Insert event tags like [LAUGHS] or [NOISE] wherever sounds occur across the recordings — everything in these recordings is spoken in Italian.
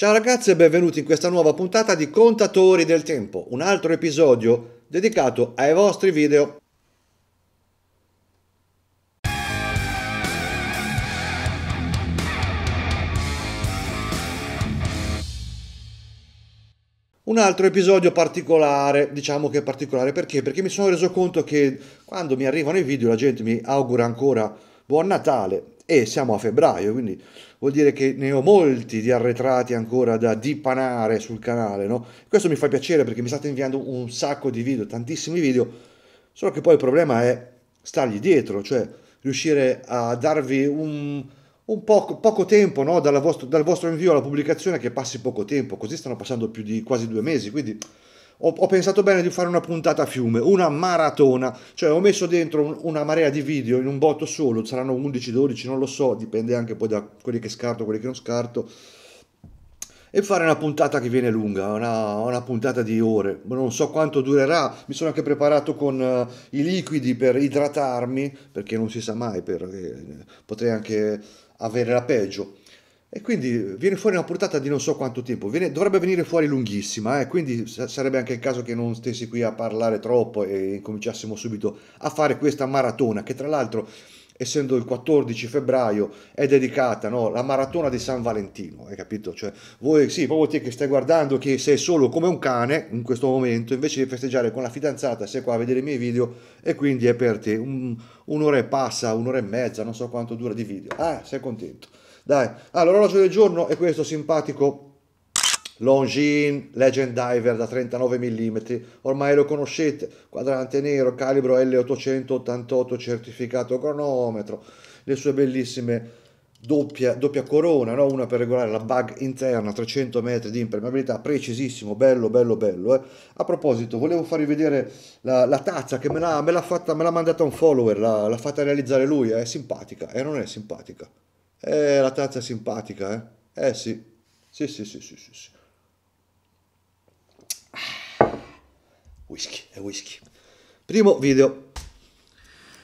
Ciao ragazzi e benvenuti in questa nuova puntata di Contatori del Tempo, un altro episodio dedicato ai vostri video. Un altro episodio particolare, diciamo che particolare perché? Perché mi sono reso conto che quando mi arrivano i video la gente mi augura ancora buon Natale, e siamo a febbraio, quindi vuol dire che ne ho molti di arretrati ancora da dipanare sul canale, no? Questo mi fa piacere perché mi state inviando un sacco di video, tantissimi video, solo che poi il problema è stargli dietro, cioè riuscire a darvi un, un poco, poco tempo no? vostro, dal vostro invio alla pubblicazione che passi poco tempo, così stanno passando più di quasi due mesi, quindi ho, ho, pensato bene di fare una puntata a fiume, una maratona, cioè ho messo dentro un, una marea di video in un botto solo, saranno 11, 12, non lo so, dipende anche poi da quelli che scarto, quelli che non scarto, e fare una puntata che viene lunga, una, una puntata di ore, non so quanto durerà, mi sono anche preparato con uh, i liquidi per idratarmi, perché non si sa mai, per, eh, potrei anche avere la peggio e quindi viene fuori una portata di non so quanto tempo, viene, dovrebbe venire fuori lunghissima, eh? quindi sarebbe anche il caso che non stessi qui a parlare troppo e cominciassimo subito a fare questa maratona, che tra l'altro, essendo il 14 febbraio, è dedicata no? alla maratona di San Valentino, hai capito? Cioè, voi sì, proprio te che stai guardando, che sei solo come un cane in questo momento, invece di festeggiare con la fidanzata, sei qua a vedere i miei video e quindi è per te un, un'ora e passa, un'ora e mezza, non so quanto dura di video. Ah, sei contento. Dai, ah, l'orologio del giorno è questo simpatico Longines Legend Diver da 39 mm, ormai lo conoscete, quadrante nero, calibro L888 certificato cronometro, le sue bellissime doppia, doppia corona, no? una per regolare la bug interna, 300 metri di impermeabilità, precisissimo, bello, bello, bello. Eh? A proposito, volevo farvi vedere la, la tazza che me l'ha, me l'ha, fatta, me l'ha mandata un follower, l'ha, l'ha fatta realizzare lui, è simpatica, e eh? non è simpatica. Eh, la tazza è simpatica, eh? Eh sì. Sì, sì, sì, sì, sì. sì. Ah, whisky, è whisky. Primo video.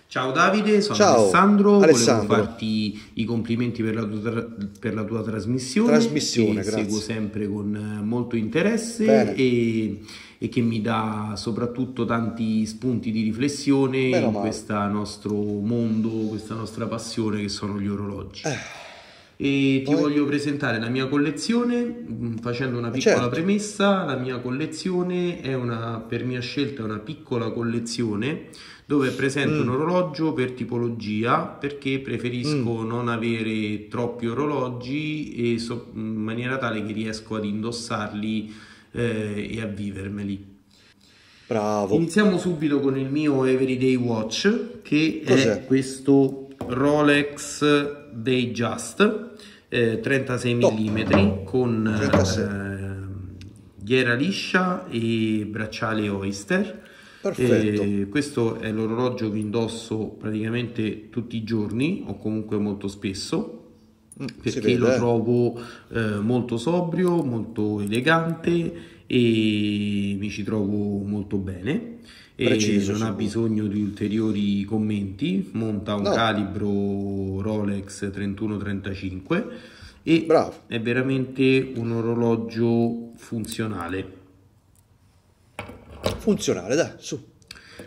Ciao Davide, sono Ciao, Alessandro, Alessandro. volevo farti i complimenti per la tua, per la tua trasmissione, trasmissione che grazie. seguo sempre con eh, molto interesse Bene. e e che mi dà soprattutto tanti spunti di riflessione Beh, in questo nostro mondo, questa nostra passione che sono gli orologi. Eh. E ti Poi... voglio presentare la mia collezione mm, facendo una piccola certo. premessa. La mia collezione è una, per mia scelta, una piccola collezione dove presento mm. un orologio per tipologia perché preferisco mm. non avere troppi orologi so, in maniera tale che riesco ad indossarli eh, e a vivermeli. Bravo. Iniziamo subito con il mio Everyday Watch che Cos'è? è questo Rolex Dayjust eh, 36 Top. mm con Eh, ghiera liscia e bracciale oyster. Eh, questo è l'orologio che indosso praticamente tutti i giorni o comunque molto spesso perché vede, lo eh. trovo eh, molto sobrio, molto elegante e mi ci trovo molto bene. e Preciso, non ha bisogno di ulteriori commenti, monta un no. calibro Rolex 3135 e Bravo. è veramente un orologio funzionale. Funzionale, dai, su.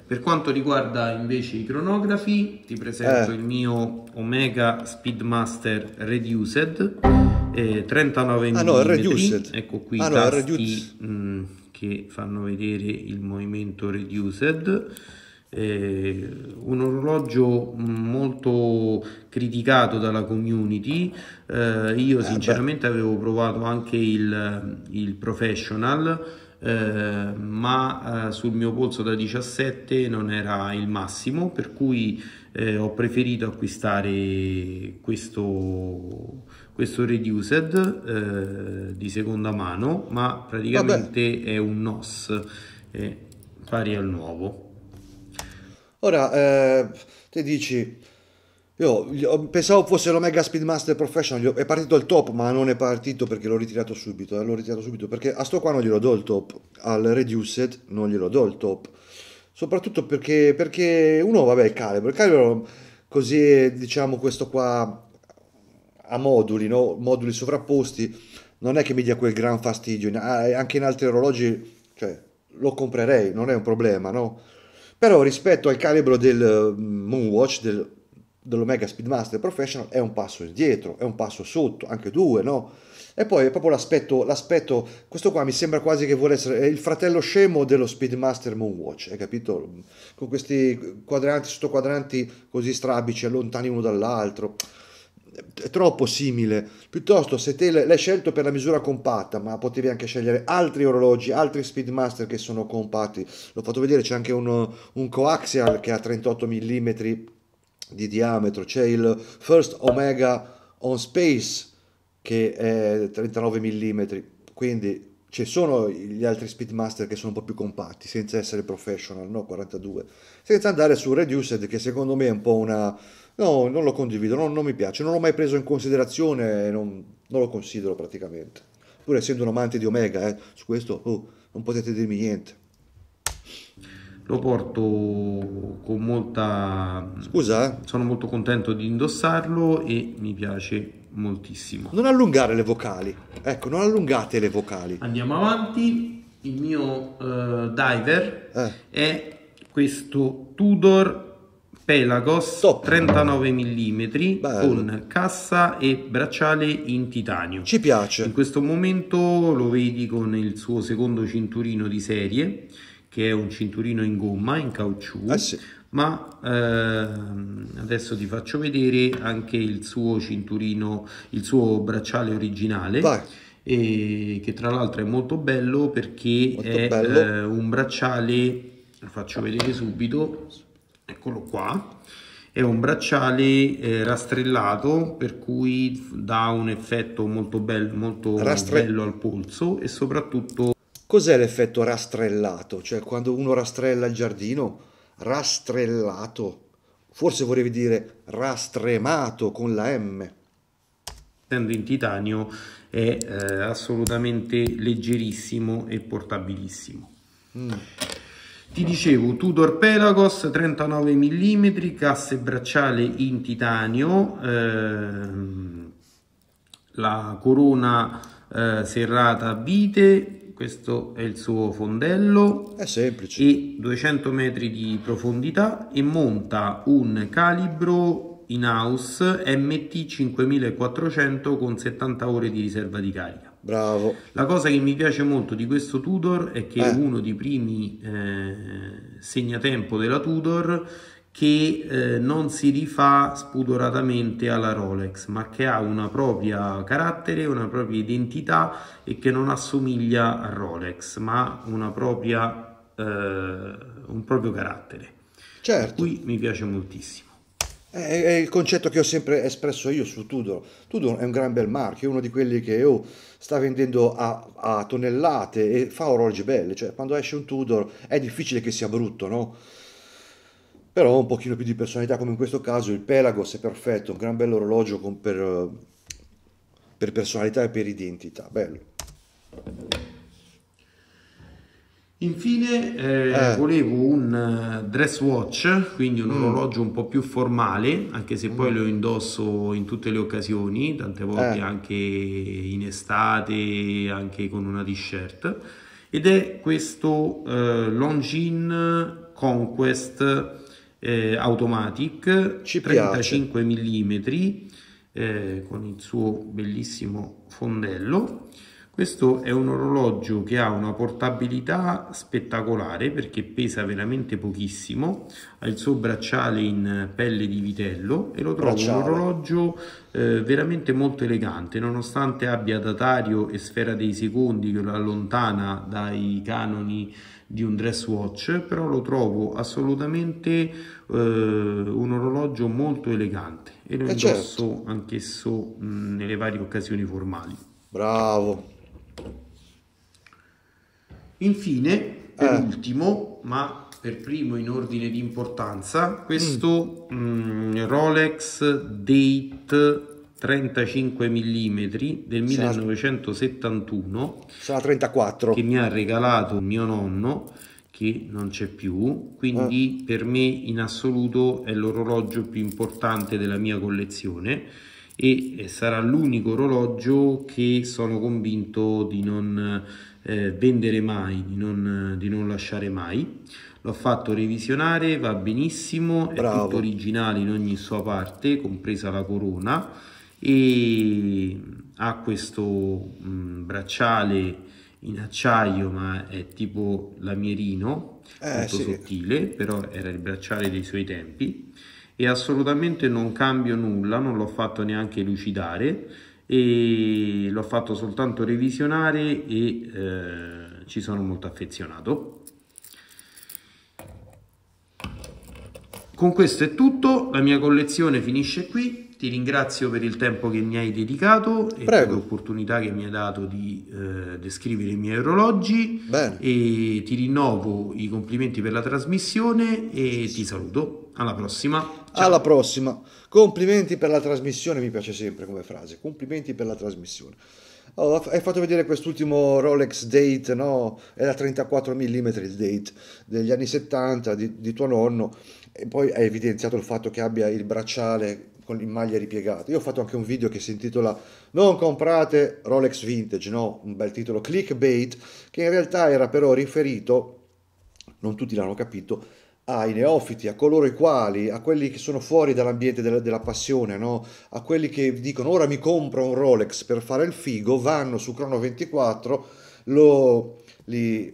Per quanto riguarda invece i cronografi, ti presento eh. il mio Omega Speedmaster Reduced eh, 39 ah, mm. No, reduced. Ecco qui ah, tasti, no, mh, mm, che fanno vedere il movimento Reduced. Eh, un orologio molto criticato dalla community. Eh, io eh, sinceramente beh. avevo provato anche il, il professional eh, ma eh, sul mio polso da 17 non era il massimo, per cui eh, ho preferito acquistare questo, questo Reduced eh, di seconda mano, ma praticamente Vabbè. è un NOS eh, pari al nuovo. Ora, eh, te dici, io pensavo fosse l'Omega Speedmaster Professional, è partito il top, ma non è partito perché l'ho ritirato subito, eh, l'ho ritirato subito perché a sto qua non glielo do il top, al Reduced non glielo do il top. Soprattutto perché, perché uno, vabbè, il calibro, il calibro così diciamo questo qua a moduli, no? moduli sovrapposti, non è che mi dia quel gran fastidio, eh, anche in altri orologi cioè, lo comprerei, non è un problema, no? Però rispetto al calibro del mm, Moonwatch, del dell'Omega Speedmaster Professional è un passo indietro, è un passo sotto, anche due, no? E poi è proprio l'aspetto, l'aspetto, questo qua mi sembra quasi che vuole essere il fratello scemo dello Speedmaster Moonwatch, hai capito? Con questi quadranti, sottoquadranti così strabici, lontani uno dall'altro è troppo simile. Piuttosto, se te l'hai scelto per la misura compatta, ma potevi anche scegliere altri orologi, altri Speedmaster che sono compatti. L'ho fatto vedere, c'è anche un, un coaxial che ha 38 mm di diametro, c'è il First Omega on Space che è 39 mm, quindi ci sono gli altri Speedmaster che sono un po' più compatti, senza essere professional, no? 42, senza andare su Reduced che secondo me è un po' una... No, non lo condivido, non, non mi piace, non l'ho mai preso in considerazione, non, non lo considero praticamente. Pur essendo un amante di Omega, eh, su questo oh, non potete dirmi niente lo porto con molta... Scusa? Sono molto contento di indossarlo e mi piace moltissimo. Non allungare le vocali, ecco, non allungate le vocali. Andiamo avanti, il mio uh, diver eh. è questo Tudor Pelagos Top. 39 mm Bello. con cassa e bracciale in titanio. Ci piace. In questo momento lo vedi con il suo secondo cinturino di serie che è un cinturino in gomma, in caucciù, ah, sì. ma eh, adesso ti faccio vedere anche il suo cinturino, il suo bracciale originale. Vai. E che tra l'altro è molto bello perché molto è bello. Eh, un bracciale, lo faccio vedere subito, eccolo qua, è un bracciale eh, rastrellato per cui dà un effetto molto bello, molto Rastre... bello al polso e soprattutto Cos'è l'effetto rastrellato? Cioè quando uno rastrella il giardino, rastrellato, forse vorrebbe dire rastremato con la M. Essendo in titanio è eh, assolutamente leggerissimo e portabilissimo. Mm. Ti dicevo, Tudor Pelagos 39 mm, casse bracciale in titanio, ehm, la corona eh, serrata a vite, questo è il suo fondello. È semplice. E 200 metri di profondità e monta un calibro in house MT5400 con 70 ore di riserva di carica. Bravo. La cosa che mi piace molto di questo Tudor è che eh. uno dei primi eh, segnatempo della Tudor che eh, non si rifà spudoratamente alla Rolex, ma che ha una propria carattere, una propria identità e che non assomiglia a Rolex, ma una propria, eh, un proprio carattere. Certo. Qui mi piace moltissimo. È, il concetto che ho sempre espresso io su Tudor. Tudor è un gran bel marchio, è uno di quelli che oh, sta vendendo a, a, tonnellate e fa orologi belli. Cioè, quando esce un Tudor è difficile che sia brutto, no? però un pochino più di personalità come in questo caso il Pelagos è perfetto, un gran bell'orologio per, eh, per personalità e per identità, bello. Infine eh, eh. volevo un eh, dress watch, quindi un mm. orologio un po' più formale, anche se poi mm. lo indosso in tutte le occasioni, tante eh. volte eh. anche in estate, anche con una t-shirt, ed è questo Longines Conquest eh, automatic Ci 35 mm eh, con il suo bellissimo fondello questo è un orologio che ha una portabilità spettacolare perché pesa veramente pochissimo, ha il suo bracciale in pelle di vitello e lo trovo bracciale. un orologio eh, veramente molto elegante, nonostante abbia datario e sfera dei secondi che lo allontana dai canoni di un dress watch, però lo trovo assolutamente eh, un orologio molto elegante e lo eh certo. indosso certo. anch'esso nelle varie occasioni formali. Bravo. Infine, per eh. ultimo, ma per primo in ordine di importanza, questo mm. mh, Rolex Date 35 mm del 1971 sarà 34 che mi ha regalato mio nonno che non c'è più quindi eh. per me in assoluto è l'orologio più importante della mia collezione e eh, sarà l'unico orologio che sono convinto di non eh, vendere mai di non, di non lasciare mai l'ho fatto revisionare va benissimo Bravo. è tutto originale in ogni sua parte compresa la corona e ha questo mh, bracciale in acciaio ma è tipo lamierino eh, molto sì. sottile però era il bracciale dei suoi tempi e assolutamente non cambio nulla non l'ho fatto neanche lucidare e l'ho fatto soltanto revisionare e eh, ci sono molto affezionato con questo è tutto la mia collezione finisce qui ti ringrazio per il tempo che mi hai dedicato e Prego. per l'opportunità che mi hai dato di eh, descrivere i miei orologi. Bene. E ti rinnovo i complimenti per la trasmissione e ti saluto. Alla prossima. Ciao. Alla prossima. Complimenti per la trasmissione, mi piace sempre come frase. Complimenti per la trasmissione. Allora, hai fatto vedere quest'ultimo Rolex Date, no? è Era 34 mm il date degli anni 70 di, di tuo nonno e poi hai evidenziato il fatto che abbia il bracciale con in maglia ripiegata. Io ho fatto anche un video che si intitola Non comprate Rolex Vintage, no? Un bel titolo clickbait, che in realtà era però riferito, non tutti l'hanno capito, ai neofiti, a coloro i quali, a quelli che sono fuori dall'ambiente della, della passione, no? a quelli che dicono ora mi compro un Rolex per fare il figo, vanno su Crono 24, lo, li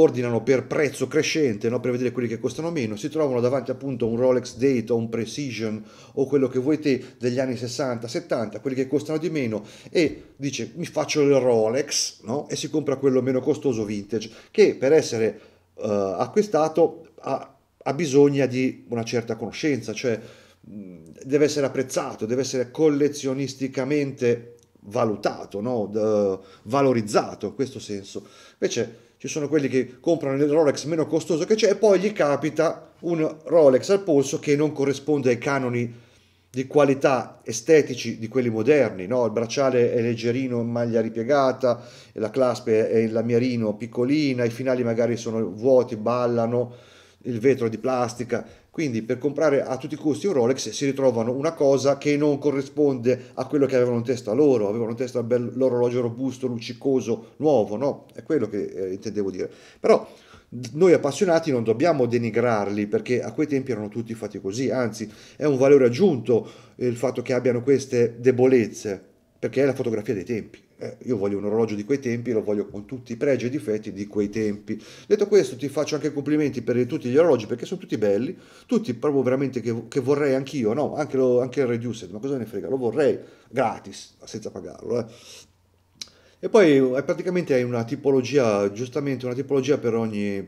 ordinano per prezzo crescente no? per vedere quelli che costano meno, si trovano davanti appunto un Rolex Date o un Precision o quello che vuoi te degli anni 60, 70, quelli che costano di meno e dice mi faccio il Rolex no? e si compra quello meno costoso vintage che per essere uh, acquistato ha, ha bisogno di una certa conoscenza, cioè deve essere apprezzato, deve essere collezionisticamente valutato, no? De, valorizzato in questo senso. Invece ci sono quelli che comprano il Rolex meno costoso che c'è e poi gli capita un Rolex al polso che non corrisponde ai canoni di qualità estetici di quelli moderni, no? il bracciale è leggerino, in maglia ripiegata, la claspe è in lamierino piccolina, i finali magari sono vuoti, ballano, il vetro è di plastica, quindi per comprare a tutti i costi un Rolex si ritrovano una cosa che non corrisponde a quello che avevano in testa loro, avevano in testa un bel, orologio robusto, luccicoso, nuovo, no? È quello che eh, intendevo dire. Però noi appassionati non dobbiamo denigrarli perché a quei tempi erano tutti fatti così, anzi è un valore aggiunto il fatto che abbiano queste debolezze perché è la fotografia dei tempi eh, io voglio un orologio di quei tempi, lo voglio con tutti i pregi e difetti di quei tempi. Detto questo, ti faccio anche complimenti per tutti gli orologi perché sono tutti belli, tutti proprio veramente che, che vorrei anch'io, no? Anche, lo, anche, il Reduced, ma cosa ne frega, lo vorrei gratis, senza pagarlo. Eh. E poi praticamente hai una tipologia, giustamente una tipologia per ogni,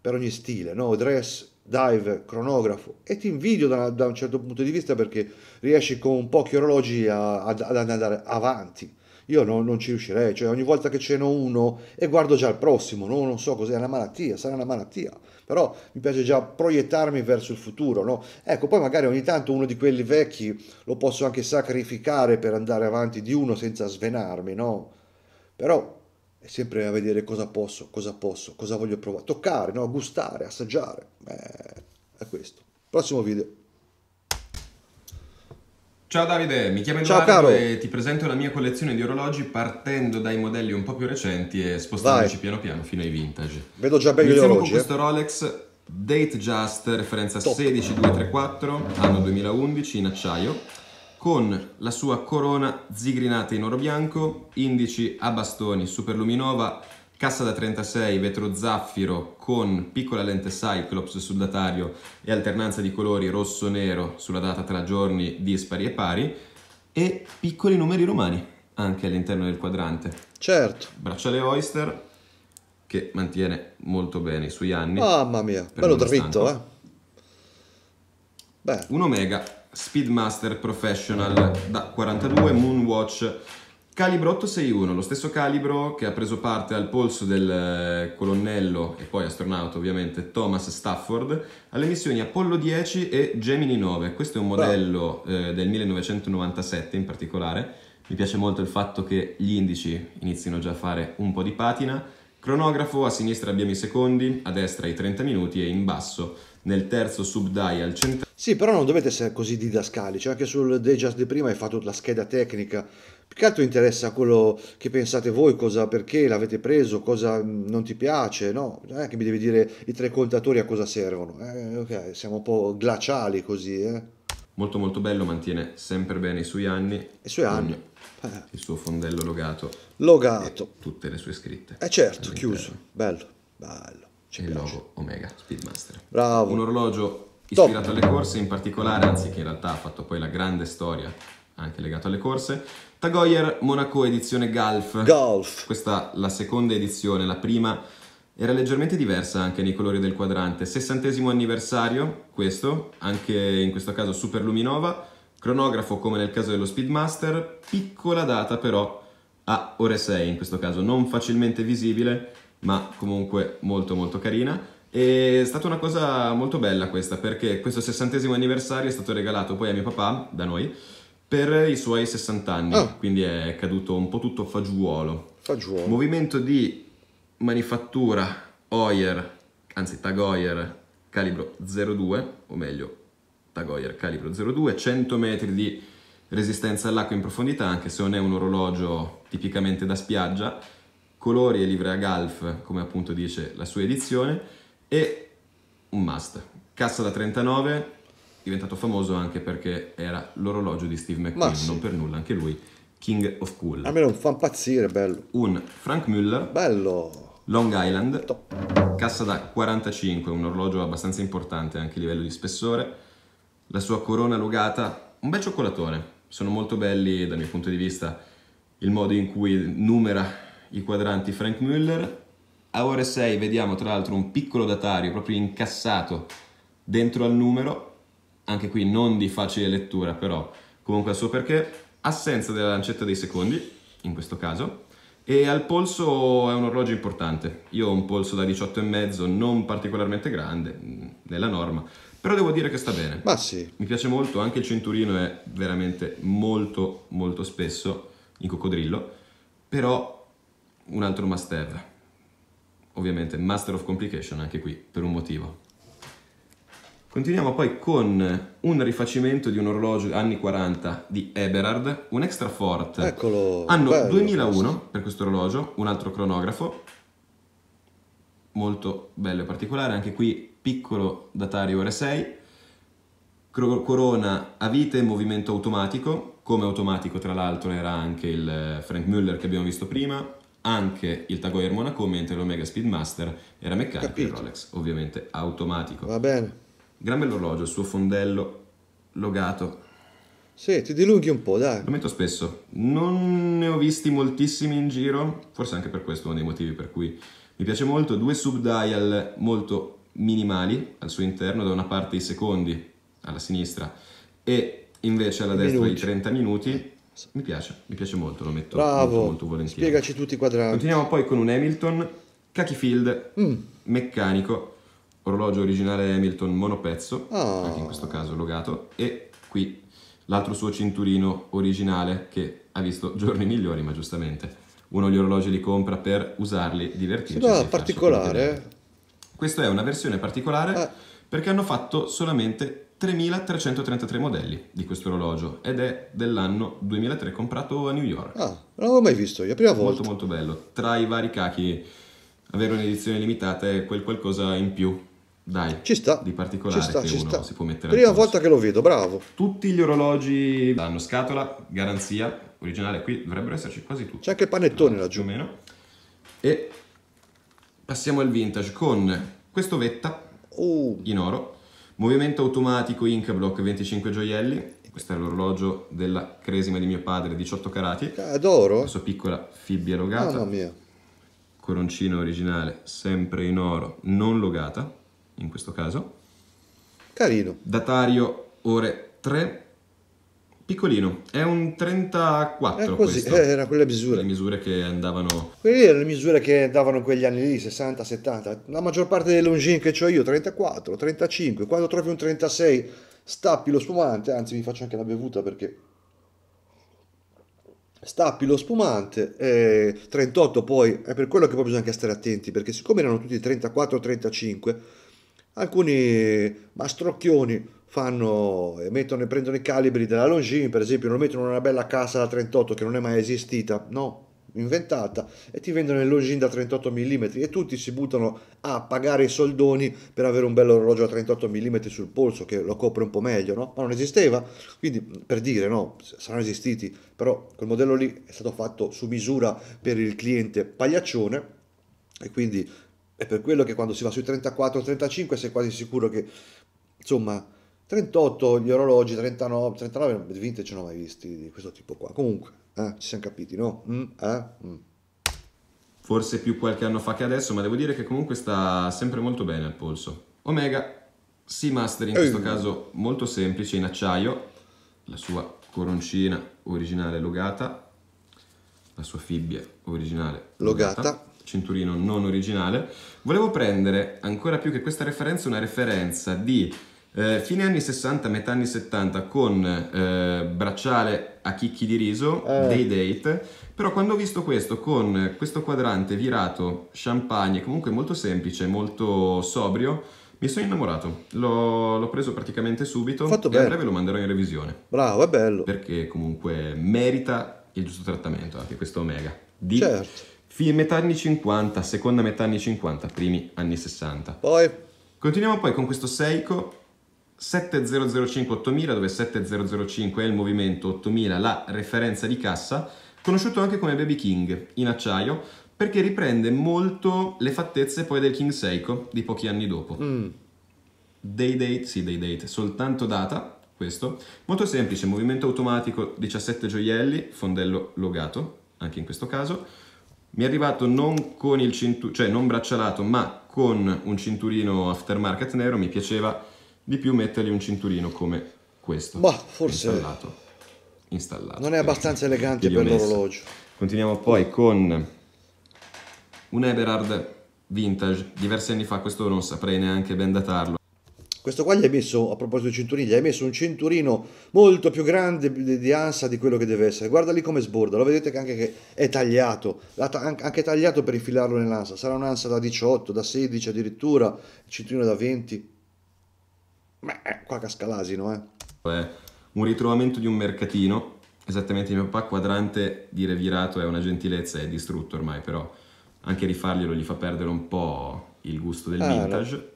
per ogni stile, no? Dress, dive, cronografo e ti invidio da, da, un certo punto di vista perché riesci con pochi orologi a, a, ad andare avanti io no, non ci riuscirei, cioè ogni volta che ce n'ho uno e guardo già il prossimo, no? non so cos'è, è una malattia, sarà una malattia, però mi piace già proiettarmi verso il futuro, no? Ecco, poi magari ogni tanto uno di quelli vecchi lo posso anche sacrificare per andare avanti di uno senza svenarmi, no? Però è sempre a vedere cosa posso, cosa posso, cosa voglio provare, toccare, no? gustare, assaggiare, Beh, è questo. Prossimo video. Ciao Davide, mi chiamo Ciao caro. e ti presento la mia collezione di orologi partendo dai modelli un po' più recenti e spostandoci Vai. piano piano fino ai vintage. Vedo già bene gli orologi. con eh. questo Rolex Date Just, referenza 16234, anno 2011 in acciaio, con la sua corona zigrinata in oro bianco, indici a bastoni superluminova cassa da 36 vetro zaffiro con piccola lente Cyclops sul datario e alternanza di colori rosso-nero sulla data tra giorni dispari e pari e piccoli numeri romani anche all'interno del quadrante. Certo. Bracciale Oyster che mantiene molto bene i suoi anni. Mamma mia, bello dritto, eh. Beh. Un Omega Speedmaster Professional da 42 Moonwatch Calibro 861, lo stesso calibro che ha preso parte al polso del eh, colonnello e poi astronauta ovviamente Thomas Stafford alle missioni Apollo 10 e Gemini 9. Questo è un modello eh, del 1997 in particolare. Mi piace molto il fatto che gli indici inizino già a fare un po' di patina. Cronografo a sinistra abbiamo i secondi, a destra i 30 minuti e in basso nel terzo subdial centrale. Sì, però non dovete essere così didascalici, anche sul Dejas di prima hai fatto la scheda tecnica più che altro interessa quello che pensate voi, cosa, perché l'avete preso, cosa mm, non ti piace, no? Non è che mi devi dire i tre contatori a cosa servono. Eh, ok, siamo un po' glaciali così, eh. Molto molto bello, mantiene sempre bene i suoi anni. I suoi anni. Eh. Il suo fondello logato. Logato. tutte le sue scritte. Eh certo, chiuso. Bello, bello. C'è il logo Omega Speedmaster. Bravo. Un orologio ispirato Top. alle corse in particolare, anzi che in realtà ha fatto poi la grande storia anche legato alle corse, Tagoyer Monaco edizione Golf. Golf. Questa la seconda edizione, la prima era leggermente diversa anche nei colori del quadrante. Sessantesimo anniversario, questo, anche in questo caso Super Luminova, cronografo come nel caso dello Speedmaster, piccola data però a ore 6 in questo caso, non facilmente visibile, ma comunque molto molto carina. E è stata una cosa molto bella questa, perché questo sessantesimo anniversario è stato regalato poi a mio papà, da noi, per i suoi 60 anni, ah. quindi è caduto un po' tutto fagiuolo. Fagiolo. Movimento di manifattura Hoyer, anzi Tag Hoyer calibro 02, o meglio Tag Hoyer calibro 02, 100 metri di resistenza all'acqua in profondità, anche se non è un orologio tipicamente da spiaggia, colori e livrea golf, come appunto dice la sua edizione, e un must. Cassa da 39, diventato famoso anche perché era l'orologio di Steve McQueen, sì. non per nulla, anche lui, King of Cool. A me non fa impazzire, bello. Un Frank Muller. Bello. Long Island. Top. Cassa da 45, un orologio abbastanza importante anche a livello di spessore. La sua corona logata, un bel cioccolatone. Sono molto belli dal mio punto di vista il modo in cui numera i quadranti Frank Muller. A ore 6 vediamo tra l'altro un piccolo datario proprio incassato dentro al numero anche qui non di facile lettura, però comunque al suo perché, assenza della lancetta dei secondi, in questo caso, e al polso è un orologio importante. Io ho un polso da 18,5, non particolarmente grande, mm, nella norma, però devo dire che sta bene. Ma sì. Mi piace molto, anche il cinturino è veramente molto, molto spesso in coccodrillo, però un altro must have. Ovviamente Master of Complication anche qui, per un motivo. Continuiamo poi con un rifacimento di un orologio anni 40 di Eberhard, un extra forte. Eccolo. Anno bello, 2001 questo. per questo orologio, un altro cronografo. Molto bello e particolare, anche qui piccolo datario R6. Corona a vite in movimento automatico, come automatico tra l'altro era anche il Frank Müller che abbiamo visto prima, anche il Tagoyer Monaco, mentre l'Omega Speedmaster era meccanico Capito. e Rolex ovviamente automatico. Va bene. Gran bell'orologio, il suo fondello logato. Sì, ti dilunghi un po', dai. Lo metto spesso. Non ne ho visti moltissimi in giro, forse anche per questo uno dei motivi per cui mi piace molto. Due subdial molto minimali al suo interno, da una parte i secondi alla sinistra e invece alla destra minuti. i 30 minuti. Mi piace, mi piace molto, lo metto Bravo. Molto, molto volentieri. Spiegaci tutti i quadrati. Continuiamo poi con un Hamilton, Cachifield, mm. meccanico, orologio originale Hamilton monopezzo, oh. anche in questo caso logato, e qui l'altro suo cinturino originale che ha visto giorni migliori, ma giustamente uno gli orologi li compra per usarli, divertirsi. No, particolare. Eh. Questa è una versione particolare eh. perché hanno fatto solamente 3333 modelli di questo orologio ed è dell'anno 2003 comprato a New York. Ah, non l'avevo mai visto, è la prima molto, volta. Molto molto bello. Tra i vari cachi avere un'edizione limitata è quel qualcosa in più dai, ci sta. Di particolare ci sta, che ci uno sta. si può mettere Prima volta che lo vedo, bravo. Tutti gli orologi hanno scatola, garanzia, originale, qui dovrebbero esserci quasi tutti. C'è anche il panettone laggiù. Più o meno. E passiamo al vintage con questo Vetta oh. in oro, movimento automatico Inkblock 25 gioielli, questo è l'orologio della cresima di mio padre, 18 carati. Adoro. La sua piccola fibbia logata. Mamma mia. Coroncino originale, sempre in oro, non logata in questo caso. Carino. Datario ore 3. Piccolino, è un 34 eh, così, questo. Eh, era quelle misure. Le misure che andavano... Quelle erano le misure che andavano in quegli anni lì, 60, 70. La maggior parte dei longines che ho io, 34, 35. Quando trovi un 36, stappi lo spumante. Anzi, mi faccio anche la bevuta perché... Stappi lo spumante. Eh, 38 poi, è per quello che poi bisogna anche stare attenti, perché siccome erano tutti 34, 35 Alcuni mastrocchioni fanno, e mettono e prendono i calibri della Longines, per esempio, non mettono una bella cassa da 38 che non è mai esistita, no, inventata, e ti vendono il Longines da 38 mm e tutti si buttano a pagare i soldoni per avere un bello orologio da 38 mm sul polso che lo copre un po' meglio, no? Ma non esisteva, quindi per dire, no, saranno esistiti, però quel modello lì è stato fatto su misura per il cliente pagliaccione e quindi è per quello che quando si va sui 34-35 sei quasi sicuro che, insomma, 38 gli orologi, 39, 39, 20 ce ne ho mai visti di questo tipo qua. Comunque, eh, ci siamo capiti, no? Mm, eh, mm. Forse più qualche anno fa che adesso, ma devo dire che comunque sta sempre molto bene al polso. Omega Seamaster in Ehi. questo eh. caso molto semplice, in acciaio, la sua coroncina originale logata, la sua fibbia originale logata. logata cinturino non originale, volevo prendere ancora più che questa referenza una referenza di eh, fine anni 60, metà anni 70 con eh, bracciale a chicchi di riso, eh. Day Date, però quando ho visto questo con questo quadrante virato, champagne, comunque molto semplice, molto sobrio, mi sono innamorato, l'ho, l'ho preso praticamente subito Fatto e bello. a breve lo manderò in revisione. Bravo, è bello. Perché comunque merita il giusto trattamento anche questo Omega di certo fine metà anni 50, seconda metà anni 50, primi anni 60. Poi? Continuiamo poi con questo Seiko 7005 8000, dove 7005 è il movimento, 8000 la referenza di cassa, conosciuto anche come Baby King in acciaio, perché riprende molto le fattezze poi del King Seiko di pochi anni dopo. Mm. Day date, sì, day date, soltanto data, questo. Molto semplice, movimento automatico, 17 gioielli, fondello logato, anche in questo caso mi è arrivato non con il cinturino, cioè non braccialato, ma con un cinturino aftermarket nero. Mi piaceva di più mettergli un cinturino come questo. Ma forse installato. installato non è abbastanza elegante per l'orologio. Continuiamo poi con un Eberhard vintage, diversi anni fa, questo non saprei neanche ben datarlo. Questo qua gli hai messo, a proposito di cinturini, gli hai messo un cinturino molto più grande di, ansa di quello che deve essere. Guarda lì come sborda, lo vedete che anche che è tagliato, anche tagliato per infilarlo nell'ansa. Sarà un'ansa da 18, da 16 addirittura, cinturino da 20. Beh, eh, qua casca l'asino, eh. Un ritrovamento di un mercatino, esattamente di mio papà, quadrante, dire virato è una gentilezza, è distrutto ormai, però anche rifarglielo gli fa perdere un po' il gusto del ah, vintage. No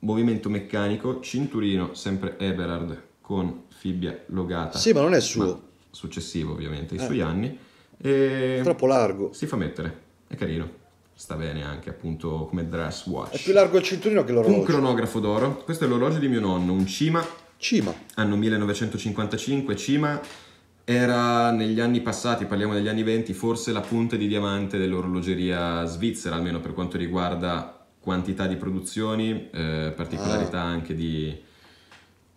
movimento meccanico, cinturino sempre Eberhard con fibbia logata. Sì, ma non è suo. Successivo ovviamente, i eh. suoi anni. E Troppo largo. Si fa mettere, è carino. Sta bene anche appunto come dress watch. È più largo il cinturino che l'orologio. Un cronografo d'oro. Questo è l'orologio di mio nonno, un Cima. Cima. Anno 1955, Cima era negli anni passati, parliamo degli anni 20, forse la punta di diamante dell'orologeria svizzera, almeno per quanto riguarda quantità di produzioni, eh, particolarità ah. anche di,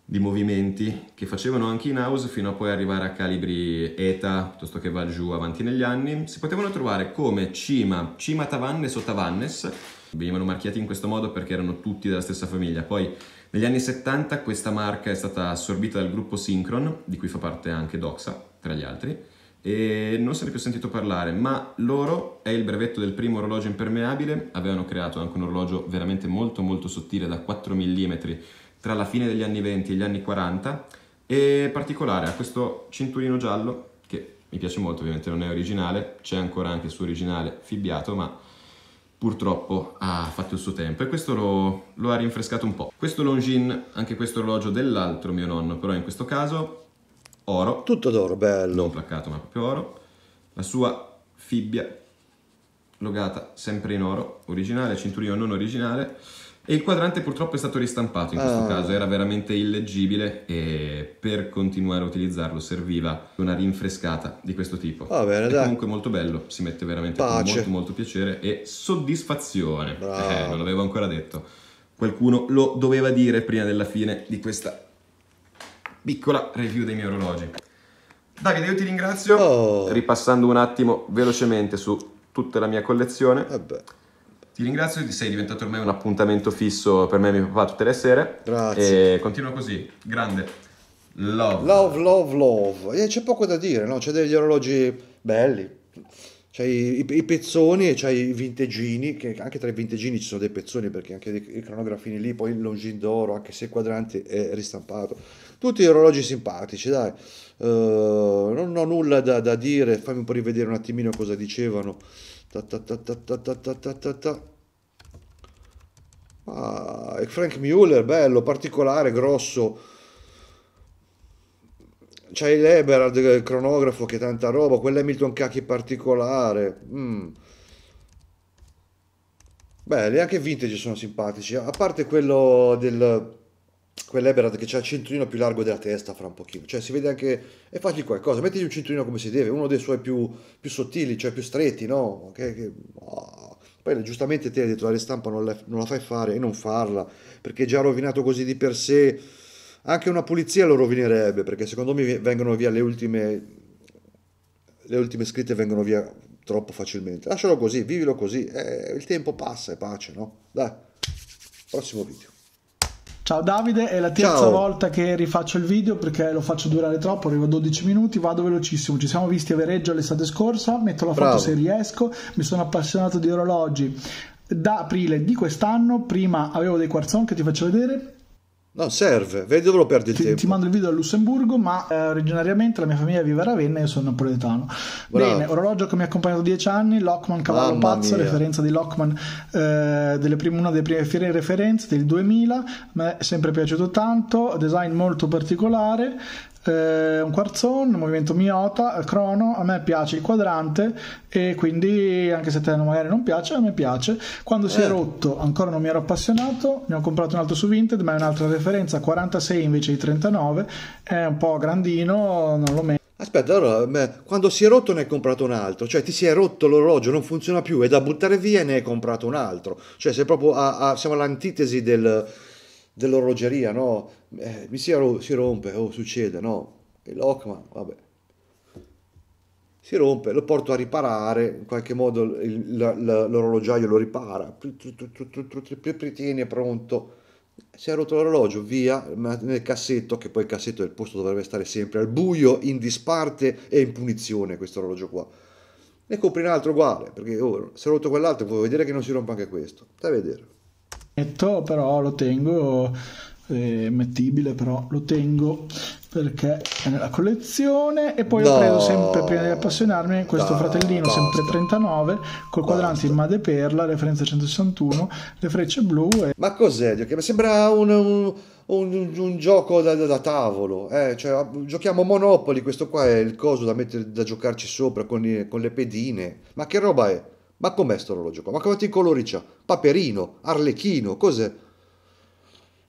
di, movimenti che facevano anche in house fino a poi arrivare a calibri ETA, piuttosto che va giù avanti negli anni. Si potevano trovare come Cima, Cima Tavannes o Tavannes, venivano marchiati in questo modo perché erano tutti della stessa famiglia. Poi negli anni 70 questa marca è stata assorbita dal gruppo Synchron, di cui fa parte anche Doxa, tra gli altri e non se ne è più sentito parlare, ma loro è il brevetto del primo orologio impermeabile, avevano creato anche un orologio veramente molto molto sottile da 4 mm tra la fine degli anni 20 e gli anni 40 e particolare ha questo cinturino giallo che mi piace molto, ovviamente non è originale, c'è ancora anche il suo originale fibbiato, ma purtroppo ha fatto il suo tempo e questo lo, lo ha rinfrescato un po'. Questo Longin, anche questo orologio dell'altro mio nonno, però in questo caso oro. Tutto d'oro, bello. Non placcato, ma proprio oro. La sua fibbia logata sempre in oro, originale, cinturino non originale. E il quadrante purtroppo è stato ristampato in questo ah. caso, era veramente illeggibile e per continuare a utilizzarlo serviva una rinfrescata di questo tipo. Va bene, è dai. comunque molto bello, si mette veramente Pace. con molto molto piacere e soddisfazione. Eh, non l'avevo ancora detto. Qualcuno lo doveva dire prima della fine di questa piccola review dei miei orologi. Davide, io ti ringrazio, oh. ripassando un attimo velocemente su tutta la mia collezione. Vabbè. Ti ringrazio, ti sei diventato ormai un appuntamento fisso per me e mio papà tutte le sere. Grazie. E continua così, grande. Love. Love, love, love. E eh, c'è poco da dire, no? C'è degli orologi belli. C'hai i, i, pezzoni e c'è i vintegini, che anche tra i vintegini ci sono dei pezzoni perché anche i, cronografini lì, poi il Longin d'oro, anche se quadrante, è ristampato tutti orologi simpatici, dai. Uh, non ho nulla da, da, dire, fammi un po' rivedere un attimino cosa dicevano. Ta, ta, ta, ah, Frank Mueller, bello, particolare, grosso. C'hai l'Eberhard, il cronografo, che tanta roba. Quell'Hamilton Cacchi particolare. Mm. Beh, le anche vintage sono simpatici, a parte quello del quell'Eberhard che ha il cinturino più largo della testa fra un pochino, cioè si vede anche, e fagli qualcosa, mettigli un cinturino come si deve, uno dei suoi più, più sottili, cioè più stretti, no? Che, che, oh. Ah. Poi giustamente te hai detto la ristampa non la, non la, fai fare e non farla, perché già rovinato così di per sé, anche una pulizia lo rovinerebbe, perché secondo me vengono via le ultime, le ultime scritte vengono via troppo facilmente, lascialo così, vivilo così, eh, il tempo passa e pace, no? Dai, prossimo video. Ciao Davide, è la terza Ciao. volta che rifaccio il video perché lo faccio durare troppo, arrivo a 12 minuti, vado velocissimo. Ci siamo visti a Vereggio l'estate scorsa, metto la foto Bravo. se riesco, mi sono appassionato di orologi. Da aprile di quest'anno, prima avevo dei quarzon che ti faccio vedere, non serve, vedi dove perdi ti, tempo. Ti mando il video da Lussemburgo, ma eh, originariamente la mia famiglia vive a Ravenna e io sono napoletano. Bene, orologio che mi ha accompagnato dieci anni, Lockman Cavallo Mamma Pazzo, mia. referenza di Lockman, eh, delle prime, una delle prime fiere referenze del 2000, mi è sempre piaciuto tanto, design molto particolare, eh, un quarzone, movimento Miota, eh, crono, a me piace il quadrante e quindi anche se a te magari non piace, a me piace. Quando si eh. è rotto ancora non mi ero appassionato, ne ho comprato un altro su Vinted ma è un'altra referenza, 46 invece di 39, è un po' grandino, non lo metto. Aspetta, allora, quando si è rotto ne hai comprato un altro, cioè ti si è rotto l'orologio, non funziona più, è da buttare via e ne hai comprato un altro, cioè sei proprio a, a, siamo all'antitesi del, dell'orologeria, no? eh, mi si, si rompe, oh, succede, no? E Lockman, vabbè, si rompe, lo porto a riparare, in qualche modo il, la, la, l'orologiaio lo ripara, tieni è pronto, si è rotto l'orologio, via, nel cassetto, che poi il cassetto del posto dovrebbe stare sempre al buio, in disparte e in punizione questo orologio qua. Ne compri un altro uguale, perché oh, se è rotto quell'altro vuoi vedere che non si rompa anche questo, stai a vedere. Però lo tengo eh, mettibile, però lo tengo perché è nella collezione e poi no. ho preso sempre prima di appassionarmi questo no, fratellino basta. sempre 39 col quadrante in made perla referenza 161 le frecce blu e... ma cos'è che sembra un, un, un, un gioco da, da tavolo eh? cioè, giochiamo Monopoli questo qua è il coso da, mettere, da giocarci sopra con, i, con le pedine ma che roba è ma com'è sto orologio qua ma quanti colori c'ha paperino arlecchino cos'è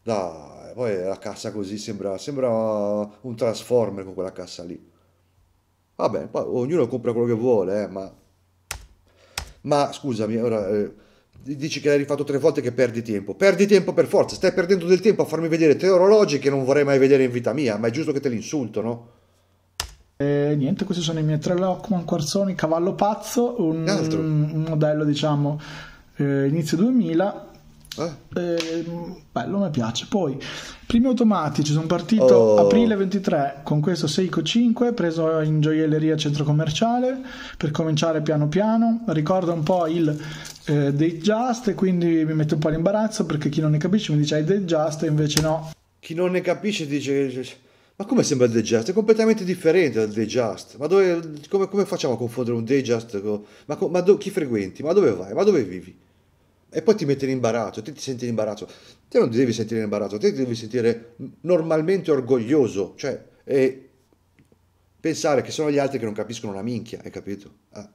dai, poi la cassa così sembra, sembra un Transformer con quella cassa lì. Vabbè, poi ognuno compra quello che vuole, eh, ma... Ma scusami, ora... Eh, dici che l'hai rifatto tre volte che perdi tempo. Perdi tempo per forza, stai perdendo del tempo a farmi vedere tre orologi che non vorrei mai vedere in vita mia, ma è giusto che te li insulto, no? Eh, niente, questi sono i miei tre Lockman Quarzoni, cavallo pazzo, un, un modello diciamo eh, inizio 2000 eh, ehm, bello, mi piace. Poi, primi automatici, sono partito oh. aprile 23 con questo Seiko 5, preso in gioielleria centro commerciale, per cominciare piano piano. Ricorda un po' il eh, Date Just quindi mi metto un po' all'imbarazzo perché chi non ne capisce mi dice hai Date Just e invece no. Chi non ne capisce dice... Ma come sembra il Dayjust? È completamente differente dal Dayjust. Ma dove, come, come, facciamo a confondere un Dayjust con... Ma, ma do, chi frequenti? Ma dove vai? Ma dove vivi? e poi ti metti in imbarazzo, te ti senti in imbarazzo, te non ti devi sentire in imbarazzo, te ti devi sentire normalmente orgoglioso, cioè e pensare che sono gli altri che non capiscono una minchia, hai capito? Ah.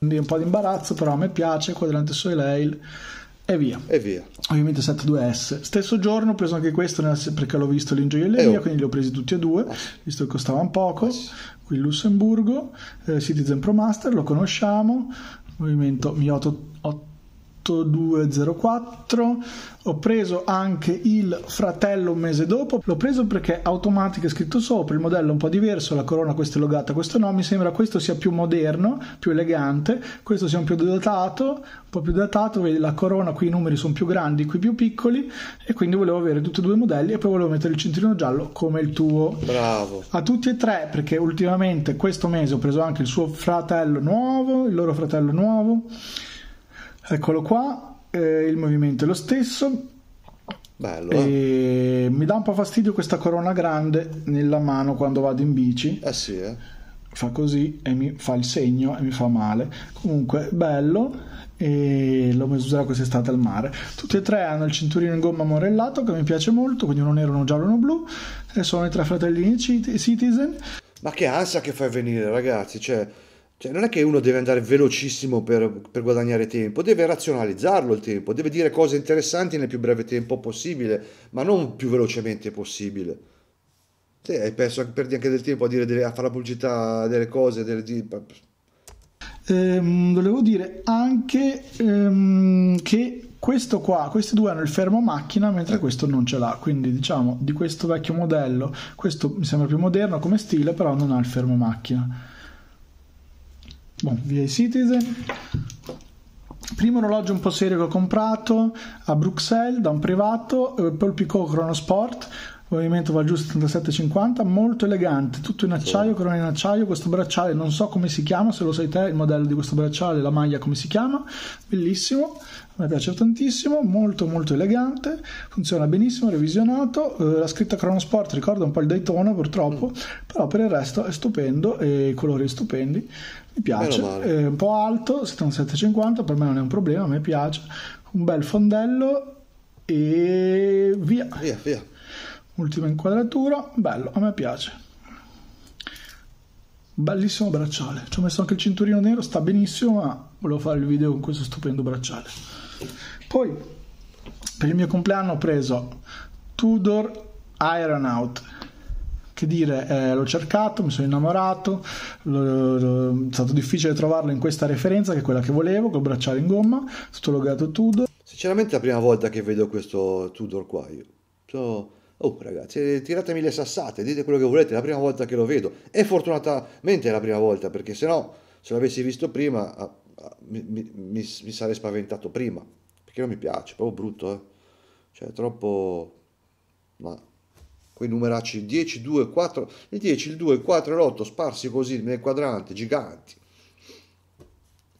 Un po' di imbarazzo, però a me piace, quadrante Soleil e via. E via. Ovviamente 72S. Stesso giorno ho preso anche questo nella, perché l'ho visto l'ingioielleria, eh, oh. quindi li ho presi tutti e due, ah. visto che costavano poco. Eh, sì. Qui in Lussemburgo, eh, Citizen Pro Master, lo conosciamo, movimento Mioto 8204 ho preso anche il fratello un mese dopo l'ho preso perché automatica è scritto sopra il modello è un po' diverso la corona questa è logata questo no mi sembra questo sia più moderno più elegante questo sia un più datato un po' più datato vedi la corona qui i numeri sono più grandi qui più piccoli e quindi volevo avere tutti e due i modelli e poi volevo mettere il cinturino giallo come il tuo bravo a tutti e tre perché ultimamente questo mese ho preso anche il suo fratello nuovo il loro fratello nuovo Eccolo qua, eh, il movimento è lo stesso. Bello. Eh? E mi dà un po' fastidio questa corona grande nella mano quando vado in bici. Eh sì, eh. Fa così e mi fa il segno e mi fa male. Comunque, bello. E lo userò quest'estate al mare. Tutti e tre hanno il cinturino in gomma morellato che mi piace molto, quindi uno nero, uno giallo e uno blu. E sono i tre fratellini Citizen. Ma che ansia che fai venire, ragazzi! Cioè cioè, non è che uno deve andare velocissimo per, per, guadagnare tempo, deve razionalizzarlo il tempo, deve dire cose interessanti nel più breve tempo possibile, ma non più velocemente possibile. Te hai perso, perdi anche del tempo a, delle, a fare la pubblicità delle cose, delle, di, Ehm, volevo dire anche ehm, che questo qua, questi due hanno il fermo macchina mentre questo non ce l'ha, quindi diciamo di questo vecchio modello, questo mi sembra più moderno come stile, però non ha il fermo macchina via i Citizen. Primo orologio un po' serio che ho comprato a Bruxelles da un privato, eh, Paul Picot Chronosport, movimento va giù 77,50, molto elegante, tutto in acciaio, corona in acciaio, questo bracciale non so come si chiama, se lo sai te il modello di questo bracciale, la maglia come si chiama, bellissimo, mi piace tantissimo, molto molto elegante, funziona benissimo, revisionato, eh, la scritta Chronosport ricorda un po' il Daytona purtroppo, mm. però per il resto è stupendo e i colori stupendi, mi piace, è eh, un po' alto, 77,50 per me non è un problema, a me piace, un bel fondello e via. Via, via. Ultima inquadratura, bello, a me piace. Bellissimo bracciale, ci ho messo anche il cinturino nero, sta benissimo, ma volevo fare il video con questo stupendo bracciale. Poi, per il mio compleanno ho preso Tudor Iron Out che dire, eh, l'ho cercato, mi sono innamorato, è stato difficile trovarlo in questa referenza che è quella che volevo, col bracciale in gomma, tutto logato Tudor. Sinceramente è la prima volta che vedo questo Tudor qua io. So... Oh ragazzi, eh, tiratemi le sassate, dite quello che volete, è la prima volta che lo vedo. E fortunatamente è la prima volta, perché se no, se l'avessi visto prima, ah, ah, mi, mi, mi, sarei spaventato prima. Perché non mi piace, proprio brutto, eh. Cioè, troppo... No quei numeracci 10, 2, 4, il 10, il 2, il 4 e l'8 sparsi così nel quadrante, giganti.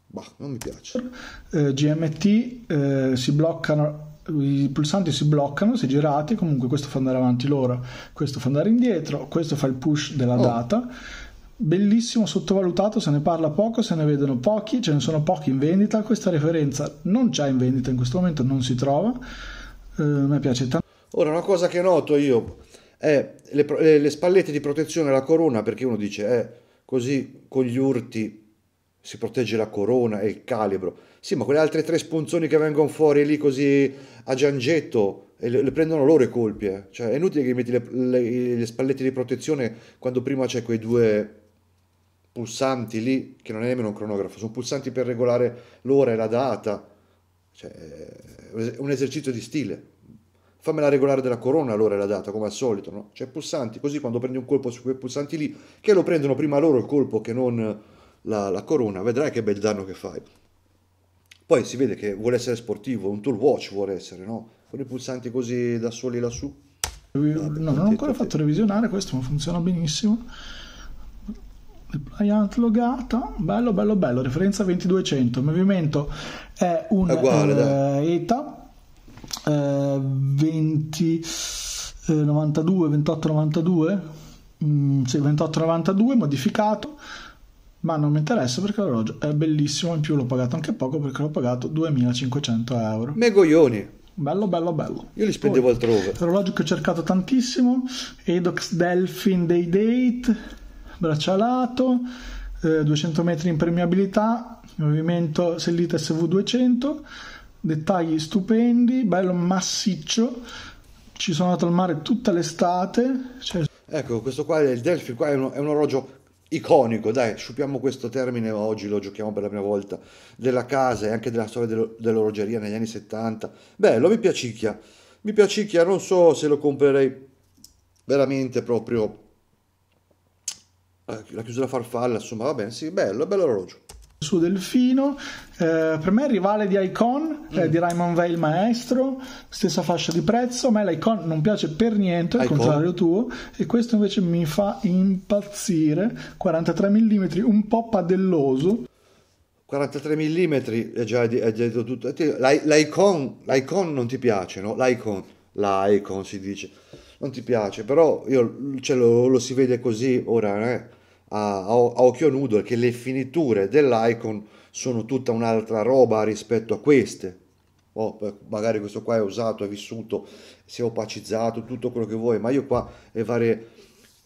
Bah, non mi piace. Eh, GMT eh, si bloccano, i pulsanti si bloccano se girati, comunque questo fa andare avanti l'ora, questo fa andare indietro, questo fa il push della oh. data. Bellissimo, sottovalutato, se ne parla poco, se ne vedono pochi, ce ne sono pochi in vendita, questa referenza non c'è in vendita in questo momento, non si trova. Eh, mi piace tanto. Ora, una cosa che noto io, eh, le, eh, le, spallette di protezione alla corona, perché uno dice, eh, così con gli urti si protegge la corona e il calibro. Sì, ma quelle altre tre spunzoni che vengono fuori lì così a Giangetto, e eh, le, le prendono loro i colpi, eh. cioè è inutile che metti le, le, le spallette di protezione quando prima c'è quei due pulsanti lì, che non è nemmeno un cronografo, sono pulsanti per regolare l'ora e la data, cioè, è un esercizio di stile fammela regolare della corona allora è la data come al solito no? c'è cioè, pulsanti così quando prendi un colpo su quei pulsanti lì che lo prendono prima loro il colpo che non la, la corona vedrai che bel danno che fai poi si vede che vuole essere sportivo un tool watch vuole essere no? con i pulsanti così da soli lassù no, non ho ancora fatto revisionare questo ma funziona benissimo Pliant logata, bello bello bello, referenza 2200, movimento è un uguale, eh, ETA, 20, 92, 28, 92, sì, 28, 92 modificato, ma non mi interessa perché l'orologio è bellissimo, in più l'ho pagato anche poco perché l'ho pagato 2500 euro. Megoglioni! Bello, bello, bello. Io li spendevo Poi, altrove. L'orologio che ho cercato tantissimo, Edox Delphin Day Date, braccialato, eh, 200 metri impermeabilità, movimento sellita SV200, dettagli stupendi, bello massiccio. Ci sono andato al mare tutta l'estate. Cioè... Ecco, questo qua è il Delphi, qua è un, è un orologio iconico, dai, sciupiamo questo termine oggi, lo giochiamo per la prima volta, della casa e anche della storia dello, dell'orologeria negli anni 70. Bello, mi piacicchia, mi piacicchia, non so se lo comprerei veramente proprio eh, la chiusura farfalla, insomma, va bene, sì, bello, bello orologio su Delfino, eh, per me è rivale di Icon, eh, mm. di Raymond Veil Maestro, stessa fascia di prezzo, a me l'Icon non piace per niente, al contrario tuo, e questo invece mi fa impazzire, 43 mm, un po' padelloso. 43 mm, è già detto tutto, l'Icon, l'Icon non ti piace, no? L'Icon, l'Icon si dice, non ti piace, però io, cioè, lo, lo, si vede così, ora, eh? a, a, occhio nudo è che le finiture dell'icon sono tutta un'altra roba rispetto a queste. Oh, magari questo qua è usato, è vissuto, si è opacizzato, tutto quello che vuoi, ma io qua e varie,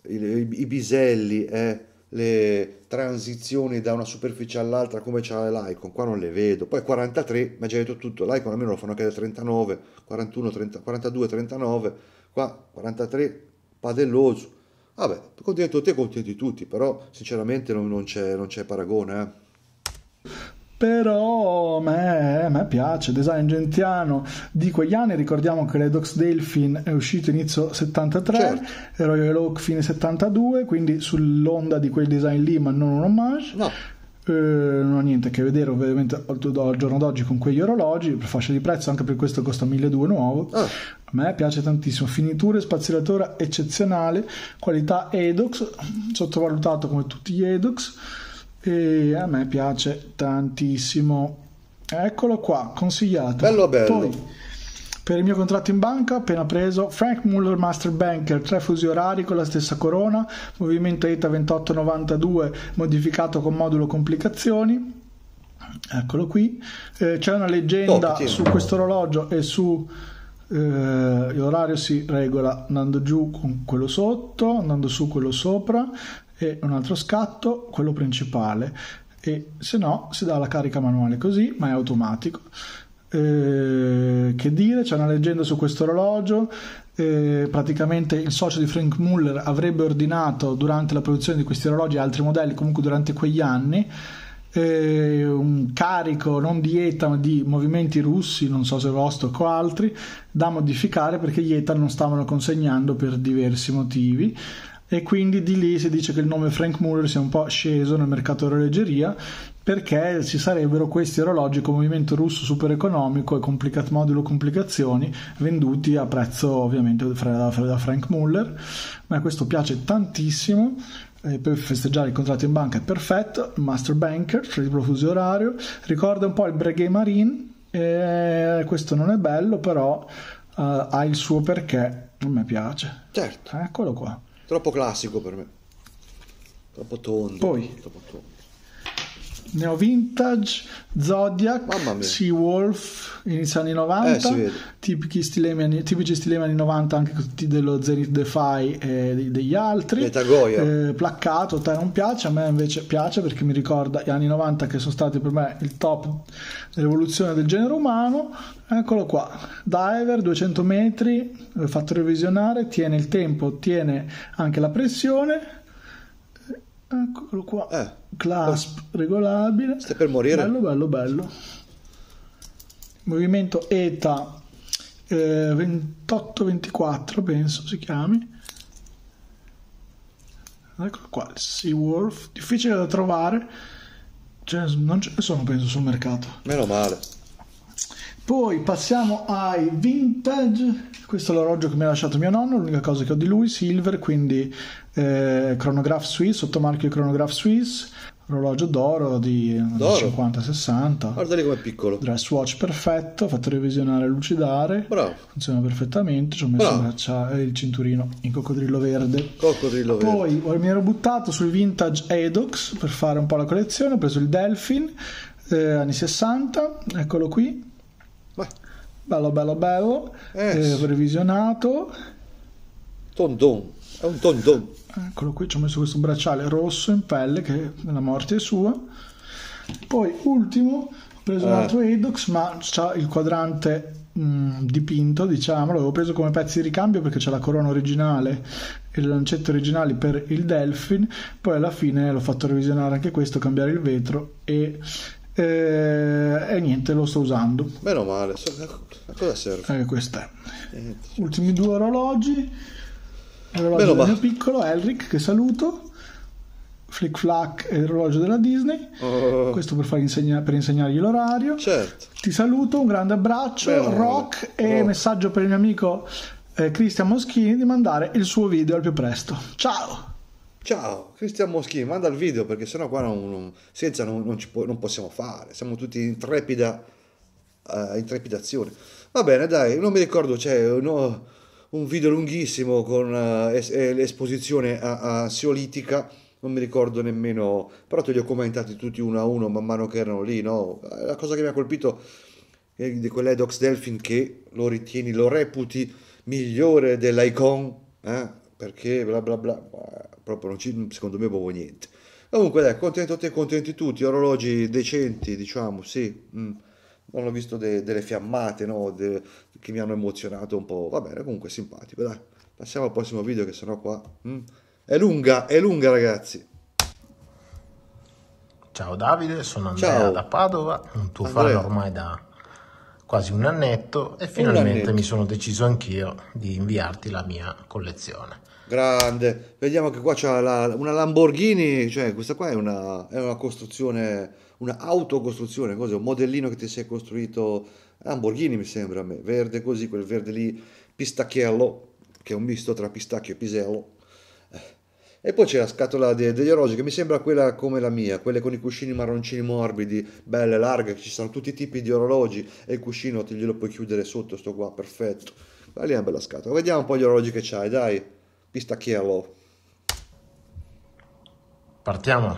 i, i biselli, eh, le transizioni da una superficie all'altra come c'è l'icon, qua non le vedo. Poi 43, ma già detto tutto, l'icon almeno lo fanno anche da 39, 41, 30, 42, 39, qua 43, padelloso Vabbè, ah, contento te, contenti tutti, però sinceramente non, non, c'è, non c'è, paragone. Eh. Però a me, me, piace, design gentiano di quegli anni, ricordiamo che Redox Delphin è uscito inizio 73, certo. Royal Oak fine 72, quindi sull'onda di quel design lì, ma non un omaggio. No eh, non ha niente a che vedere ovviamente al, giorno d'oggi con quegli orologi per fascia di prezzo anche per questo costa 1200 nuovo oh. a me piace tantissimo finiture spaziolatura eccezionale qualità edox sottovalutato come tutti gli edox e a me piace tantissimo eccolo qua consigliato bello bello Poi, per il mio contratto in banca, appena preso, Frank Muller Master Banker, tre fusi orari con la stessa corona, movimento ETA 2892 modificato con modulo complicazioni. Eccolo qui. Eh, c'è una leggenda oh, su questo orologio e su eh, l'orario si regola andando giù con quello sotto, andando su quello sopra e un altro scatto, quello principale. E se no si dà la carica manuale così, ma è automatico eh, che dire, c'è una leggenda su questo orologio. Eh, praticamente il socio di Frank Muller avrebbe ordinato durante la produzione di questi orologi e altri modelli, comunque durante quegli anni. Eh, un carico non di ETA ma di movimenti russi, non so se Vostok o altri, da modificare perché gli ETA non stavano consegnando per diversi motivi e quindi di lì si dice che il nome Frank Muller sia un po' sceso nel mercato orologeria perché ci sarebbero questi orologi con movimento russo super economico e complicat modulo complicazioni venduti a prezzo ovviamente da, Frank Muller ma questo piace tantissimo eh, per festeggiare il contratto in banca è perfetto master banker, triplo cioè fuso orario ricorda un po' il Breguet Marine eh, questo non è bello però eh, ha il suo perché Non mi piace certo eccolo qua troppo classico per me troppo tondo poi troppo tondo Neo Vintage, Zodiac, Sea Wolf, inizio anni 90, eh, tipici, stilemi, tipici stilemi anni 90 anche tutti dello Zenith Defy e degli altri, eh, placcato, te non piace, a me invece piace perché mi ricorda gli anni 90 che sono stati per me il top dell'evoluzione del genere umano, eccolo qua, diver 200 metri, eh, fatto revisionare, tiene il tempo, tiene anche la pressione Eccolo qua. Eh. Clasp oh. regolabile. Stai per morire. Bello, bello, bello. Movimento ETA eh, 2824 penso si chiami. Eccolo qua, il Seawolf. Difficile da trovare. Cioè, non ce ne sono, penso, sul mercato. Meno male. Poi passiamo ai vintage, questo è l'orologio che mi ha lasciato mio nonno, l'unica cosa che ho di lui, silver, quindi eh, chronograph Swiss, sottomarchio chronograph Swiss, orologio d'oro di 50-60. Guardali com'è piccolo. Dress watch perfetto, fatto revisionare e lucidare. Bravo. Funziona perfettamente, ci ho messo braccia il cinturino in coccodrillo verde. Coccodrillo Poi verde. mi ero buttato sul vintage Edox per fare un po' la collezione, ho preso il Delphin eh, anni 60, eccolo qui bello bello bello, eh. Eh, revisionato. Tondon, è un tondon. Eccolo qui, ci ho messo questo bracciale rosso in pelle che la morte è sua. Poi ultimo, ho preso eh. un altro Edox, ma c'ha il quadrante mh, mm, dipinto, diciamo, l'avevo preso come pezzi di ricambio perché c'è la corona originale e le lancette originali per il delfin poi alla fine l'ho fatto revisionare anche questo, cambiare il vetro e eh, e niente, lo sto usando. Meno male, a cosa serve? Eh, questo è. Ultimi due orologi. L'orologio Meno del piccolo, Elric, che saluto. Flick Flack e l'orologio della Disney. Oh. Questo per, insegna- per, insegnargli l'orario. Certo. Ti saluto, un grande abbraccio, Bene, rock e rock. messaggio per il mio amico eh, Cristian Moschini di mandare il suo video al più presto. Ciao! Ciao, Cristian Moschi, manda il video perché sennò qua non, non, senza non, non, può, non, possiamo fare, siamo tutti in trepida, uh, in trepidazione. Va bene, dai, non mi ricordo, c'è uno, oh, un video lunghissimo con uh, es- eh, l'esposizione a, Siolitica, non mi ricordo nemmeno, però te li ho commentati tutti uno a uno man mano che erano lì, no? La cosa che mi ha colpito è di quell'Edox Delphin che lo ritieni, lo reputi migliore dell'Icon, eh? perché bla bla bla proprio non ci, secondo me proprio niente. Comunque dai, contento te, contenti tutti, orologi decenti, diciamo, sì. Mm. Non ho visto de, delle fiammate, no, de, che mi hanno emozionato un po'. Va bene, comunque simpatico, dai. Passiamo al prossimo video che sennò qua... Mm. È lunga, è lunga ragazzi. Ciao Davide, sono Andrea Ciao. da Padova, un tuo fan ormai da quasi un annetto e finalmente annetto. mi sono deciso anch'io di inviarti la mia collezione. Grande, vediamo che qua c'è la, una Lamborghini, cioè questa qua è una, è una costruzione, un'autocostruzione, così, un modellino che ti sei costruito, Lamborghini mi sembra a me, verde così, quel verde lì, pistacchiello, che è un misto tra pistacchio e pisello. E poi c'è la scatola de- degli orologi che mi sembra quella come la mia, quelle con i cuscini marroncini morbidi, belle, larghe, ci sono tutti i tipi di orologi e il cuscino te glielo puoi chiudere sotto, sto qua, perfetto. Ma lì è una bella scatola. Vediamo un po' gli orologi che c'hai, dai. Pista Pistacchiello. Partiamo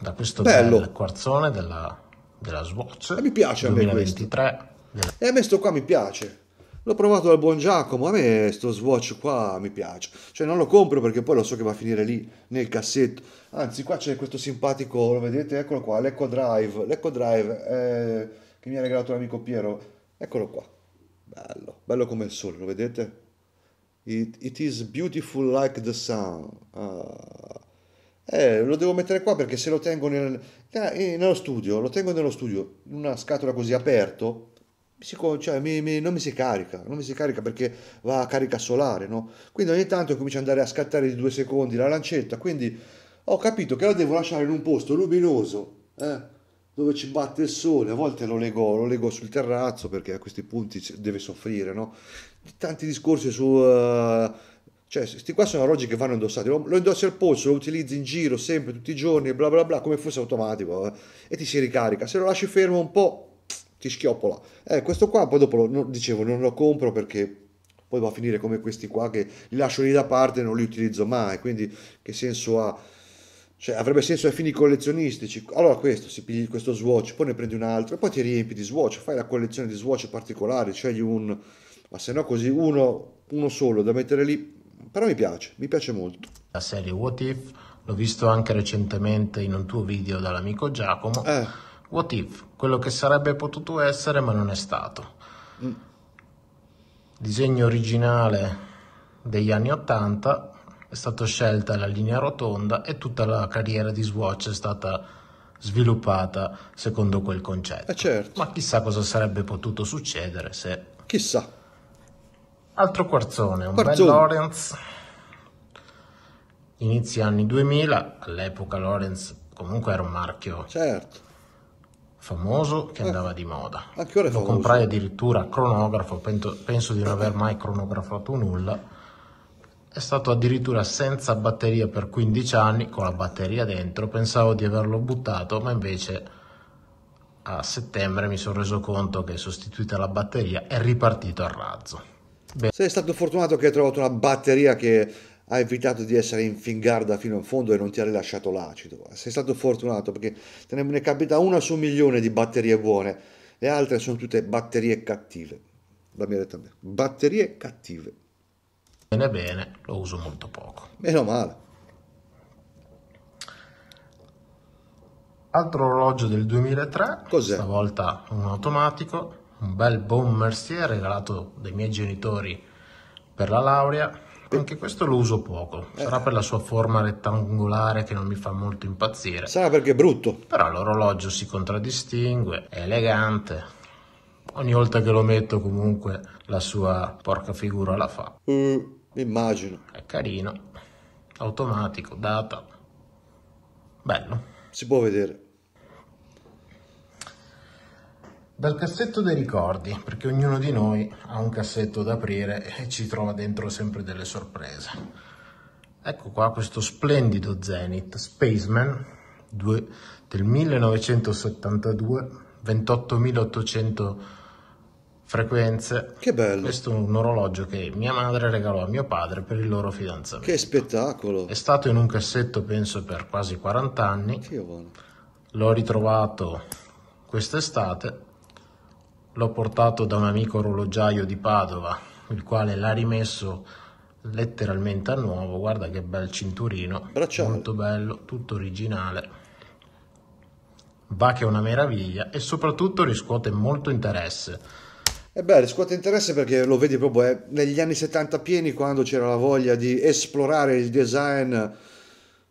da questo Bello. bel quarzone della, della Swatch. E eh, mi piace 2023. a me questo. E a me sto qua mi piace. L'ho provato dal buon Giacomo, a me sto Swatch qua mi piace. Cioè non lo compro perché poi lo so che va a finire lì nel cassetto. Anzi, qua c'è questo simpatico, lo vedete, eccolo qua, l'Eco Drive, l'Eco Drive eh, che mi ha regalato l'amico Piero. Eccolo qua. Bello, bello come il sole, lo vedete? It, it is beautiful like the sun. Ah. Eh, lo devo mettere qua perché se lo tengo nel, eh, nello studio, lo tengo nello studio, in una scatola così aperto, cioè, mi, mi, non mi si carica, non mi si carica perché va a carica solare, no? Quindi ogni tanto comincia ad andare a scattare di due secondi la lancetta, quindi ho capito che la devo lasciare in un posto luminoso, eh, dove ci batte il sole, a volte lo leggo, lo leggo sul terrazzo perché a questi punti deve soffrire, no? Tanti discorsi su... Uh, cioè, questi qua sono orologi che vanno indossati, lo, lo indossi al polso, lo utilizzi in giro sempre, tutti i giorni, bla bla bla, come fosse automatico, eh? e ti si ricarica. Se lo lasci fermo un po', ti schioppola. Eh, questo qua poi dopo lo, dicevo non lo compro perché poi va a finire come questi qua che li lascio lì da parte e non li utilizzo mai, quindi che senso ha? Cioè avrebbe senso ai fini collezionistici. Allora questo, si pigli questo swatch, poi ne prendi un altro e poi ti riempi di swatch, fai la collezione di swatch particolari, scegli un... ma se no così uno, uno solo da mettere lì, però mi piace, mi piace molto. La serie What If l'ho visto anche recentemente in un tuo video dall'amico Giacomo. Eh what if, quello che sarebbe potuto essere ma non è stato. Mm. Disegno originale degli anni 80 è stata scelta la linea rotonda e tutta la carriera di Swatch è stata sviluppata secondo quel concetto. Eh certo. Ma chissà cosa sarebbe potuto succedere se... Chissà. Altro quarzone, un quarzone. bel Lorenz, inizio anni 2000, all'epoca Lorenz comunque era un marchio certo famoso che eh. andava di moda. A che ora Lo famoso? comprai addirittura a cronografo, penso, penso di non aver mai cronografato nulla. È stato addirittura senza batteria per 15 anni, con la batteria dentro. Pensavo di averlo buttato, ma invece a settembre mi sono reso conto che sostituita la batteria è ripartito al razzo. Beh. Sei stato fortunato che hai trovato una batteria che ha evitato di essere in fingarda fino in fondo e non ti ha rilasciato l'acido. Sei stato fortunato perché te ne capita una su un milione di batterie buone, le altre sono tutte batterie cattive. La mia retta a me. Batterie cattive. Bene, bene, lo uso molto poco. Meno male. Altro orologio del 2003, Cos'è? stavolta un automatico, un bel bomber Mercier regalato dai miei genitori per la laurea anche questo lo uso poco, sarà eh. per la sua forma rettangolare che non mi fa molto impazzire. Sarà perché è brutto. Però l'orologio si contraddistingue, è elegante. Ogni volta che lo metto comunque la sua porca figura la fa. Uh, immagino. È carino, automatico, data. Bello. Si può vedere. Dal cassetto dei ricordi, perché ognuno di noi ha un cassetto da aprire e ci trova dentro sempre delle sorprese. Ecco qua questo splendido Zenith Spaceman 2 del 1972, 28.800 frequenze. Che bello! Questo è un orologio che mia madre regalò a mio padre per il loro fidanzamento. Che spettacolo! È stato in un cassetto penso per quasi 40 anni. Che buono! L'ho ritrovato quest'estate l'ho portato da un amico orologiaio di Padova, il quale l'ha rimesso letteralmente a nuovo, guarda che bel cinturino, Bracciale. molto bello, tutto originale. Va che è una meraviglia e soprattutto riscuote molto interesse. E beh, riscuote interesse perché lo vedi proprio eh, negli anni 70 pieni quando c'era la voglia di esplorare il design,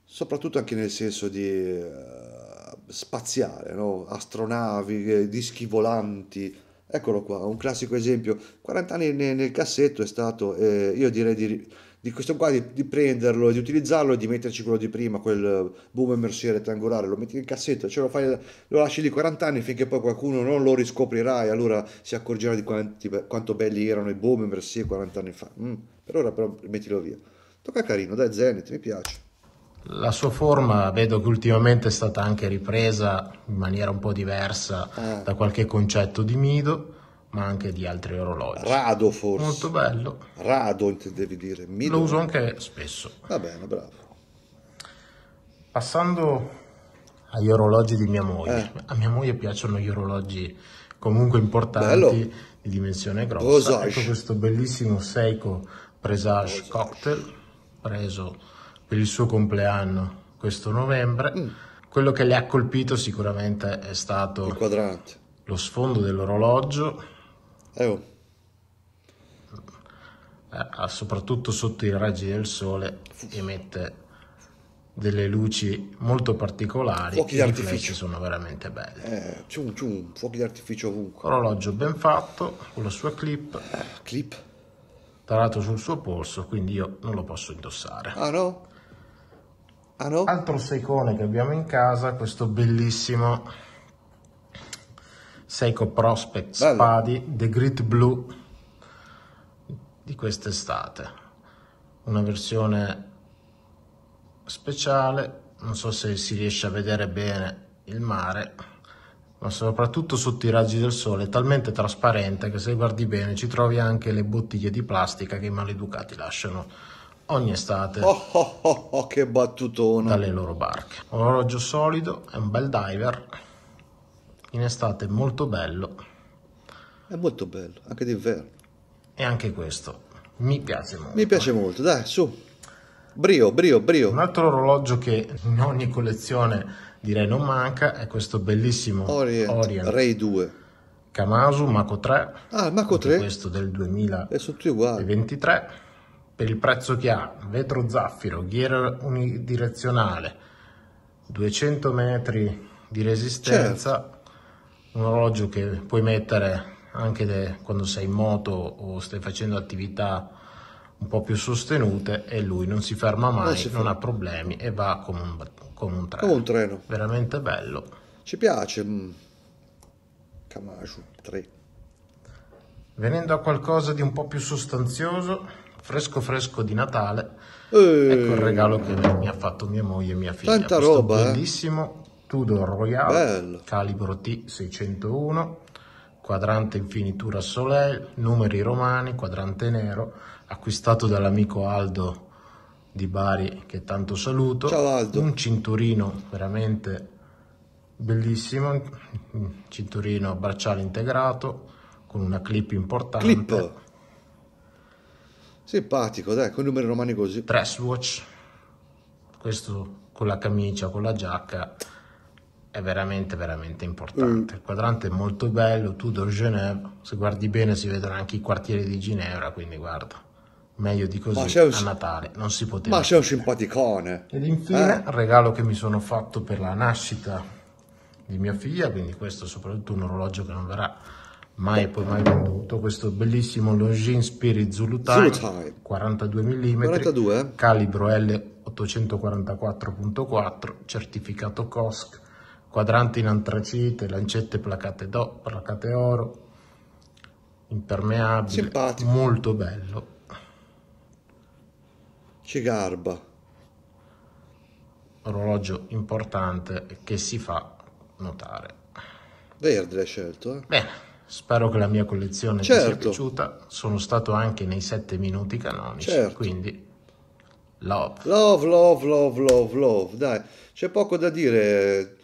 soprattutto anche nel senso di uh, eh, spaziale, no? astronavi, eh, dischi volanti, Eccolo qua, un classico esempio. 40 anni nel, cassetto è stato, eh, io direi di, di questo qua, di, di, prenderlo, di utilizzarlo e di metterci quello di prima, quel boom immersione rettangolare, lo metti nel cassetto, ce lo, fai, lo lasci lì 40 anni finché poi qualcuno non lo riscoprirà e allora si accorgerà di quanti, quanto belli erano i boom immersione 40 anni fa. Mm, per ora però mettilo via. Tocca carino, dai Zenith, mi piace. La sua forma vedo che ultimamente è stata anche ripresa in maniera un po' diversa ah. da qualche concetto di Mido, ma anche di altri orologi. Rado forse. Molto bello. Rado intendevi dire. Mido. Lo uso anche spesso. Va bene, bravo. Passando agli orologi di mia moglie. Eh. A mia moglie piacciono gli orologi comunque importanti, bello. di dimensione grossa. Osage. Ecco questo bellissimo Seiko Presage Osage. Cocktail, preso per il suo compleanno questo novembre. Mm. Quello che le ha colpito sicuramente è stato il quadrante. lo sfondo dell'orologio. Eh oh. Eh, soprattutto sotto i raggi del sole emette delle luci molto particolari fuochi d'artificio. sono veramente belli eh, cium, cium, fuochi d'artificio ovunque orologio ben fatto con la sua clip eh, clip tarato sul suo polso quindi io non lo posso indossare ah no? Ah no? Altro seicone che abbiamo in casa, questo bellissimo Seiko Prospect Bello. Spadi The Great Blue di quest'estate. Una versione speciale, non so se si riesce a vedere bene il mare, ma soprattutto sotto i raggi del sole è talmente trasparente che se guardi bene ci trovi anche le bottiglie di plastica che i maleducati lasciano ogni estate. Oh, oh, oh, oh che battutone Dalle loro barche. Un orologio solido, è un bel diver. In estate molto bello. È molto bello, anche d'inverno. E anche questo mi piace molto. Mi piace molto, dai, su. Brio, brio, brio. Un altro orologio che in ogni collezione direi non manca è questo bellissimo Orient, Orient. Ray 2. Kamasu Mako 3. Ah, Mako 3. Questo del 2023 per il prezzo che ha, vetro zaffiro, ghiera unidirezionale, 200 metri di resistenza, certo. un orologio che puoi mettere anche quando sei in moto o stai facendo attività un po' più sostenute e lui non si ferma mai, non, ferma. non ha problemi e va come un, come un, treno. Come un treno. Veramente bello. Ci piace. Mm. Camaju 3. Venendo a qualcosa di un po' più sostanzioso, fresco fresco di Natale. E... Ecco il regalo che mi ha fatto mia moglie e mia figlia. Tanta Questo roba, eh. bellissimo eh? Tudor Royale, Bello. calibro T601, quadrante in finitura Soleil, numeri romani, quadrante nero, acquistato dall'amico Aldo di Bari che tanto saluto. Ciao Aldo. Un cinturino veramente bellissimo, cinturino bracciale integrato con una clip importante. Clip. Simpatico, dai, con i numeri romani così. Trash questo con la camicia, con la giacca, è veramente, veramente importante. Mm. Il quadrante è molto bello, Tudor Geneve, se guardi bene si vedono anche i quartieri di Ginevra, quindi guarda meglio di così un... a Natale non si poteva ma c'è un simpaticone ed infine il eh? regalo che mi sono fatto per la nascita di mia figlia quindi questo soprattutto un orologio che non verrà mai e poi mai venduto, questo bellissimo Longin Spirit Zulu Time, 42 mm, 42. calibro L844.4, certificato COSC, quadrante in antracite, lancette placate, do, placate oro, impermeabile, Simpatico. molto bello. Ci garba. Orologio importante che si fa notare. Verde l'hai scelto, eh? Bene. Spero che la mia collezione certo. ti sia certo. piaciuta. Sono stato anche nei sette minuti canonici, certo. quindi love. Love, love, love, love, love. Dai, c'è poco da dire.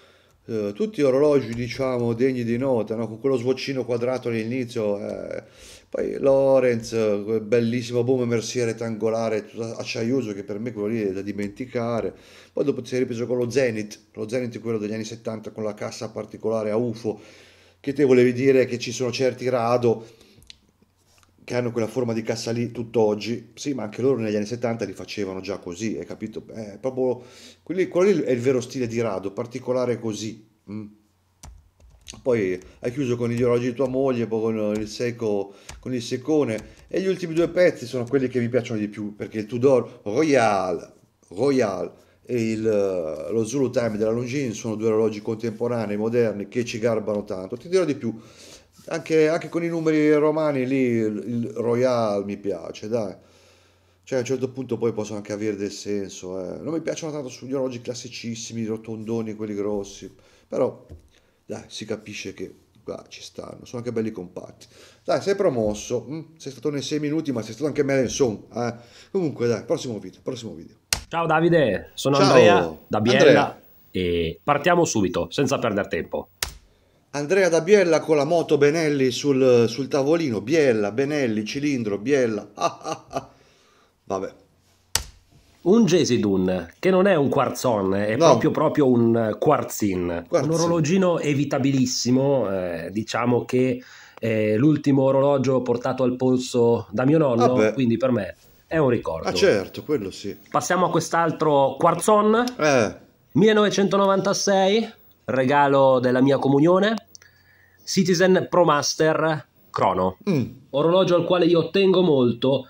Eh, tutti orologi, diciamo, degni di nota, no? con quello svoccino quadrato all'inizio. Eh. Poi Lorenz, bellissimo boom Mercier rettangolare acciaioso che per me quello lì è da dimenticare. Poi dopo si è ripreso con lo Zenith, lo Zenith quello degli anni 70 con la cassa particolare a UFO che te volevi dire che ci sono certi rado che hanno quella forma di cassa lì tutt'oggi, sì, ma anche loro negli anni 70 li facevano già così, hai capito? Eh, proprio quelli, quello è il vero stile di rado, particolare così. Mm. Poi hai chiuso con gli orologi di tua moglie, poi con il, secco, con il secone, e gli ultimi due pezzi sono quelli che mi piacciono di più, perché il Tudor Royal, Royal, il, eh, lo Zulu Time della Longines sono due orologi contemporanei, moderni, che ci garbano tanto. Ti dirò di più, anche, anche con i numeri romani lì il, il Royal mi piace, dai. Cioè a un certo punto poi possono anche avere del senso. Eh. Non mi piacciono tanto sugli orologi classicissimi, rotondoni, quelli grossi, però dai, si capisce che qua ci stanno, sono anche belli compatti. Dai, sei promosso, mm, sei stato nei sei minuti, ma sei stato anche me, insomma. Eh. Comunque dai, prossimo video, prossimo video. Ciao Davide, sono Ciao. Andrea da Biella Andrea. e partiamo subito, senza perdere tempo. Andrea da Biella con la moto Benelli sul, sul tavolino, Biella, Benelli, cilindro, Biella. [LAUGHS] Vabbè. Un Jesidun, che non è un quarzon, è no. proprio, proprio, un quarzin. quarzin. Un orologino evitabilissimo, eh, diciamo che è eh, l'ultimo orologio portato al polso da mio nonno, Vabbè. quindi per me è un ricordo. Ah certo, quello sì. Passiamo a quest'altro Quarzon. Eh. 1996, regalo della mia comunione. Citizen Pro Master Chrono. Mm. Orologio al quale io tengo molto,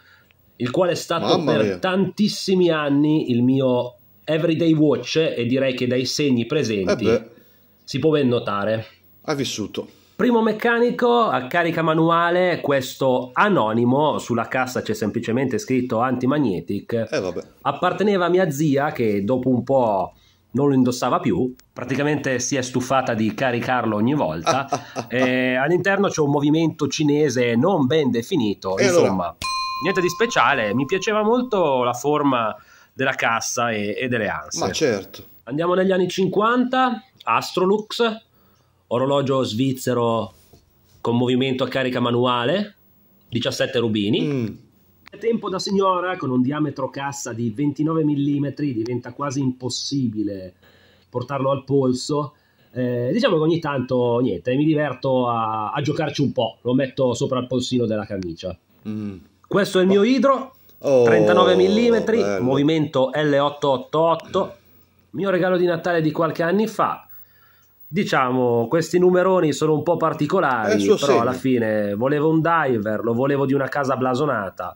il quale è stato Mamma per mia. tantissimi anni il mio everyday watch e direi che dai segni presenti eh si può ben notare. Ha vissuto. Primo meccanico a carica manuale, questo anonimo, sulla cassa c'è semplicemente scritto antimagnetic. Eh, apparteneva a mia zia che dopo un po' non lo indossava più, praticamente si è stufata di caricarlo ogni volta. [LAUGHS] all'interno c'è un movimento cinese non ben definito, eh, insomma, allora. niente di speciale, mi piaceva molto la forma della cassa e, e delle ansie. Ma certo. Andiamo negli anni 50, Astrolux, orologio svizzero con movimento a carica manuale, 17 rubini. Mm. Tempo da signora con un diametro cassa di 29 mm diventa quasi impossibile portarlo al polso. Eh, diciamo che ogni tanto niente, mi diverto a, a, giocarci un po', lo metto sopra il polsino della camicia. Mm. Questo è il mio oh. idro, oh, 39 mm, bello. movimento L888, mio regalo di Natale di qualche anno fa, diciamo questi numeroni sono un po' particolari però segno. alla fine volevo un diver lo volevo di una casa blasonata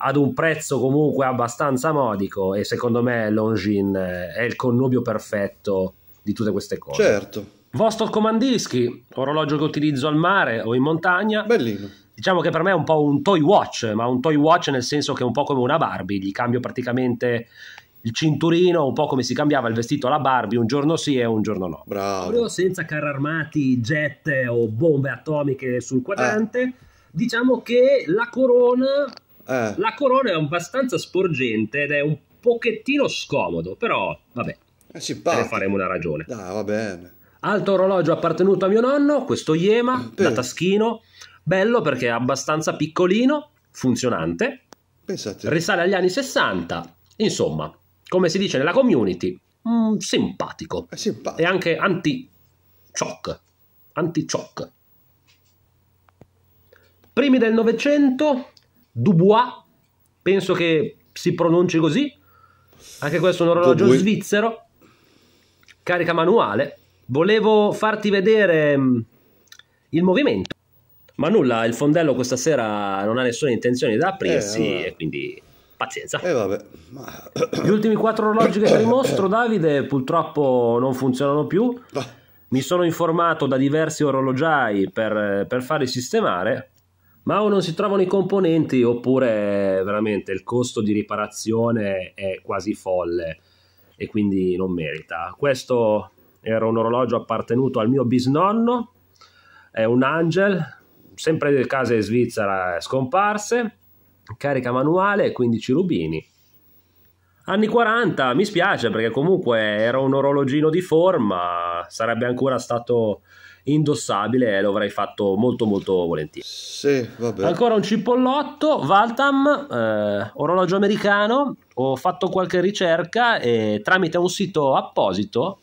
ad un prezzo comunque abbastanza modico e secondo me Longin è il connubio perfetto di tutte queste cose certo vostro comandischi orologio che utilizzo al mare o in montagna bellino diciamo che per me è un po' un toy watch ma un toy watch nel senso che è un po' come una Barbie gli cambio praticamente il cinturino, un po' come si cambiava il vestito alla Barbie, un giorno sì e un giorno no. Bravo. Senza carri armati, jet o bombe atomiche sul quadrante, eh. diciamo che la corona, eh. la corona è abbastanza sporgente ed è un pochettino scomodo, però vabbè, eh, ne faremo una ragione. Ah, va bene. Alto orologio appartenuto a mio nonno, questo Yema, Beh. Mm, da taschino, bello perché è abbastanza piccolino, funzionante, Pensate. risale agli anni 60, insomma, come si dice nella community, mh, mm, simpatico. È simpatico. E anche anti-choc. Anti-choc. Primi del Novecento, Dubois, penso che si pronunci così, anche questo è un orologio Dubois. svizzero, carica manuale. Volevo farti vedere mh, mm, il movimento. Ma nulla, il fondello questa sera non ha nessuna intenzione di aprirsi eh, allora. e quindi pazienza. E eh vabbè. Ma... Gli ultimi quattro orologi che ti mostro, Davide, purtroppo non funzionano più. Ah. Mi sono informato da diversi orologiai per, per farli sistemare, ma o non si trovano i componenti oppure veramente il costo di riparazione è quasi folle e quindi non merita. Questo era un orologio appartenuto al mio bisnonno, è un Angel, sempre del caso in svizzera scomparse carica manuale 15 rubini. Anni 40, mi spiace perché comunque era un orologino di forma, sarebbe ancora stato indossabile e lo avrei fatto molto molto volentieri. Sì, Ancora un cipollotto, Valtam, eh, orologio americano, ho fatto qualche ricerca e tramite un sito apposito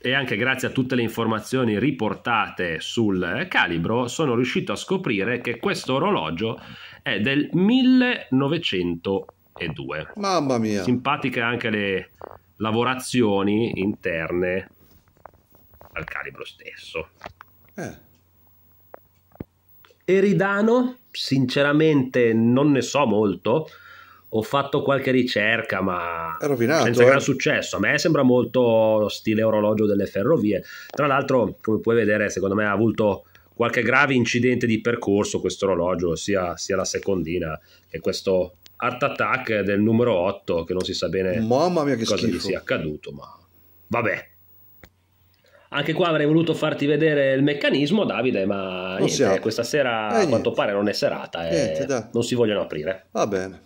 e anche grazie a tutte le informazioni riportate sul eh, calibro sono riuscito a scoprire che questo orologio è del 1902. Mamma mia! Simpatiche anche le lavorazioni interne al calibro stesso. Eh. Eridano, sinceramente non ne so molto, ho fatto qualche ricerca, ma è rovinato, senza eh? gran successo. A me sembra molto stile orologio delle ferrovie. Tra l'altro, come puoi vedere, secondo me ha avuto qualche grave incidente di percorso questo orologio, sia, sia la secondina che questo Art Attack del numero 8, che non si sa bene Mamma mia, che cosa schifo. gli sia accaduto, ma vabbè. Anche qua avrei voluto farti vedere il meccanismo, Davide, ma niente, questa sera eh, a quanto pare non è serata eh. e non si vogliono aprire. Va bene.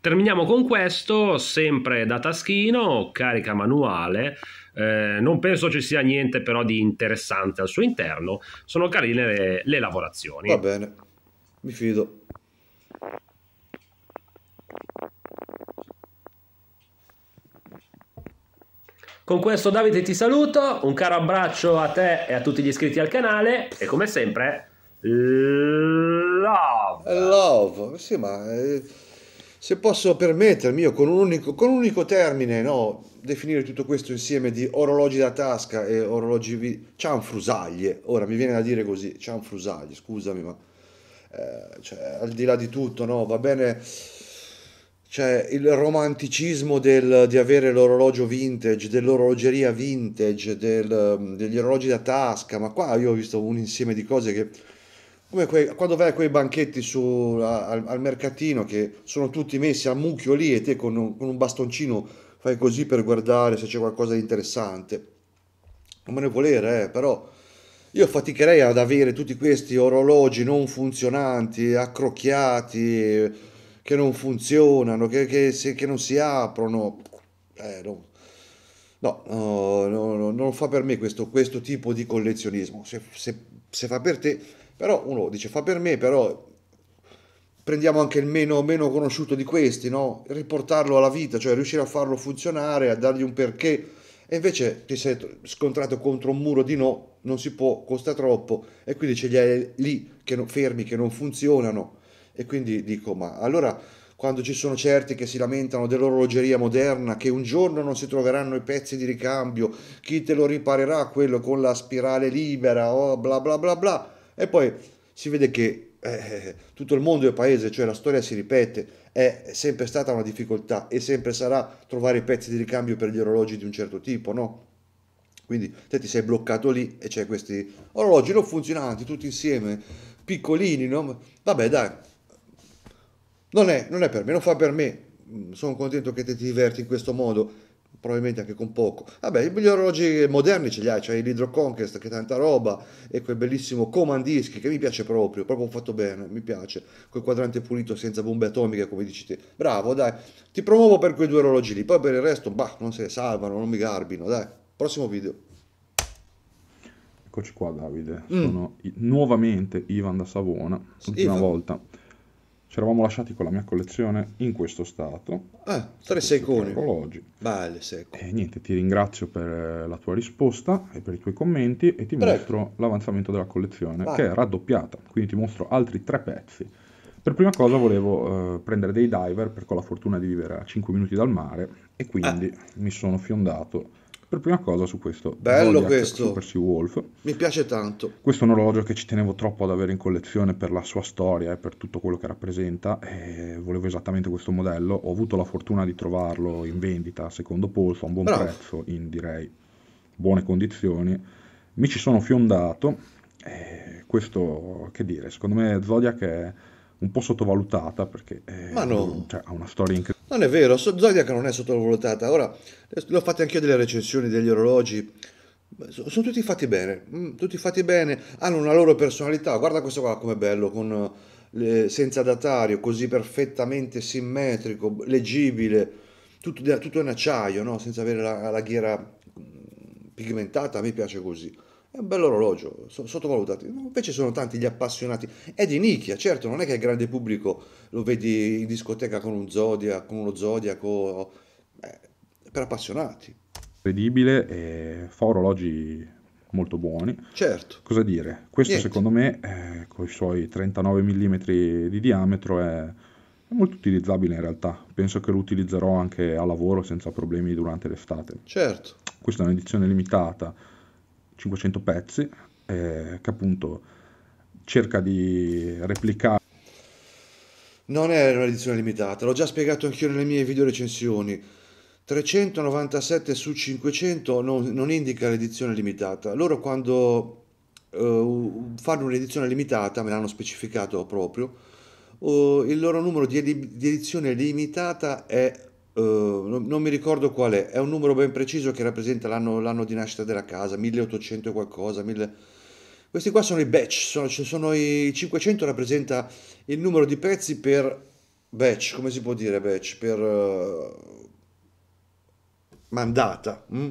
Terminiamo con questo, sempre da taschino, carica manuale, eh, non penso ci sia niente però di interessante al suo interno, sono carine le, le lavorazioni. Va bene, mi fido. Con questo Davide ti saluto, un caro abbraccio a te e a tutti gli iscritti al canale e come sempre love. Love, sì ma... Eh... Se posso permettermi io con un unico, con un unico termine, no, definire tutto questo insieme di orologi da tasca e orologi... Vi- cianfrusaglie, ora mi viene da dire così, cianfrusaglie, scusami, ma... Eh, cioè, al di là di tutto, no, va bene cioè il romanticismo del, di avere l'orologio vintage, dell'orologeria vintage, del, degli orologi da tasca, ma qua io ho visto un insieme di cose che come quei, quando vai a quei banchetti su, a, al, al, mercatino che sono tutti messi a mucchio lì e te con un, con un bastoncino fai così per guardare se c'è qualcosa di interessante. Non me ne volere, eh, però io faticherei ad avere tutti questi orologi non funzionanti, accrocchiati, che non funzionano, che, che, se, che non si aprono. Eh, no. No, no, no, non fa per me questo, questo tipo di collezionismo. se, se, se fa per te però uno dice fa per me, però prendiamo anche il meno, meno conosciuto di questi, no? riportarlo alla vita, cioè riuscire a farlo funzionare, a dargli un perché. E invece ti sei scontrato contro un muro di no, non si può, costa troppo, e quindi ce li hai lì che non, fermi, che non funzionano. E quindi dico, ma allora quando ci sono certi che si lamentano dell'orologeria moderna, che un giorno non si troveranno i pezzi di ricambio, chi te lo riparerà quello con la spirale libera, oh, bla bla bla bla. E poi si vede che eh, tutto il mondo è paese, cioè la storia si ripete, è sempre stata una difficoltà e sempre sarà trovare i pezzi di ricambio per gli orologi di un certo tipo, no? Quindi te ti sei bloccato lì e c'è questi orologi non funzionanti tutti insieme, piccolini, no? Vabbè dai, non è, non è per me, non fa per me, mm, sono contento che te ti diverti in questo modo probabilmente anche con poco. Vabbè, gli orologi moderni ce li hai, c'hai l'Hydro Conquest che è tanta roba e quel bellissimo Command Disc che mi piace proprio, proprio fatto bene, mi piace, quel quadrante pulito senza bombe atomiche come dici te. Bravo, dai, ti promuovo per quei due orologi lì, poi per il resto, bah, non se ne salvano, non mi garbino, dai. Prossimo video. Eccoci qua Davide, mm. sono nuovamente Ivan da Savona, l'ultima volta ci eravamo lasciati con la mia collezione in questo stato. Ah, tre secondi. Vale, secco. E niente, ti ringrazio per eh, la tua risposta e per i tuoi commenti e ti Prego. mostro l'avanzamento della collezione vale. che è raddoppiata, quindi ti mostro altri tre pezzi. Per prima cosa volevo eh, prendere dei diver perché ho la fortuna di vivere a 5 minuti dal mare e quindi ah. mi sono fiondato per prima cosa su questo bello Zodiac questo Super Sea Wolf mi piace tanto questo è un orologio che ci tenevo troppo ad avere in collezione per la sua storia e per tutto quello che rappresenta e volevo esattamente questo modello ho avuto la fortuna di trovarlo in vendita a secondo polso a un buon Bravo. prezzo in direi buone condizioni mi ci sono fiondato e questo che dire secondo me Zodiac è un po' sottovalutata perché eh, no. cioè, ha una storia incredibile non è vero, Zodiac non è sottovalutata. Ora, eh, l'ho fatto fatte anche io delle recensioni degli orologi. Sono tutti fatti bene, mm, tutti fatti bene, hanno una loro personalità. Guarda questo qua com'è bello, con, eh, le, senza datario, così perfettamente simmetrico, leggibile, tutto, tutto in acciaio, no? senza avere la, la ghiera mm, pigmentata, a me piace così. È un bell'orologio, sottovalutati. Invece sono tanti gli appassionati. È di nicchia, certo, non è che il grande pubblico lo vedi in discoteca con, un Zodiac, con uno zodiaco, è eh, per appassionati. Incredibile e fa orologi molto buoni. Certo. Cosa dire? Questo Niente. secondo me, eh, con i suoi 39 mm di diametro, è, è molto utilizzabile in realtà. Penso che lo utilizzerò anche a lavoro senza problemi durante l'estate. Certo. Questa è un'edizione limitata 500 pezzi eh, che appunto cerca di replicare. Non è un'edizione limitata, l'ho già spiegato anch'io nelle mie video recensioni. 397 su 500 non, non indica l'edizione limitata. Loro quando uh, fanno un'edizione limitata, me l'hanno specificato proprio, uh, il loro numero di, ed- di edizione limitata è Ehm, non, non, mi ricordo qual è, è un numero ben preciso che rappresenta l'anno, l'anno di nascita della casa, 1800 e qualcosa, 1000... questi qua sono i batch, sono, sono i 500 rappresenta il numero di pezzi per batch, come si può dire batch, per uh, mandata, mm?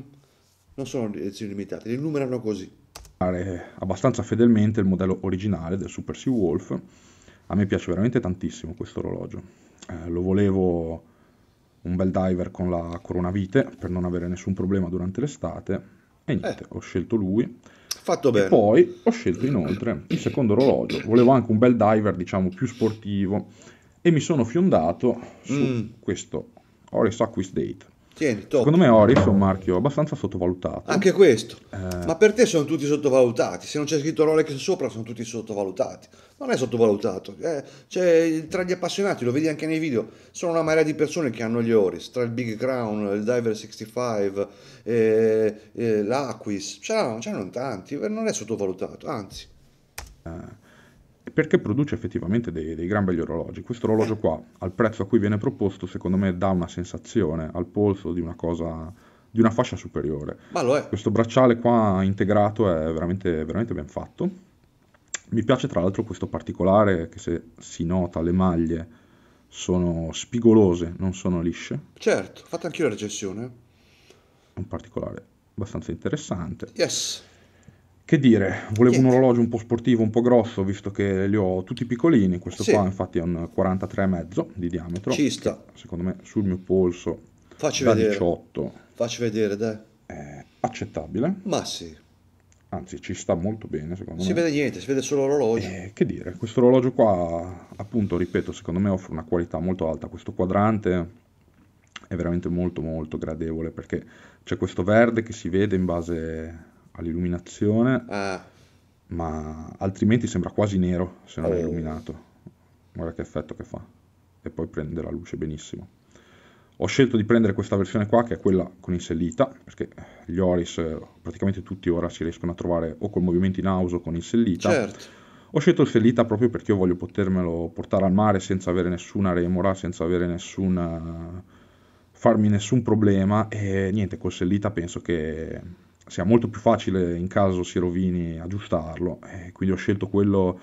non sono edizioni limitate, li numerano così. Abbastanza fedelmente il modello originale del Super Sea Wolf, a me piace veramente tantissimo questo orologio, eh, lo volevo un bel diver con la coronavite per non avere nessun problema durante l'estate e niente, eh. ho scelto lui. Fatto bene. E poi ho scelto inoltre il secondo orologio, volevo anche un bel diver diciamo più sportivo e mi sono fiondato su mm. questo Oris Acquis Date Tieni, top. Secondo me Orif è un marchio abbastanza sottovalutato. Anche questo. Eh... Ma per te sono tutti sottovalutati. Se non c'è scritto Rolex sopra sono tutti sottovalutati. Non è sottovalutato. Eh, cioè, tra gli appassionati, lo vedi anche nei video, sono una marea di persone che hanno gli Oris. Tra il Big Crown, il Diver 65, eh, eh l'Aquis. C'erano, c'erano tanti. Non è sottovalutato, anzi. Eh perché produce effettivamente dei, dei gran belli orologi. Questo orologio qua, al prezzo a cui viene proposto, secondo me dà una sensazione al polso di una cosa di una fascia superiore. Questo bracciale qua integrato è veramente, veramente ben fatto. Mi piace tra l'altro questo particolare che se si nota le maglie sono spigolose, non sono lisce. Certo, ho fatto anche io la recensione. Un particolare abbastanza interessante. Yes. Che dire, volevo Niente. un orologio un po' sportivo, un po' grosso, visto che li ho tutti piccolini. Questo sì. qua infatti è un 43,5 di diametro. Ci sta. Secondo me sul mio polso Facci da vedere. 18. Facci vedere, dai. È accettabile. Ma sì. Anzi, ci sta molto bene, secondo si me. Si vede niente, si vede solo l'orologio. Eh, che dire, questo orologio qua, appunto, ripeto, secondo me offre una qualità molto alta. Questo quadrante è veramente molto molto gradevole perché c'è questo verde che si vede in base all'illuminazione, ah. ma altrimenti sembra quasi nero se non oh. è eh. illuminato. Guarda che effetto che fa. E poi prende la luce benissimo. Ho scelto di prendere questa versione qua, che è quella con i sellita, perché gli Oris eh, praticamente tutti ora si riescono a trovare o col movimento in house o con il sellita. Certo. Ho scelto il sellita proprio perché io voglio potermelo portare al mare senza avere nessuna remora, senza avere nessuna... Eh, farmi nessun problema e niente, col sellita penso che sia molto più facile in caso si rovini aggiustarlo, eh, quindi ho scelto quello,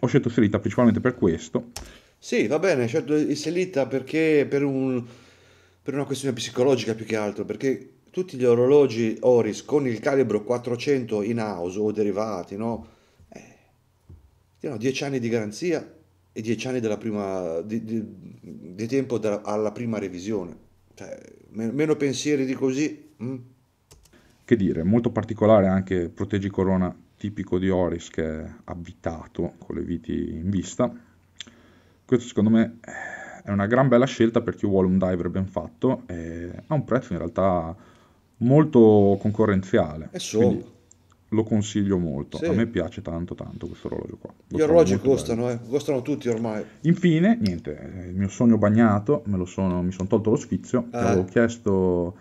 ho scelto Selita principalmente per questo. Sì, va bene, ho scelto Selita perché per, un, per una questione psicologica più che altro, perché tutti gli orologi Oris con il calibro 400 in house o derivati, no? Eh, hanno 10 anni di garanzia e 10 anni della prima, di, di, di tempo della, alla prima revisione. Cioè, meno pensieri di così. Mh? Mm? Che dire, molto particolare anche Proteggi Corona tipico di Oris che è avvitato con le viti in vista. Questo secondo me è una gran bella scelta per chi vuole un diver ben fatto e ha un prezzo in realtà molto concorrenziale. È solo. Lo consiglio molto, sì. a me piace tanto tanto questo orologio qua. Lo Gli orologi costano, eh. costano tutti ormai. Infine, niente, eh, il mio sogno bagnato, me lo sono, mi sono tolto lo sfizio, eh. avevo chiesto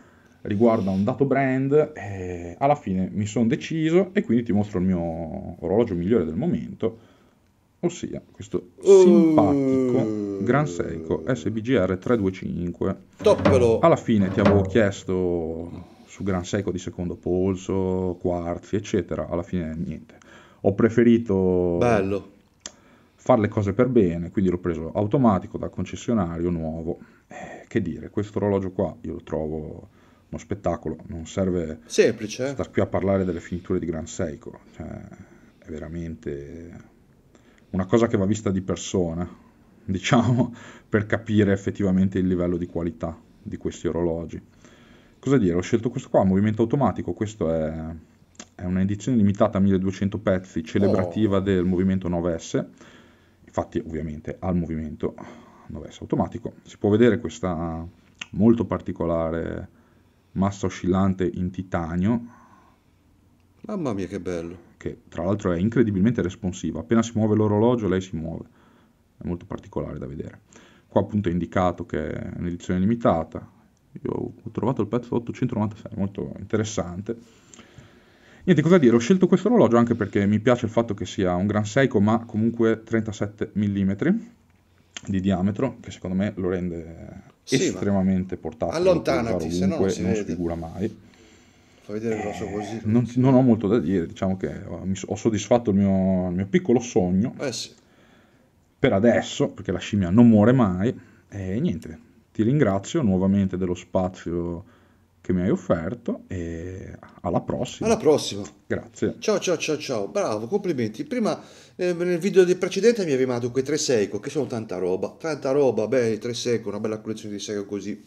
riguarda un dato brand, eh, alla fine mi sono deciso e quindi ti mostro il mio orologio migliore del momento, ossia questo simpatico Gran Seiko SBGR 325. Toppelo! Alla fine ti avevo chiesto su Gran Seiko di secondo polso, quarti, eccetera, alla fine niente. Ho preferito Bello. fare le cose per bene, quindi l'ho preso automatico da concessionario nuovo. Eh, che dire, questo orologio qua io lo trovo uno spettacolo, non serve Semplice. Eh. star qui a parlare delle finiture di Gran Seiko, cioè, è veramente una cosa che va vista di persona, [LAUGHS] diciamo, per capire effettivamente il livello di qualità di questi orologi. Cosa dire, ho scelto questo qua, movimento automatico, questo è, è un'edizione limitata a 1200 pezzi, celebrativa oh. del movimento 9S, infatti ovviamente al movimento 9S automatico, si può vedere questa molto particolare massa oscillante in titanio. Mamma mia che bello. Che tra l'altro è incredibilmente responsiva, appena si muove l'orologio lei si muove. È molto particolare da vedere. Qua appunto è indicato che è un'edizione limitata. Io ho trovato il pezzo 896, molto interessante. Niente, cosa dire, ho scelto questo orologio anche perché mi piace il fatto che sia un Gran Seiko, ma comunque 37 mm di diametro, che secondo me lo rende sì, estremamente portato allontanati se no non si, non si mai fa vedere grosso eh, così non, non, ho molto da dire diciamo che ho soddisfatto il mio, il mio piccolo sogno eh sì. per adesso perché la scimmia non muore mai e niente ti ringrazio nuovamente dello spazio che mi hai offerto e alla prossima. Alla prossima. Grazie. Ciao ciao ciao ciao, bravo, complimenti. Prima eh, nel video precedente mi avevi mandato quei tre Seiko, che sono tanta roba, tanta roba, beh, tre Seiko, una bella collezione di Seiko così.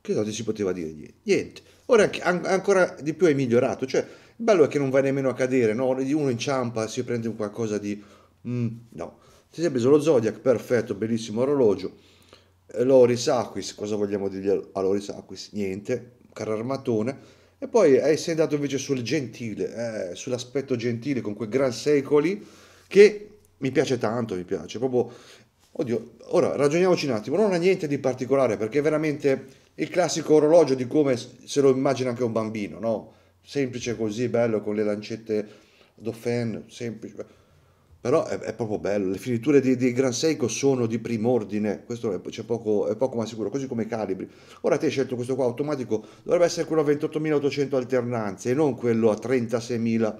Che cosa si poteva dire? Niente. Ora anche, an- ancora di più hai migliorato, cioè il bello è che non vai nemmeno a cadere, no? Uno inciampa, si prende un qualcosa di... Mm, no. Ti sei preso lo Zodiac, perfetto, bellissimo orologio. Eh, Loris Aquis, cosa vogliamo dirgli a Loris Aquis? Niente, carro armatone. E poi eh, sei andato invece sul gentile, eh, sull'aspetto gentile con quei gran secoli che mi piace tanto, mi piace proprio. Oddio, ora ragioniamoci un attimo, non ha niente di particolare perché è veramente il classico orologio di come se lo immagina anche un bambino, no? Semplice così, bello, con le lancette d'offen, semplice però è, è, proprio bello. Le finiture di, di, Gran Seiko sono di prim'ordine, questo è, cioè poco, è poco ma sicuro, così come i calibri. Ora te hai scelto questo qua automatico, dovrebbe essere quello a 28.800 alternanze e non quello a 36.000,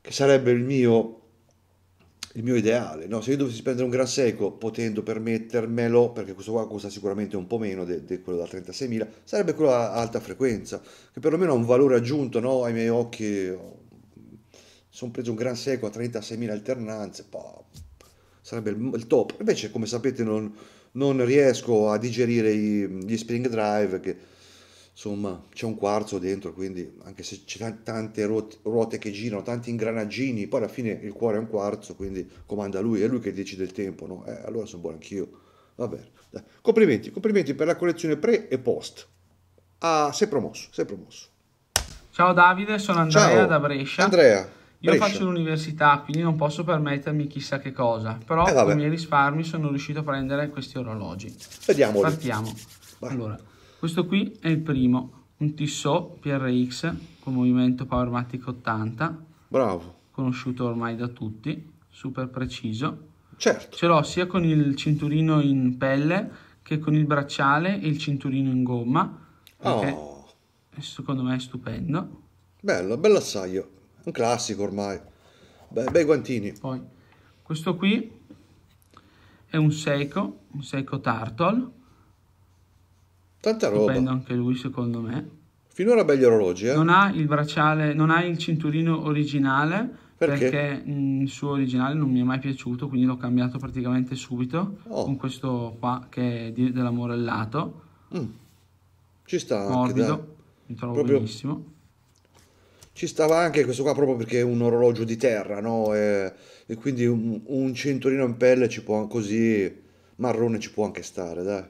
che sarebbe il mio, il mio ideale. No? Se io dovessi spendere un Gran Seiko, potendo permettermelo, perché questo qua costa sicuramente un po' meno di quello da 36.000, sarebbe quello a alta frequenza, che perlomeno ha un valore aggiunto no? ai miei occhi sono preso un gran secco a 36.000 alternanze, pop, sarebbe il, top. Invece, come sapete, non, non riesco a digerire i, gli spring drive, che insomma c'è un quarzo dentro, quindi anche se c'è tante ruote, che girano, tanti ingranaggini, poi alla fine il cuore è un quarzo, quindi comanda lui, è lui che decide il tempo, no? Eh, allora sono buono anch'io. Vabbè, Dai. complimenti, complimenti per la collezione pre e post. Ah, sei promosso, sei promosso. Ciao Davide, sono Andrea Ciao, da Brescia. Andrea. Io Brescia. faccio l'università, quindi non posso permettermi chissà che cosa, però eh, con i miei risparmi sono riuscito a prendere questi orologi. Vediamo. Partiamo. Vai. Allora, questo qui è il primo, un Tissot PRX con movimento Powermatic 80. Bravo. Conosciuto ormai da tutti, super preciso. Certo. Ce l'ho sia con il cinturino in pelle che con il bracciale e il cinturino in gomma. Oh. Secondo me è stupendo. Bello, bello assaio. Un classico ormai. Beh, bei guantini. Poi, questo qui è un Seiko, un Seiko Turtle Tanta roba. Stupendo anche lui, secondo me. Finora belli orologi, eh? Non ha il bracciale, non ha il cinturino originale, perché? perché? Mm, il suo originale non mi è mai piaciuto, quindi l'ho cambiato praticamente subito oh. con questo qua che è della Morellato. Mm. Ci sta. Morbido, anche, mi trovo Proprio benissimo ci stava anche questo qua proprio perché è un orologio di terra, no? E, e quindi un, un, cinturino in pelle ci può così marrone ci può anche stare, dai.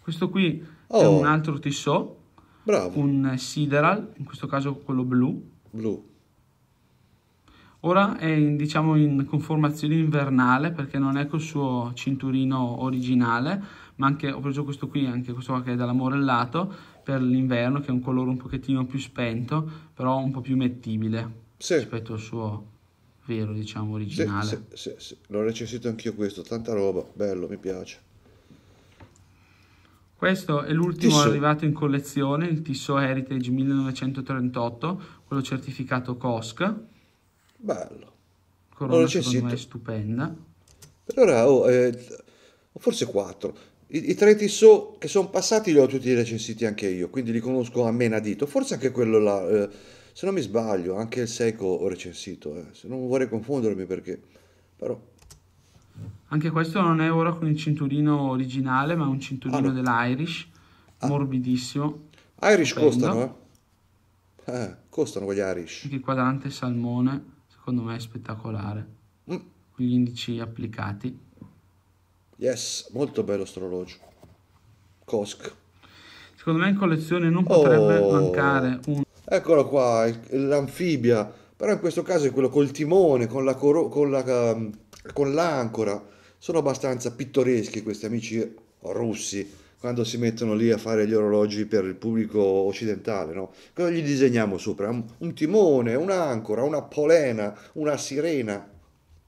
Questo qui oh. è un altro tissot. Bravo. Un sideral, in questo caso quello blu. Blu. Ora è in, diciamo in conformazione invernale perché non è col suo cinturino originale, ma anche ho preso questo qui, anche questo qua che è dalla Morellato, per l'inverno che è un colore un pochettino più spento, però un po' più mettibile sì. rispetto al suo vero, diciamo, originale. Sì, sì, sì, l'ho recensito anch'io questo, tanta roba, bello, mi piace. Questo è l'ultimo arrivato in collezione, il Tissot Heritage 1938, quello certificato COSC. Bello. Corona secondo me è stupenda. Per ora ho, oh, eh, forse 4. I, i tre Tissot che sono passati li ho tutti recensiti anche io, quindi li conosco a mena dito. Forse anche quello là, eh, se non mi sbaglio, anche il Seiko ho recensito, eh, se non vorrei confondermi perché... Però... Anche questo non è ora con il cinturino originale, ma è un cinturino ah, no. dell'Irish, ah. morbidissimo. Irish Spendo. costano, eh? eh? Costano quegli Irish. Anche il quadrante salmone, secondo me è spettacolare, mm. con gli indici applicati. Yes, molto bello sto orologio. Kosk. Secondo me in collezione non potrebbe oh, mancare un... Eccolo qua, l'anfibia. Però in questo caso è quello col timone, con, la coro- con, la, ehm, con l'ancora. Sono abbastanza pittoreschi questi amici russi quando si mettono lì a fare gli orologi per il pubblico occidentale. No? Cosa gli disegniamo sopra? Un, un timone, un'ancora, una polena, una sirena.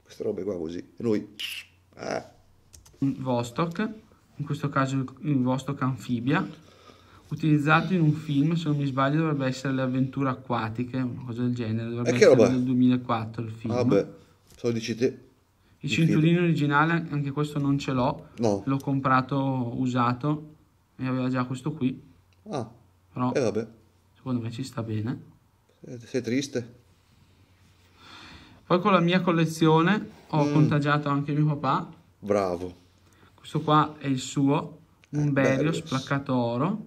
Queste robe qua così. E noi... Eh. Vostok, in questo caso il Vostok anfibia, utilizzato in un film, se non mi sbaglio dovrebbe essere Le avventure acquatiche, una cosa del genere, dovrebbe essere roba? del 2004 il film. Vabbè, ah solo dici te. Il cinturino originale, anche questo non ce l'ho, no. l'ho comprato usato e aveva già questo qui. Ah, però eh vabbè. secondo me ci sta bene. Eh, sei triste? Poi con la mia collezione ho mm. contagiato anche mio papà. Bravo. Questo qua è il suo, un eh, berio placcato oro.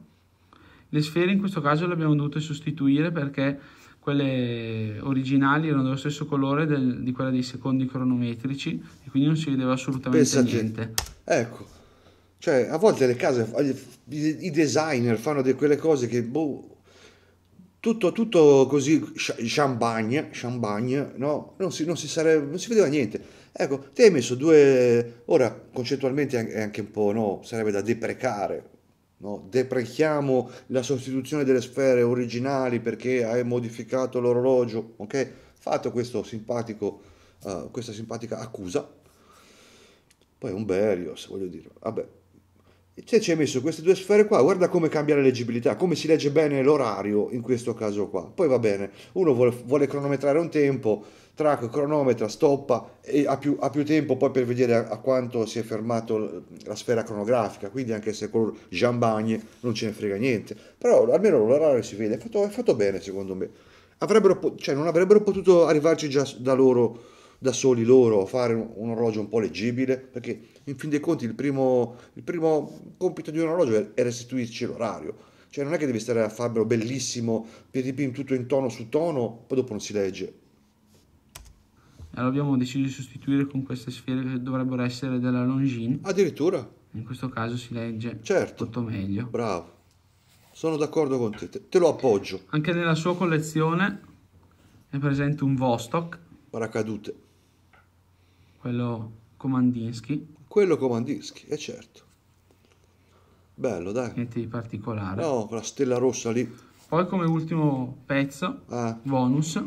Le sfere in questo caso le abbiamo dovute sostituire perché quelle originali erano dello stesso colore del, di quella dei secondi cronometrici e quindi non si vedeva assolutamente Pensa niente. Ecco, cioè a volte le case, i designer fanno di quelle cose che boh, tutto, tutto così champagne, champagne no? non, si, non, si sarebbe, non si vedeva niente Ecco, ti hai messo due... Ora, concettualmente è anche un po', no, sarebbe da deprecare, no? Deprechiamo la sostituzione delle sfere originali perché hai modificato l'orologio, ok? Fatto questo simpatico, uh, questa simpatica accusa. Poi un Berios, voglio dire, vabbè. Se ci hai messo queste due sfere qua, guarda come cambia la leggibilità, come si legge bene l'orario in questo caso qua. Poi va bene, uno vuole, vuole cronometrare un tempo, track, cronometra, stoppa e ha più, ha più tempo poi per vedere a, a, quanto si è fermato la sfera cronografica, quindi anche se con Jean Bagne non ce ne frega niente, però almeno l'orario si vede, è fatto, è fatto bene secondo me. Avrebbero, cioè, non avrebbero potuto arrivarci già da loro da soli loro, fare un, orologio un po' leggibile, perché in fin dei conti il primo, il primo compito di un orologio è restituirci l'orario, cioè non è che devi stare a farlo bellissimo, piedi pin tutto in tono su tono, poi dopo non si legge, allora abbiamo deciso di sostituire con queste sfere che dovrebbero essere della Longin. Addirittura? In questo caso si legge certo. molto meglio. Bravo. Sono d'accordo con te. te, lo appoggio. Anche nella sua collezione è presente un Vostok. Paracadute. Quello Comandinsky. Quello Comandinsky, è certo. Bello, dai. Niente di particolare. No, con la stella rossa lì. Poi come ultimo pezzo, ah. bonus,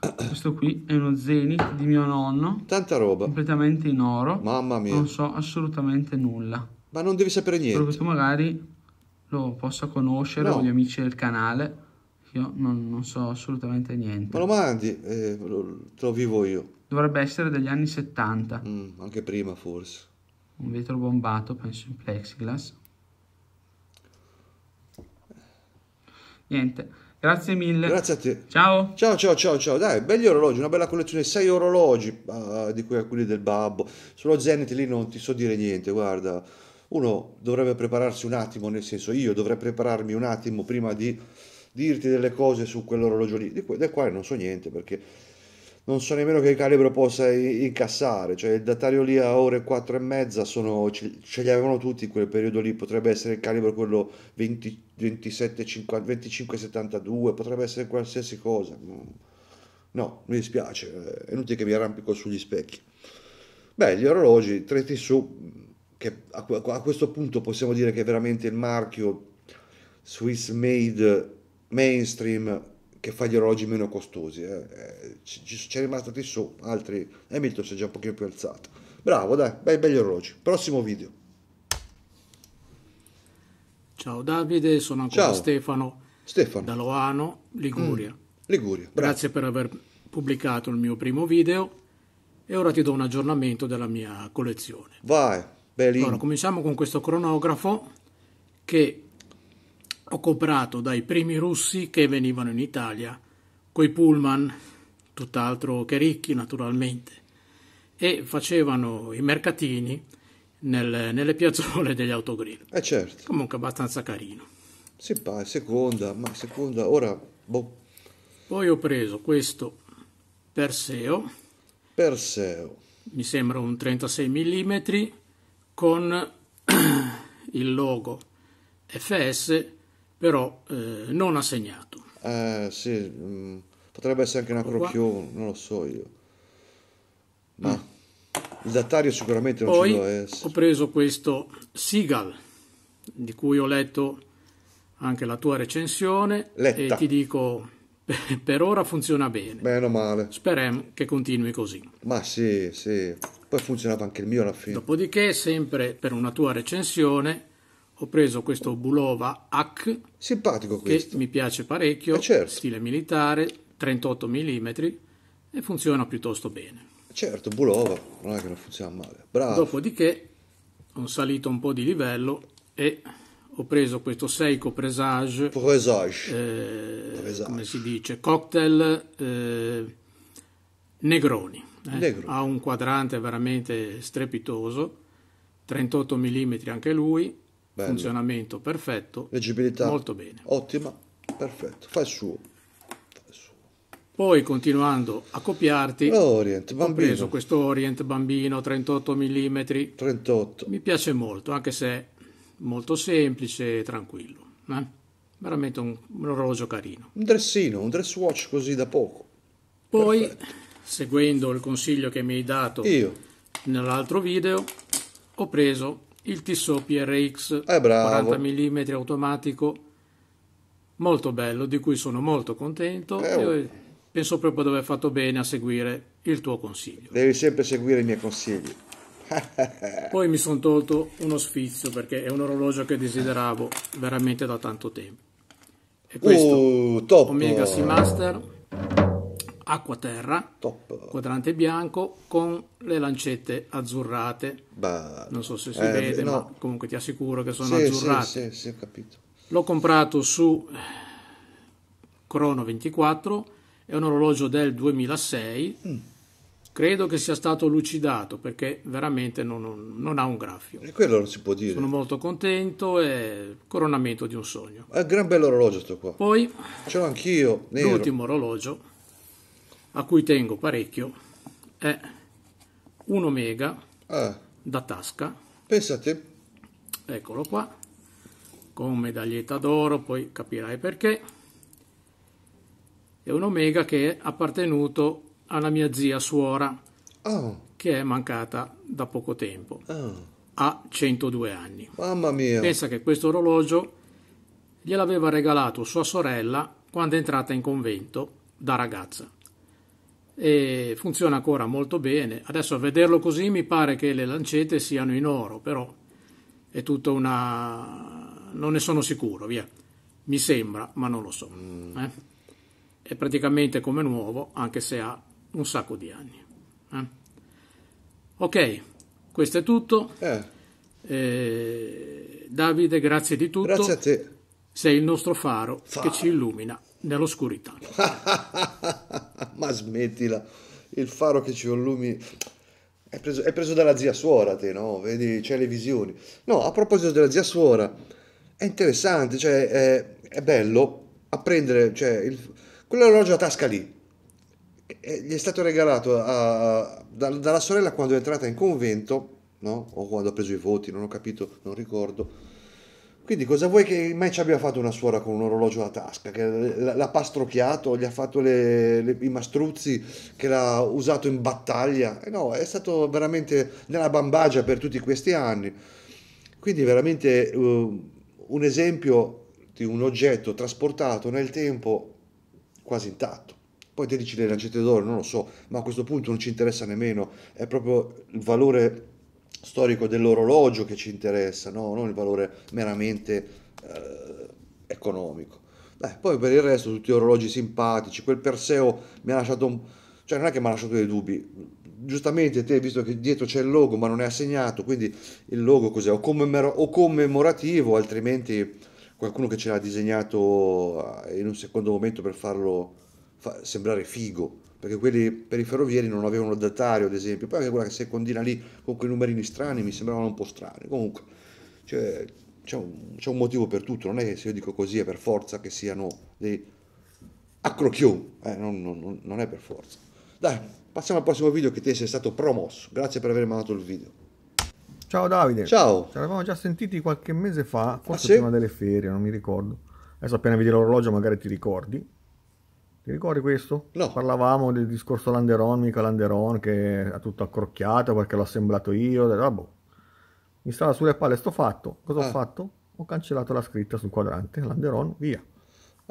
questo qui è uno Zenith di mio nonno. Tanta roba. Completamente in oro. Mamma mia. Non so assolutamente nulla. Ma non devi sapere niente. Spero che tu magari lo possa conoscere no. o gli amici del canale. Io non, non so assolutamente niente. Ma lo mandi, eh, lo, lo vivo io. Dovrebbe essere degli anni 70. Mm, anche prima forse. Un vetro bombato, penso in plexiglass. Niente. Grazie mille. Grazie a te. Ciao. Ciao, ciao, ciao, ciao. Dai, belli orologi, una bella collezione di sei orologi, uh, di cui alcuni del babbo. Sullo Zenith lì non ti so dire niente, guarda. Uno dovrebbe prepararsi un attimo, nel senso io dovrei prepararmi un attimo prima di dirti delle cose su quell'orologio lì, del quale non so niente perché non so nemmeno che calibro possa incassare, cioè il datario lì a ore 4 e mezza sono, ce, li avevano tutti in quel periodo lì, potrebbe essere il calibro quello 20, 27, 50, 25, 72, potrebbe essere qualsiasi cosa. No, mi dispiace, è inutile che mi arrampico sugli specchi. Beh, gli orologi 3T su, che a, a questo punto possiamo dire che è veramente il marchio Swiss made mainstream che fa gli orologi meno costosi. Eh. eh è rimasto lì su, altri... Hamilton si è già un pochino più alzato. Bravo, dai, bei belli orologi. Prossimo video. Ciao Davide, sono ancora Ciao. Stefano, Stefano da Loano, Liguria. Mm. Liguria. Bravo. Grazie per aver pubblicato il mio primo video e ora ti do un aggiornamento della mia collezione. Vai, bellissimo. Allora, cominciamo con questo cronografo che comprato dai primi russi che venivano in Italia, coi pullman, tutt'altro che ricchi naturalmente, e facevano i mercatini nel, nelle piazzole degli autogrill. Eh certo. Comunque abbastanza carino. Si sì, pa, seconda, ma seconda, ora, boh. Poi ho preso questo Perseo. Perseo. Mi sembra un 36 mm con [CLEARS THROAT] il logo FS però eh, non ha segnato. Eh sì, mm, potrebbe essere anche una crocchione, non lo so io. Ma mm. il dattario sicuramente non Poi ce lo è. Ho preso questo Seagal, di cui ho letto anche la tua recensione Letta. e ti dico [LAUGHS] per ora funziona bene. Meno male. Speriamo che continui così. Ma sì, sì. Poi funzionava anche il mio alla fine. Dopodiché, sempre per una tua recensione, ho preso questo Bulova Hack. Simpatico questo. Che mi piace parecchio, eh certo. stile militare, 38 mm e funziona piuttosto bene. Certo, Bulova, non è che non funziona male. Bravo. Dopodiché ho salito un po' di livello e ho preso questo Seiko Presage. Presage. Eh, Presage. Come si dice? Cocktail eh, Negroni. Eh. Ha un quadrante veramente strepitoso, 38 mm anche lui, Bello. funzionamento perfetto, leggibilità molto bene. Ottima, perfetto, fai il suo. Poi continuando a copiarti, oh, Orient, ho preso questo Orient bambino 38 mm. 38. Mi piace molto, anche se è molto semplice e tranquillo. Eh? Veramente un, un, orologio carino. Un dressino, un dress watch così da poco. Poi, Perfetto. seguendo il consiglio che mi hai dato io nell'altro video, ho preso il Tissot PRX eh, 40 mm automatico, molto bello, di cui sono molto contento eh, e oh. penso proprio di aver fatto bene a seguire il tuo consiglio. Devi sempre seguire i miei consigli. [LAUGHS] Poi mi sono tolto uno sfizio perché è un orologio che desideravo veramente da tanto tempo. E questo uh, top. Omega Seamaster acqua-terra, Top. quadrante bianco con le lancette azzurrate. Bah, non so se si eh, vede, no. ma comunque ti assicuro che sono sì, azzurrate. Sì, sì, L'ho comprato su eh, Crono 24, è un orologio del 2006. Mm credo che sia stato lucidato perché veramente non, non, non, ha un graffio. E quello non si può dire. Sono molto contento è coronamento di un sogno. È un gran bello orologio sto qua. Poi ce l'ho anch'io. Nero. L'ultimo orologio a cui tengo parecchio, è un Omega ah, da tasca. Pensate. Eccolo qua, con medaglietta d'oro, poi capirai perché. È un Omega che è appartenuto alla mia zia suora, oh. che è mancata da poco tempo. Oh. A 102 anni. Mamma mia! Pensa che questo orologio gliel'aveva regalato sua sorella quando è entrata in convento da ragazza e funziona ancora molto bene. Adesso a vederlo così mi pare che le lancette siano in oro, però è tutta una... non ne sono sicuro, via. Mi sembra, ma non lo so. Mm. Eh? È praticamente come nuovo, anche se ha un sacco di anni. Eh? Ok, questo è tutto. Eh. eh Davide, grazie di tutto. Grazie a te. Sei il nostro faro, faro. che ci illumina nell'oscurità. [LAUGHS] Ma smettila, il faro che ci illumini... È preso, è preso dalla zia suora, te, no? Vedi, c'è le visioni. No, a proposito della zia suora, è interessante, cioè, è, è bello apprendere, cioè, il, quell'orologio a tasca lì, e gli è stato regalato a, da, dalla sorella quando è entrata in convento, no? o quando ha preso i voti, non ho capito, non ricordo, quindi cosa vuoi che mai ci abbia fatto una suora con un orologio a tasca, che l'ha pastrocchiato, gli ha fatto le, le, i mastruzzi, che l'ha usato in battaglia? Eh no, è stato veramente nella bambagia per tutti questi anni. Quindi veramente uh, un esempio di un oggetto trasportato nel tempo quasi intatto. Poi te dici le lancette d'oro, non lo so, ma a questo punto non ci interessa nemmeno, è proprio il valore storico dell'orologio che ci interessa, no? non il valore meramente eh, economico. Beh, poi per il resto tutti orologi simpatici, quel Perseo mi ha lasciato un... cioè non è che mi ha lasciato dei dubbi, giustamente te visto che dietro c'è il logo ma non è assegnato, quindi il logo cos'è? O, commemor- o commemorativo, altrimenti qualcuno che ce l'ha disegnato eh, in un secondo momento per farlo fa- sembrare figo perché quelli per i ferrovieri non avevano il datario ad esempio, poi anche quella secondina lì con quei numerini strani mi sembravano un po' strani, comunque cioè, c'è, un, c'è, un, motivo per tutto, non è che se io dico così è per forza che siano dei accrocchio, eh, non, non, non è per forza. Dai, passiamo al prossimo video che te sei stato promosso, grazie per aver mandato il video. Ciao Davide. Ciao. Ci eravamo già sentiti qualche mese fa, forse ah, sì? prima delle ferie, non mi ricordo. Adesso appena vedi l'orologio magari ti ricordi. Ti ricordi questo? No. Parlavamo del discorso Landeron, mica Landeron che ha tutto accrocchiato perché l'ho assemblato io. Ah, boh. Mi stava sulle palle sto fatto. Cosa ah. ho fatto? Ho cancellato la scritta sul quadrante, Landeron, via.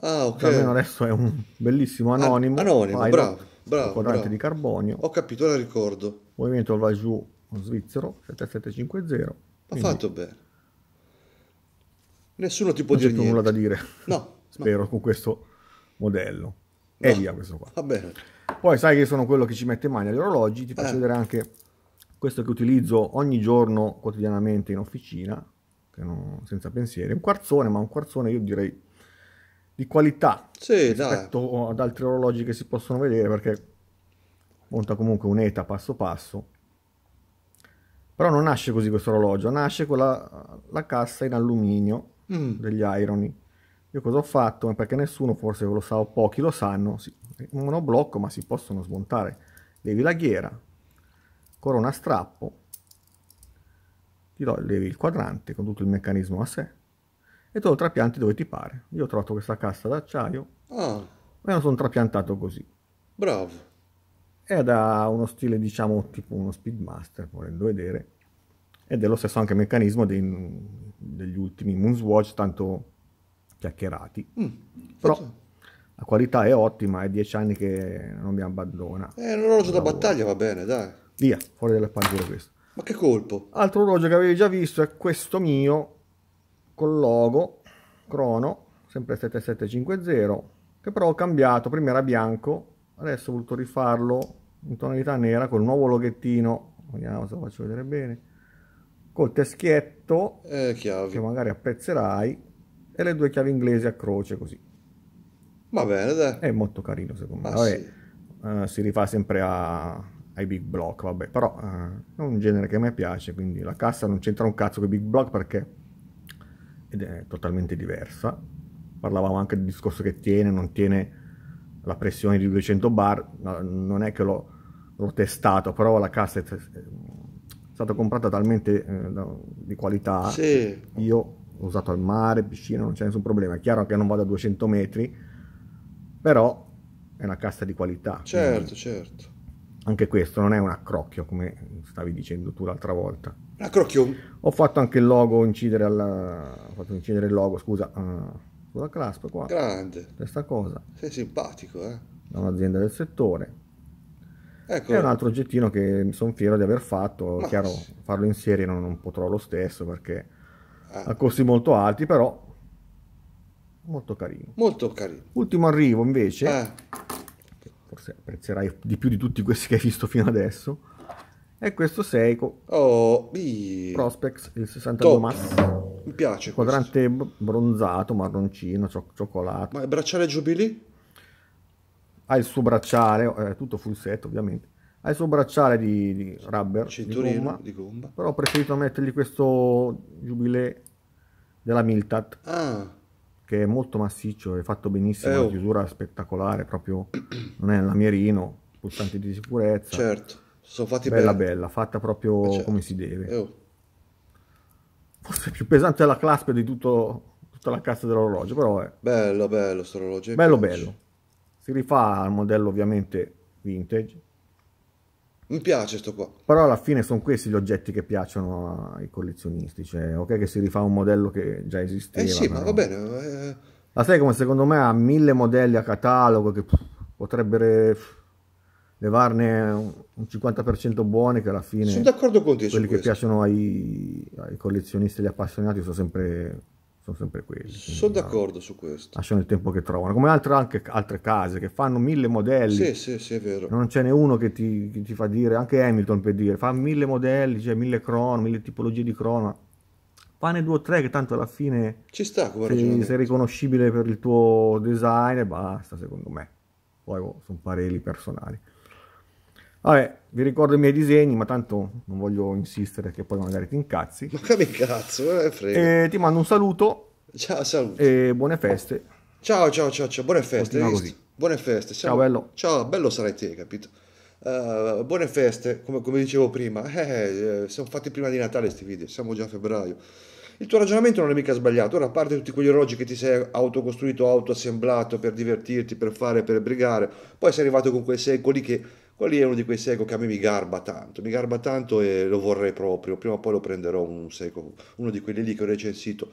Ah, ok. Cioè, almeno adesso è un bellissimo anonimo. anonimo, bravo, bravo. Quadrante bravo. di carbonio. Ho capito, la ricordo. Movimento va giù svizzero 7750. Ha fatto bene. Nessuno ti può non dire niente. nulla da dire. No. [LAUGHS] Spero no. con questo modello e via questo qua. Va bene. Poi sai che sono quello che ci mette in mano agli orologi, ti faccio eh. vedere anche questo che utilizzo ogni giorno quotidianamente in officina, non, senza pensieri, un quarzone, ma un quarzone io direi di qualità sì, rispetto dai. ad altri orologi che si possono vedere perché monta comunque un'eta passo passo. Però non nasce così questo orologio, nasce con la, la cassa in alluminio mm. degli Irony. Io cosa ho fatto? Perché nessuno forse lo sa o pochi lo sanno, sì, un monoblocco ma si possono smontare. Levi la ghiera, corona strappo, ti do, levi il quadrante con tutto il meccanismo a sé e te lo trapianti dove ti pare. Io ho trovato questa cassa d'acciaio ah. e lo sono trapiantato così. Bravo. È da uno stile diciamo tipo uno Speedmaster, volendo vedere. Ed è lo stesso anche meccanismo dei, degli ultimi Moonswatch, tanto chiacchierati. Mm, Però la qualità è ottima, è dieci anni che non mi abbandona. È eh, un orologio da battaglia, va bene, dai. Via, fuori dalle pagine questo. Ma che colpo! Altro orologio che avevi già visto è questo mio, col logo, crono, sempre 7750, che però ho cambiato, prima era bianco, adesso ho voluto rifarlo in tonalità nera col nuovo loghettino, vediamo se lo faccio vedere bene, col teschietto, eh, che magari apprezzerai, e le due chiavi inglesi a croce così. Va bene, dai. È molto carino secondo me. Ah, vabbè, sì. uh, si rifà sempre a, ai Big Block, vabbè, però uh, è un genere che a me piace, quindi la cassa non c'entra un cazzo con i Big Block perché ed è totalmente diversa. Parlavamo anche del discorso che tiene, non tiene la pressione di 200 bar, non è che l'ho, l'ho testato, però la cassa è, è stata comprata talmente eh, di qualità, sì. io usato al mare, piscina, non c'è nessun problema. È chiaro che non vado a 200 metri, però è una cassa di qualità. Certo, certo. Anche questo non è un accrocchio, come stavi dicendo tu l'altra volta. Un accrocchio? Ho fatto anche il logo incidere alla... Ho fatto incidere il logo, scusa. Uh, eh, scusa Clasp qua. Grande. Questa cosa. Sei simpatico, eh? Da un'azienda del settore. Ecco. È un altro oggettino che mi sono fiero di aver fatto. Ma... Chiaro, farlo in serie non, non potrò lo stesso perché a costi molto alti, però molto carino. Molto carino. Ultimo arrivo invece, eh. forse apprezzerai di più di tutti questi che hai visto fino adesso, è questo Seiko oh, i... Prospex, il 62 Top. Mass. Mi piace. Quadrante questo. bronzato, marroncino, cioccolato. Ma il bracciale Jubilee? Ha il suo bracciale, è eh, tutto full set ovviamente ha il suo bracciale di, di rubber, Cinturino di gomma, di gomma, però ho preferito mettergli questo giubileo della Miltat, ah. che è molto massiccio, è fatto benissimo, eh, oh. la chiusura è spettacolare, proprio [CLEARS THROAT] non è un lamierino, pulsanti di sicurezza. Certo, sono fatti bella bene. bella, fatta proprio eh, certo. come si deve. Eh, oh. Forse più pesante della clasp di tutto, tutta la cassa dell'orologio, però è... Bello, bello, sto orologio. Bello, piace. bello. Si rifà al modello ovviamente vintage mi piace sto qua. Però alla fine sono questi gli oggetti che piacciono ai collezionisti, cioè ok che si rifà un modello che già esisteva. Eh sì, però... ma va bene. Eh... La Secom secondo me ha mille modelli a catalogo che potrebbero levarne un 50% buoni che alla fine... Sono d'accordo con te. Quelli che questo. piacciono ai, ai collezionisti e agli appassionati sono sempre sono sempre quelli. Sono d'accordo su questo. Lasciano il tempo che trovano, come altre, anche, altre case che fanno mille modelli. Sì, sì, sì, è vero. Non ce n'è uno che ti, che ti fa dire, anche Hamilton per dire, fa mille modelli, cioè mille crono, mille tipologie di crono. Pane due o tre che tanto alla fine ci sta come sei, riconoscibile per il tuo design e basta secondo me poi boh, sono pareri personali Vabbè, vi ricordo i miei disegni, ma tanto non voglio insistere che poi magari ti incazzi. Ma che cazzo, me frega. E eh, ti mando un saluto. Ciao, saluto. E buone feste. Ciao, ciao, ciao, ciao. buone feste. Buone feste. Ciao, ciao, bello. Ciao, bello sarai te, capito? Uh, buone feste, come, come dicevo prima. Eh, eh, siamo fatti prima di Natale questi video, siamo già a febbraio. Il tuo ragionamento non è mica sbagliato, ora a parte tutti quegli orologi che ti sei autocostruito, autoassemblato per divertirti, per fare, per brigare, poi sei arrivato con quei secoli che quello lì è uno di quei Seiko che a me mi garba tanto, mi garba tanto e lo vorrei proprio, prima o poi lo prenderò un Seiko, uno di quelli lì che ho recensito.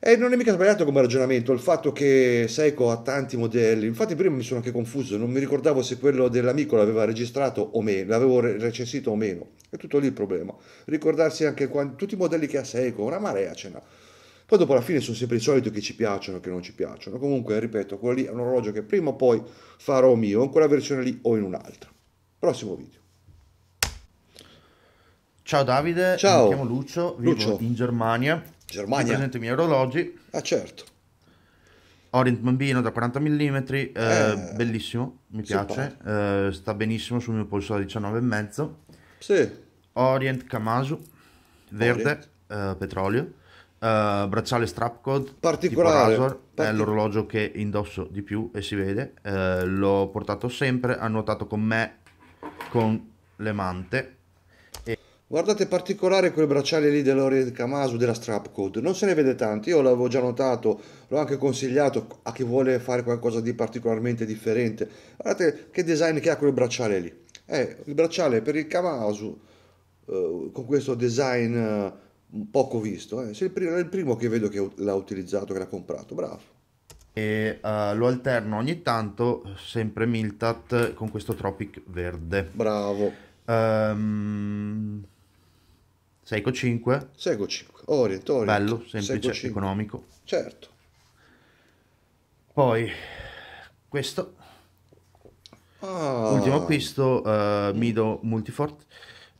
E non è mica sbagliato come ragionamento il fatto che Seiko ha tanti modelli, infatti prima mi sono anche confuso, non mi ricordavo se quello dell'amico l'aveva registrato o meno, l'avevo recensito o meno, è tutto lì il problema. Ricordarsi anche quando, tutti i modelli che ha Seiko, una marea ce n'ha. Poi dopo la fine sono sempre i soliti che ci piacciono e che non ci piacciono. Comunque, ripeto, quello lì è un orologio che prima o poi farò mio, in quella versione lì o in un'altra. Prossimo video. Ciao Davide, Ciao. mi chiamo Lucio, vivo Lucio. in Germania. Germania. Mi presento i miei orologi. Ah certo. Orient bambino da 40 mm, eh, eh, bellissimo, mi piace, eh, sta benissimo sul mio polso da 19,5. Sì. Orient Kamasu, verde, Orient. Eh, petrolio. Uh, bracciale code particolare Razor, Partic- è l'orologio che indosso di più e si vede uh, l'ho portato sempre ha nuotato con me con le mante e... guardate particolare quel bracciale lì dell'Orient Kamasu della strap code non se ne vede tanti io l'avevo già notato l'ho anche consigliato a chi vuole fare qualcosa di particolarmente differente guardate che design che ha quel bracciale lì eh, il bracciale per il Kamasu uh, eh, con questo design poco visto, eh. sei il, primo, il primo che vedo che l'ha utilizzato, che l'ha comprato, bravo. E uh, lo alterno ogni tanto, sempre Miltat, con questo Tropic verde. Bravo. Um, Seiko 5. Seiko 5, Orient, Orient. Bello, semplice, economico. Certo. Poi, questo. Ah. Ultimo acquisto, uh, Mido Multifort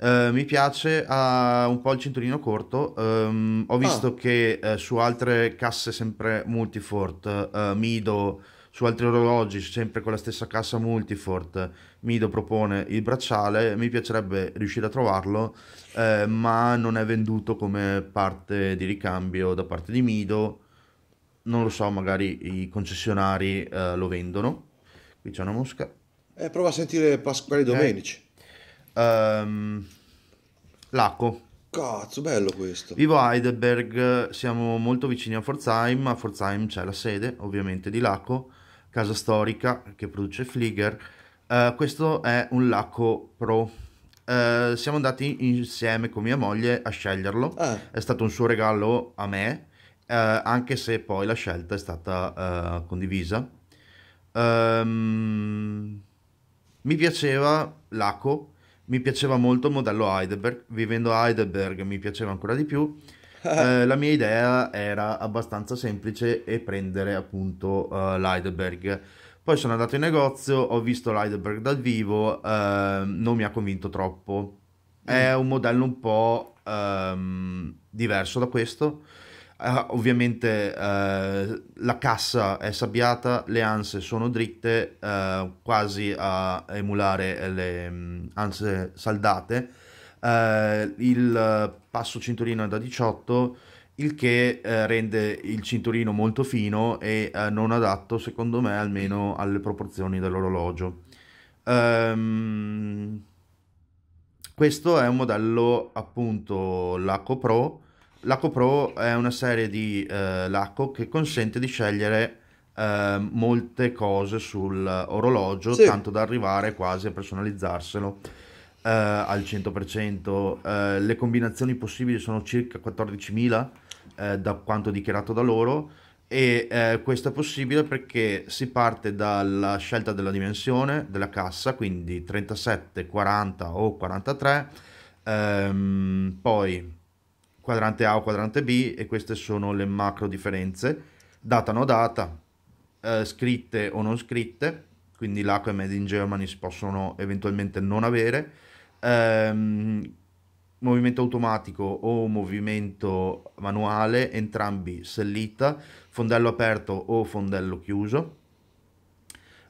eh, mi piace ha un po' il cinturino corto. Um, ho visto oh. che eh, su altre casse, sempre Multifort, eh, Mido, su altri orologi, sempre con la stessa cassa Multifort, Mido propone il bracciale. Mi piacerebbe riuscire a trovarlo, eh, ma non è venduto come parte di ricambio da parte di Mido. Non lo so, magari i concessionari eh, lo vendono. Qui c'è una mosca. prova a sentire Pasquale Domenici. Um, Laco. Cazzo, bello questo. Vivo a Heidelberg, siamo molto vicini a Forzheim, a Forzheim c'è la sede ovviamente di Laco, casa storica che produce Flieger. Uh, questo è un Laco Pro. Uh, siamo andati insieme con mia moglie a sceglierlo, eh. è stato un suo regalo a me, uh, anche se poi la scelta è stata condivisa. Um, mi piaceva Laco mi piaceva molto il modello Heidelberg, vivendo a Heidelberg mi piaceva ancora di più. [LAUGHS] Eh, la mia idea era abbastanza semplice e prendere appunto uh, l'Heidelberg. Poi sono andato in negozio, ho visto l'Heidelberg dal vivo, eh, non mi ha convinto troppo. È mm. un modello un po' ehm, diverso da questo, Uh, ovviamente uh, la cassa è sabbiata, le anse sono dritte, uh, quasi a emulare le um, anse saldate. il passo cinturino è da 18, il che rende il cinturino molto fino e non adatto, secondo me, almeno alle proporzioni dell'orologio. Um, questo è un modello appunto Laco Pro Laco Pro è una serie di eh, Laco che consente di scegliere eh, molte cose sull'orologio, sì. tanto da arrivare quasi a personalizzarselo eh, al 100%. Eh, le combinazioni possibili sono circa 14.000, eh, da quanto dichiarato da loro, e eh, questo è possibile perché si parte dalla scelta della dimensione della cassa, quindi 37, 40 o 43, ehm, poi quadrante A o quadrante B e queste sono le macro differenze, data no data, eh, scritte o non scritte, quindi l'acqua e Made in Germany si possono eventualmente non avere, ehm, movimento automatico o movimento manuale, entrambi sellita, fondello aperto o fondello chiuso,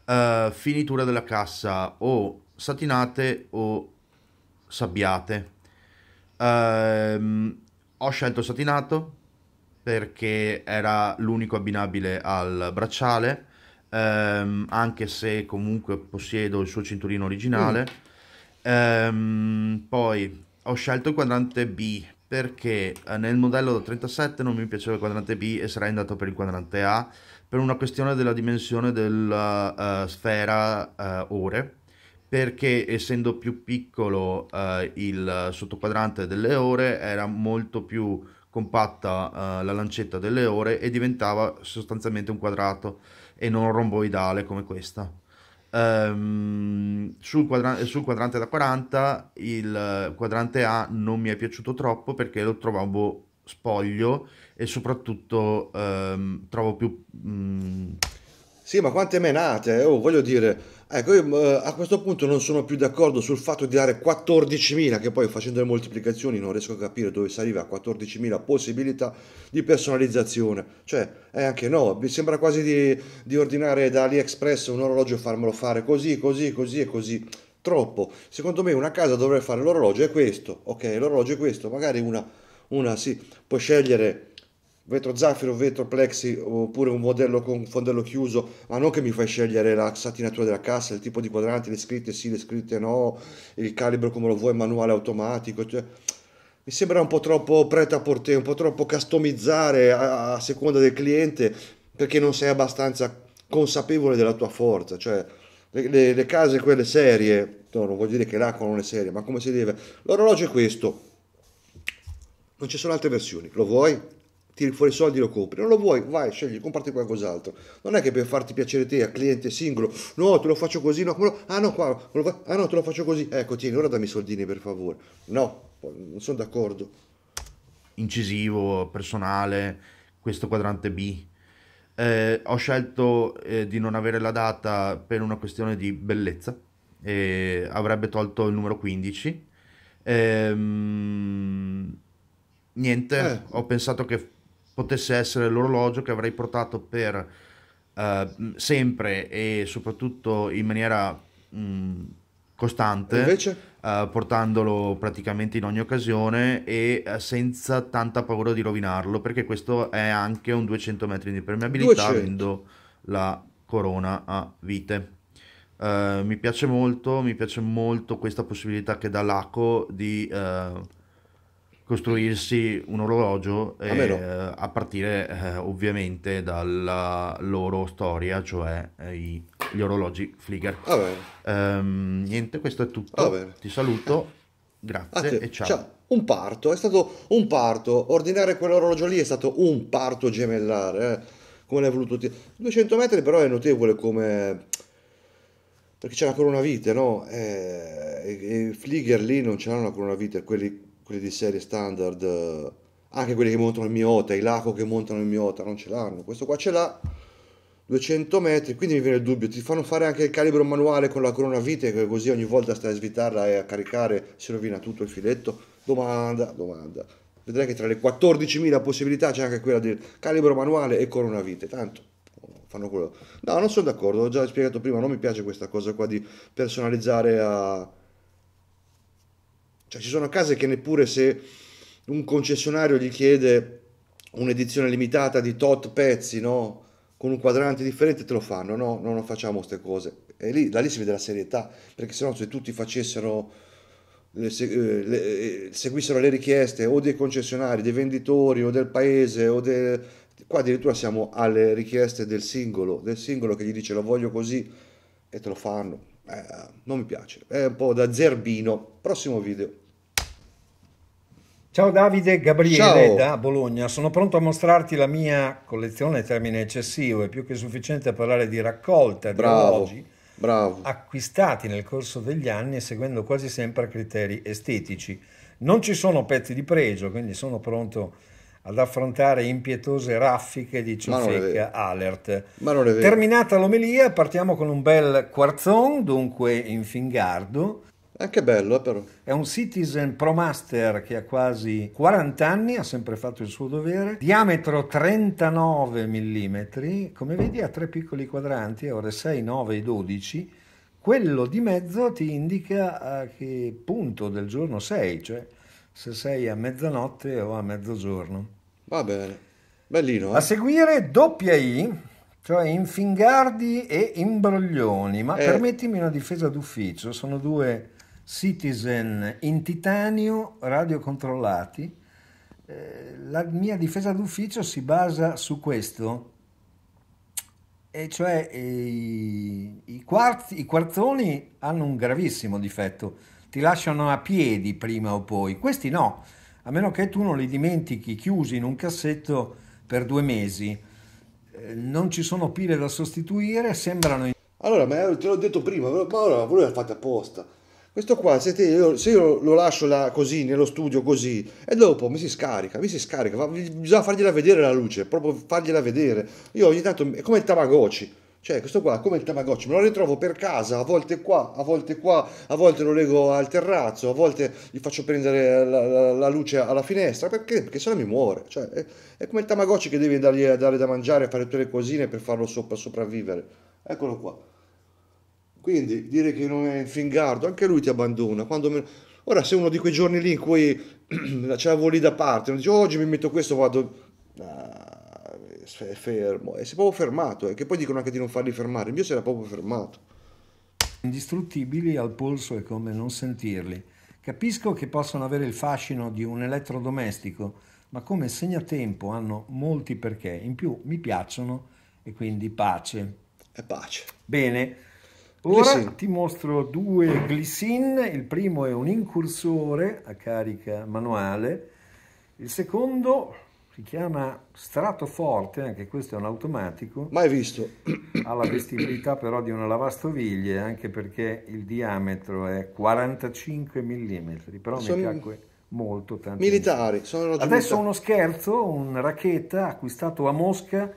eh, finitura della cassa o satinate o sabbiate. Ehm, ho scelto satinato perché era l'unico abbinabile al bracciale, ehm, anche se comunque possiedo il suo cinturino originale. Mm. Ehm, poi ho scelto il quadrante B perché eh, nel modello da 37 non mi piaceva il quadrante B e sarei andato per il quadrante A per una questione della dimensione della uh, sfera uh, ore perché essendo più piccolo eh, il sottoquadrante delle ore era molto più compatta eh, la lancetta delle ore e diventava sostanzialmente un quadrato e non romboidale come questa. Um, sul, quadra- sul, quadrante da 40 il quadrante A non mi è piaciuto troppo perché lo trovavo spoglio e soprattutto um, trovo più... Um... Sì, ma quante menate! Eh? Oh, voglio dire, Ecco, io eh, a questo punto non sono più d'accordo sul fatto di dare 14.000, che poi facendo le moltiplicazioni non riesco a capire dove si arriva a 14.000 possibilità di personalizzazione. Cioè, è eh, anche no, mi sembra quasi di, di ordinare da AliExpress un orologio e farmelo fare così, così, così e così troppo. Secondo me una casa dovrebbe fare l'orologio è questo, ok, l'orologio è questo, magari una, una sì, può scegliere vetro zaffiro, vetro plexi oppure un modello con fondello chiuso, ma non che mi fai scegliere la satinatura della cassa, il tipo di quadranti, le scritte sì, le scritte no, il calibro come lo vuoi, manuale automatico, cioè, mi sembra un po' troppo preta a portare, un po' troppo customizzare a, a, seconda del cliente perché non sei abbastanza consapevole della tua forza, cioè le, le, le case quelle serie, no, non vuol dire che l'acqua non è seria, ma come si deve, l'orologio è questo, non ci sono altre versioni, lo vuoi? tiri fuori i soldi e lo compri. Non lo vuoi, vai, scegli, comparti qualcos'altro. Non è che per farti piacere te, a cliente singolo, no, te lo faccio così, no, lo, ah no, qua, lo, ah no, te lo faccio così, ecco, tieni, ora dammi i soldini per favore. No, non sono d'accordo. Incisivo, personale, questo quadrante B. Eh, ho scelto eh, di non avere la data per una questione di bellezza, eh, avrebbe tolto il numero 15. Ehm, niente, eh. ho pensato che potesse essere l'orologio che avrei portato per uh, sempre e soprattutto in maniera mh, mm, costante, uh, portandolo praticamente in ogni occasione e uh, senza tanta paura di rovinarlo, perché questo è anche un 200 metri di impermeabilità, 200. avendo la corona a vite. mi piace molto, mi piace molto questa possibilità che dà l'ACO di costruirsi un orologio ah, e, no. Eh, a partire eh, ovviamente dalla loro storia, cioè eh, i, gli orologi Flicker. Ah, ehm, niente, questo è tutto. Ah, Ti saluto, grazie ah, e ciao. ciao. Un parto, è stato un parto. Ordinare quell'orologio lì è stato un parto gemellare. Eh. Come l'hai voluto dire. 200 metri però è notevole come perché c'è la coronavite, no? Eh, e, Flieger lì non c'era la coronavite, quelli quelli di serie standard, eh, anche quelli che montano il Miota, i Laco che montano il Miota, non ce l'hanno. Questo qua ce l'ha, 200 metri, quindi mi viene il dubbio, ti fanno fare anche il calibro manuale con la corona vite, che così ogni volta stai a svitarla e a caricare si rovina tutto il filetto? Domanda, domanda. Vedrai che tra le 14.000 possibilità c'è anche quella del calibro manuale e corona vite, tanto oh, fanno quello. No, non sono d'accordo, ho già spiegato prima, non mi piace questa cosa qua di personalizzare a cioè ci sono case che neppure se un concessionario gli chiede un'edizione limitata di tot pezzi, no? Con un quadrante differente te lo fanno, no? Non facciamo queste cose. E lì, da lì si vede la serietà, perché se no se tutti facessero... Le, eh, le, eh, seguissero le richieste o dei concessionari, dei venditori o del paese o del... qua addirittura siamo alle richieste del singolo, del singolo che gli dice lo voglio così e te lo fanno. Eh, non mi piace, è un po' da zerbino. Prossimo video. Ciao Davide, Gabriele Ciao. da Bologna. Sono pronto a mostrarti la mia collezione, termine eccessivo, è più che sufficiente a parlare di raccolta di orologi acquistati nel corso degli anni seguendo quasi sempre criteri estetici. Non ci sono pezzi di pregio, quindi sono pronto ad affrontare impietose raffiche di ciofecca alert. Terminata l'omelia, partiamo con un bel quarzon, dunque in fingardo, anche ah, bello eh, però. È un Citizen Pro Master che ha quasi 40 anni, ha sempre fatto il suo dovere, diametro 39 mm, come vedi ha tre piccoli quadranti, ore 6, 9 e 12. Quello di mezzo ti indica a eh, che punto del giorno sei, cioè se sei a mezzanotte o a mezzogiorno. Va bene, bellino. Eh? A seguire doppia I, cioè Infingardi e Imbroglioni, ma eh. permettimi una difesa d'ufficio, sono due Citizen in titanio, radiocontrollati. Eh, la mia difesa d'ufficio si basa su questo, e cioè eh, i, i, quarti, i quarzoni hanno un gravissimo difetto, ti lasciano a piedi prima o poi, questi no, a meno che tu non li dimentichi chiusi in un cassetto per due mesi. Eh, non ci sono pile da sostituire, sembrano... In... Allora, ma eh, te l'ho detto prima, ma ora l'ho fatta apposta. Questo qua, se, te, io, se io lo lascio là così, nello studio così, e dopo mi si scarica, mi si scarica, fa, bisogna fargliela vedere la luce, proprio fargliela vedere. Io ogni tanto, è come il Tamagotchi, cioè questo qua come il Tamagotchi, me lo ritrovo per casa, a volte qua, a volte qua, a volte lo leggo al terrazzo, a volte gli faccio prendere la, la, la luce alla finestra, perché? Perché sennò mi muore, cioè è, è come il Tamagotchi che devi dargli, dare da mangiare, fare tutte le cosine per farlo sopra, sopravvivere, eccolo qua. Quindi dire che non è Infingardo, anche lui ti abbandona. Me... Ora, se uno di quei giorni lì in cui ce [CLEARS THROAT] l'avevo lì da parte, non dice oggi mi metto questo, vado. Ah, è fermo. E eh, si è proprio fermato. E eh, che poi dicono anche di non farli fermare. Il mio si era proprio fermato. Indistruttibili al polso è come non sentirli. Capisco che possono avere il fascino di un elettrodomestico, ma come segnatempo hanno molti perché. In più mi piacciono e quindi pace. È pace. Bene. Ora glycine. ti mostro due glycine, il primo è un incursore a carica manuale, il secondo si chiama Stratoforte, anche questo è un automatico. Mai visto. [CLEARS THROAT] Ha la vestibilità però di una lavastoviglie, anche perché il diametro è 45 mm, però sono mi piacque molto tanto. Militari, sono Adesso uno scherzo, un racchetta acquistato a Mosca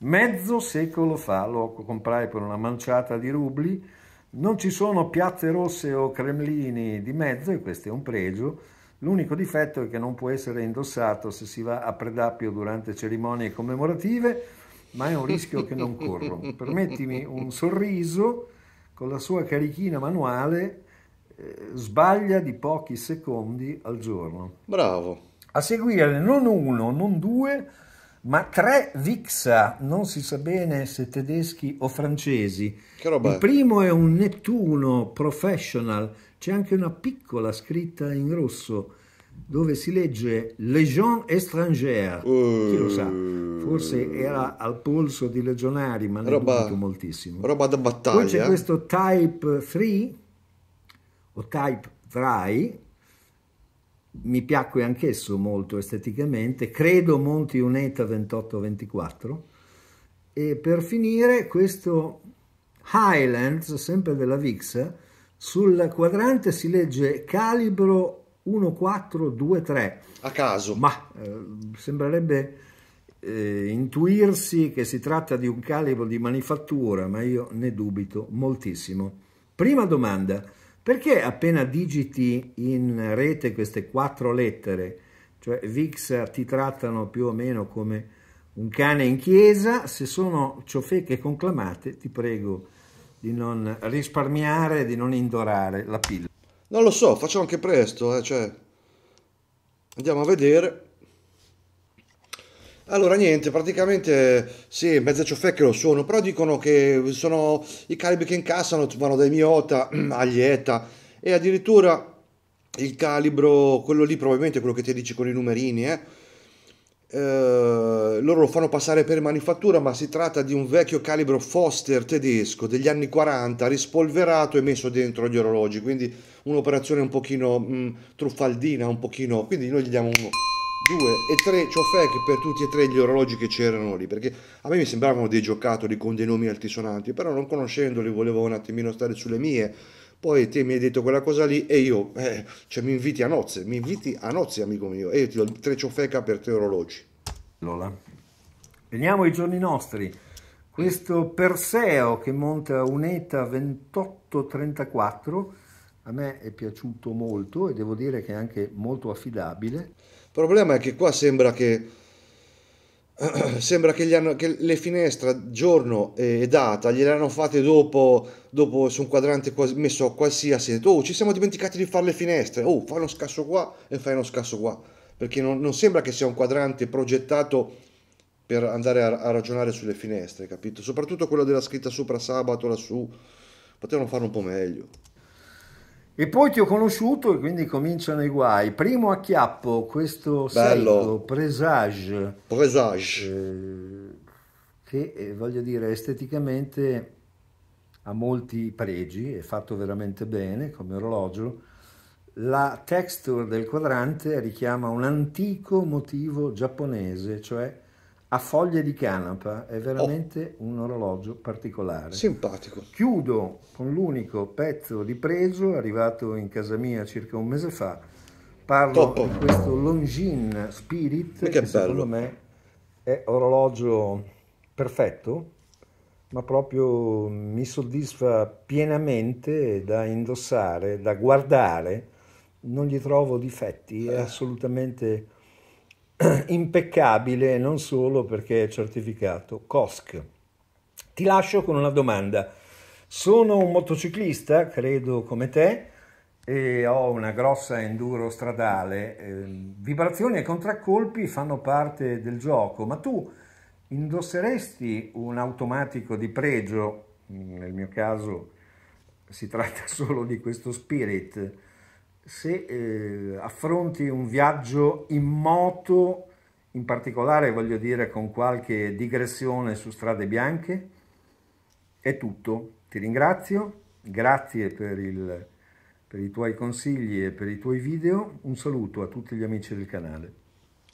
Mezzo secolo fa lo comprai per una manciata di rubli, non ci sono piazze rosse o cremlini di mezzo e questo è un pregio. L'unico difetto è che non può essere indossato se si va a Predappio durante cerimonie commemorative, ma è un rischio che non corro. Permettimi un sorriso con la sua carichina manuale eh, sbaglia di pochi secondi al giorno. Bravo. A seguire non uno, non due, ma tre Vixa, non si sa bene se tedeschi o francesi. Il primo è un Nettuno Professional, c'è anche una piccola scritta in rosso dove si legge Legion Estrangère, uh, chi lo sa, uh. forse era al polso di legionari, ma ne roba, dubito moltissimo. Roba da battaglia. Poi c'è questo Type 3 o Type 3 mi piacque anch'esso molto esteticamente, credo monti Uneta 28-24 e per finire questo Highlands, sempre della Vix, sul quadrante si legge calibro 1423. A caso. Ma eh, sembrerebbe eh, intuirsi che si tratta di un calibro di manifattura, ma io ne dubito moltissimo. Prima domanda. Perché appena digiti in rete queste quattro lettere, cioè VIX ti trattano più o meno come un cane in chiesa, se sono ciofeche conclamate ti prego di non risparmiare, di non indorare la pillola. Non lo so, faccio anche presto, eh, cioè... andiamo a vedere. Allora niente, praticamente sì, mezza ciofecche lo sono, però dicono che sono i calibri che incassano, vanno dai Miota [CLEARS THROAT] agli ETA e addirittura il calibro, quello lì probabilmente quello che ti dici con i numerini, eh, eh, loro lo fanno passare per manifattura, ma si tratta di un vecchio calibro Foster tedesco degli anni 40, rispolverato e messo dentro gli orologi, quindi un'operazione un pochino mh, mm, truffaldina, un pochino, quindi noi gli diamo uno due e tre ciofeche per tutti e tre gli orologi che c'erano lì, perché a me mi sembravano dei giocattoli con dei nomi altisonanti, però non conoscendoli volevo un attimino stare sulle mie. Poi te mi hai detto quella cosa lì e io, eh, cioè mi inviti a nozze, mi inviti a nozze amico mio, e io ti do tre ciofeca per tre orologi. Lola, veniamo ai giorni nostri. Questo Perseo che monta un'ETA 2834 a me è piaciuto molto e devo dire che è anche molto affidabile. Il problema è che qua sembra che, [CLEARS THROAT] sembra che, hanno, che le finestre giorno e data gliele hanno fatte dopo, dopo su un quadrante quasi, messo a qualsiasi. Oh, ci siamo dimenticati di fare le finestre. Oh, fai uno scasso qua e fai uno scasso qua. Perché non, non sembra che sia un quadrante progettato per andare a, a, ragionare sulle finestre, capito? Soprattutto quello della scritta sopra sabato lassù, potevano farlo un po' meglio. E poi ti ho conosciuto e quindi cominciano i guai. Primo acchiappo, questo Bello. presage. Presage. Eh, che eh, voglio dire, esteticamente ha molti pregi, è fatto veramente bene come orologio. La texture del quadrante richiama un antico motivo giapponese, cioè a foglie di canapa, è oh. veramente oh. un orologio particolare. Simpatico. Chiudo con l'unico pezzo di ripreso, arrivato in casa mia circa un mese fa. Parlo Top. di questo Longines Spirit, che, che secondo me è orologio perfetto, ma proprio mi soddisfa pienamente da indossare, da guardare. Non gli trovo difetti, è eh. assolutamente [CLEARS THROAT] impeccabile non solo perché è certificato COSC. Ti lascio con una domanda. Sono un motociclista, credo come te, e ho una grossa enduro stradale. Ehm, vibrazioni e contraccolpi fanno parte del gioco, ma tu indosseresti un automatico di pregio? Mm, nel mio caso si tratta [LAUGHS] solo di questo Spirit se eh, affronti un viaggio in moto, in particolare voglio dire con qualche digressione su strade bianche, è tutto. Ti ringrazio, grazie per, il, per i tuoi consigli e per i tuoi video, un saluto a tutti gli amici del canale.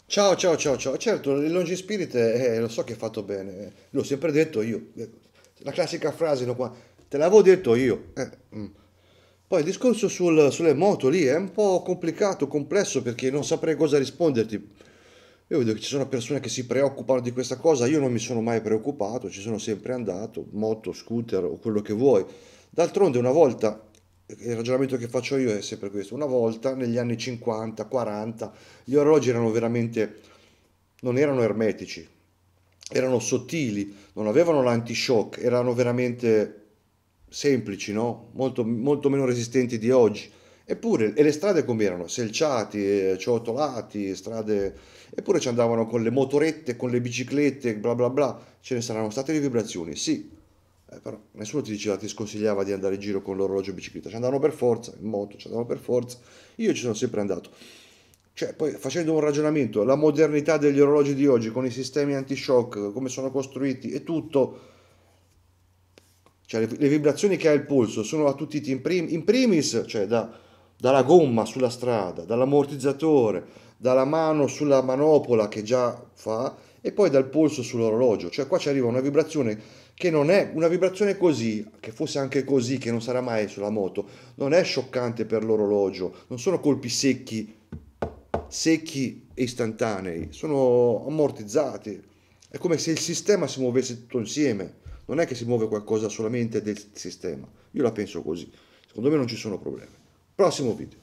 Ciao, ciao, ciao, ciao. Certo, il Longi Spirit eh, lo so che è fatto bene, eh. l'ho sempre detto io. La classica frase, no, qua, te l'avevo detto io. Eh, mm. Poi il discorso sul, sulle moto lì è un po' complicato, complesso perché non saprei cosa risponderti. Io vedo che ci sono persone che si preoccupano di questa cosa, io non mi sono mai preoccupato, ci sono sempre andato, moto, scooter o quello che vuoi. D'altronde una volta, il ragionamento che faccio io è sempre questo, una volta negli anni 50, 40, gli orologi erano veramente, non erano ermetici, erano sottili, non avevano l'antishock, erano veramente semplici, no? molto, molto meno resistenti di oggi. Eppure, e le strade come erano? Selciati, eh, ciotolati, strade... Eppure ci andavano con le motorette, con le biciclette, bla bla bla. Ce ne saranno state le vibrazioni, sì. Eh, però nessuno ti diceva, ti sconsigliava di andare in giro con l'orologio bicicletta. Ci andavano per forza, in moto, ci andavano per forza. Io ci sono sempre andato. Cioè, poi facendo un ragionamento, la modernità degli orologi di oggi con i sistemi anti-shock, come sono costruiti e tutto cioè le, le vibrazioni che ha il polso sono attutite in, prim, in primis cioè da, dalla gomma sulla strada, dall'ammortizzatore, dalla mano sulla manopola che già fa e poi dal polso sull'orologio. Cioè qua ci arriva una vibrazione che non è una vibrazione così, che fosse anche così, che non sarà mai sulla moto, non è scioccante per l'orologio, non sono colpi secchi, secchi e istantanei, sono ammortizzati. È come se il sistema si muovesse tutto insieme non è che si muove qualcosa solamente del sistema, io la penso così, secondo me non ci sono problemi. Prossimo video.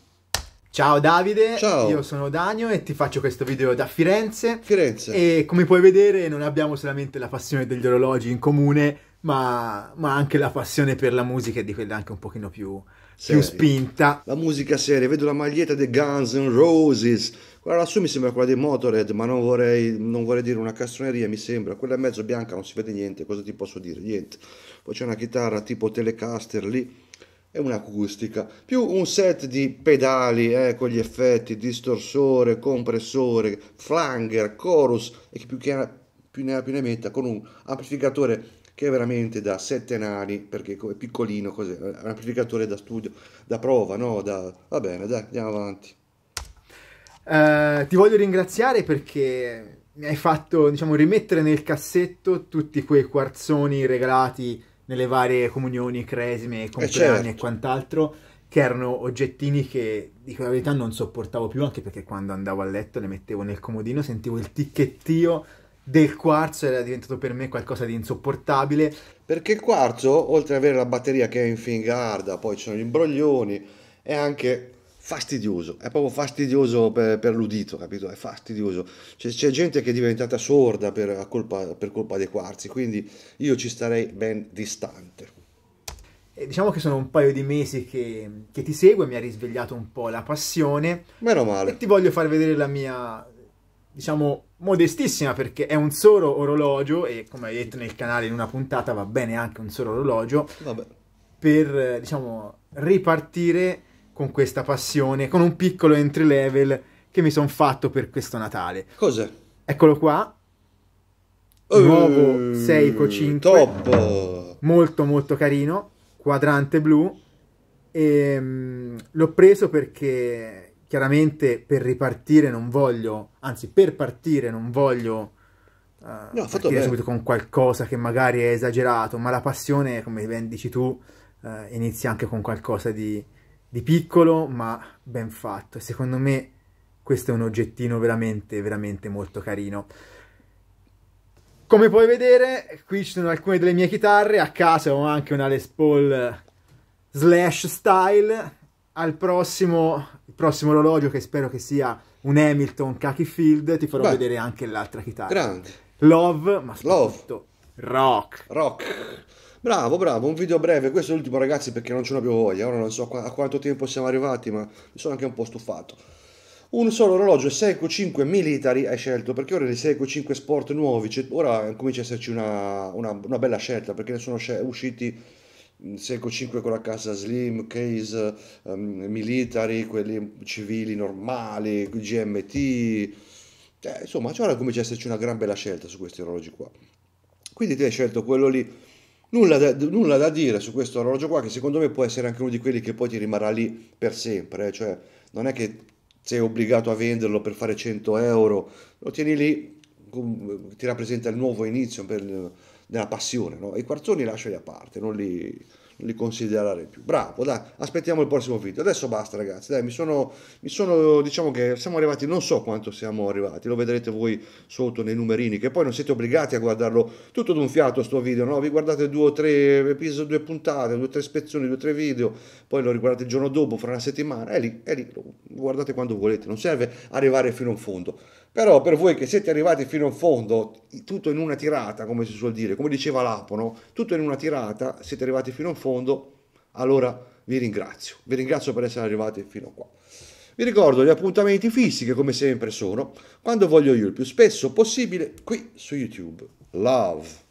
Ciao Davide, Ciao. io sono Danio e ti faccio questo video da Firenze. Firenze. E come puoi vedere non abbiamo solamente la passione degli orologi in comune, ma, ma anche la passione per la musica e di quella anche un pochino più, più spinta. La musica seria, vedo la maglietta dei Guns N' Roses quella lassù mi sembra quella di Motored, ma non vorrei, non vorrei dire una castroneria, mi sembra. Quella in mezzo bianca non si vede niente, cosa ti posso dire? Niente. Poi c'è una chitarra tipo Telecaster lì e un'acustica, più un set di pedali eh, con gli effetti, distorsore, compressore, flanger, chorus e più, che, più ne ha più ne metta con un amplificatore che è veramente da sette nani perché è piccolino, cos'è? un amplificatore da studio, da prova, no? Da... va bene, dai, andiamo avanti. Eh, ti voglio ringraziare perché mi hai fatto, diciamo, rimettere nel cassetto tutti quei quarzoni regalati nelle varie comunioni, cresime, eh, compleanni eh certo. e quant'altro, che erano oggettini che, di quella verità, non sopportavo più, anche perché quando andavo a letto le mettevo nel comodino, sentivo il ticchettio del quarzo era diventato per me qualcosa di insopportabile. Perché il quarzo, oltre ad avere la batteria che è in fin poi ci sono gli imbroglioni, è anche fastidioso, è proprio fastidioso per, per l'udito, capito? È fastidioso. C'è, c'è, gente che è diventata sorda per colpa, per colpa dei quarzi, quindi io ci starei ben distante. E diciamo che sono un paio di mesi che, che ti seguo e mi ha risvegliato un po' la passione. Meno male. E ti voglio far vedere la mia, diciamo, modestissima perché è un solo orologio e come hai detto nel canale in una puntata va bene anche un solo orologio Vabbè. per diciamo ripartire con questa passione, con un piccolo entry level che mi sono fatto per questo Natale. Cos'è? Eccolo qua. Uh, Nuovo Seiko 5. Top! Molto molto carino, quadrante blu. E, ehm, mh, l'ho preso perché chiaramente per ripartire non voglio, anzi per partire non voglio uh, no, partire subito con qualcosa che magari è esagerato, ma la passione, come ben dici tu, uh, inizia anche con qualcosa di, di piccolo ma ben fatto. E secondo me questo è un oggettino veramente, veramente molto carino. Come puoi vedere, qui ci sono alcune delle mie chitarre, a casa ho anche una Les Paul Slash Style. Al prossimo, prossimo orologio, che spero che sia un Hamilton Khaki Field, ti farò Beh, vedere anche l'altra chitarra. Grande. Love, ma soprattutto Love. rock. Rock. Bravo, bravo, un video breve, questo è l'ultimo ragazzi perché non ce c'è più voglia, ora non so a quanto tempo siamo arrivati ma mi sono anche un po' stufato. Un solo orologio Seiko 5 Military hai scelto perché ora i Seiko 5 Sport nuovi, cioè, ora comincia ad esserci una, una, una, bella scelta perché ne sono usciti Seiko 5 con la casa Slim, Case, um, ehm, Military, quelli civili normali, GMT, eh, insomma cioè ora comincia ad esserci una gran bella scelta su questi orologi qua. Quindi ti hai scelto quello lì Nulla da, nulla da, dire su questo orologio qua che secondo me può essere anche uno di quelli che poi ti rimarrà lì per sempre, eh. cioè non è che sei obbligato a venderlo per fare 100 euro, lo tieni lì, ti rappresenta il nuovo inizio per, della passione, no? i quarzoni lasciali a parte, non li li considerare più. Bravo, dai, aspettiamo il prossimo video. Adesso basta ragazzi, dai, mi sono, mi sono, diciamo che siamo arrivati, non so quanto siamo arrivati, lo vedrete voi sotto nei numerini, che poi non siete obbligati a guardarlo tutto d'un fiato sto video, no? Vi guardate due o tre episodi, due puntate, due o tre spezzoni, due o tre video, poi lo riguardate il giorno dopo, fra una settimana, è lì, è lì, guardate quando volete, non serve arrivare fino in fondo. Però per voi che siete arrivati fino in fondo, tutto in una tirata, come si suol dire, come diceva Lapono, tutto in una tirata, siete arrivati fino in fondo, allora vi ringrazio. Vi ringrazio per essere arrivati fino a qua. Vi ricordo gli appuntamenti fissi che come sempre sono, quando voglio io, il più spesso possibile, qui su YouTube. Love.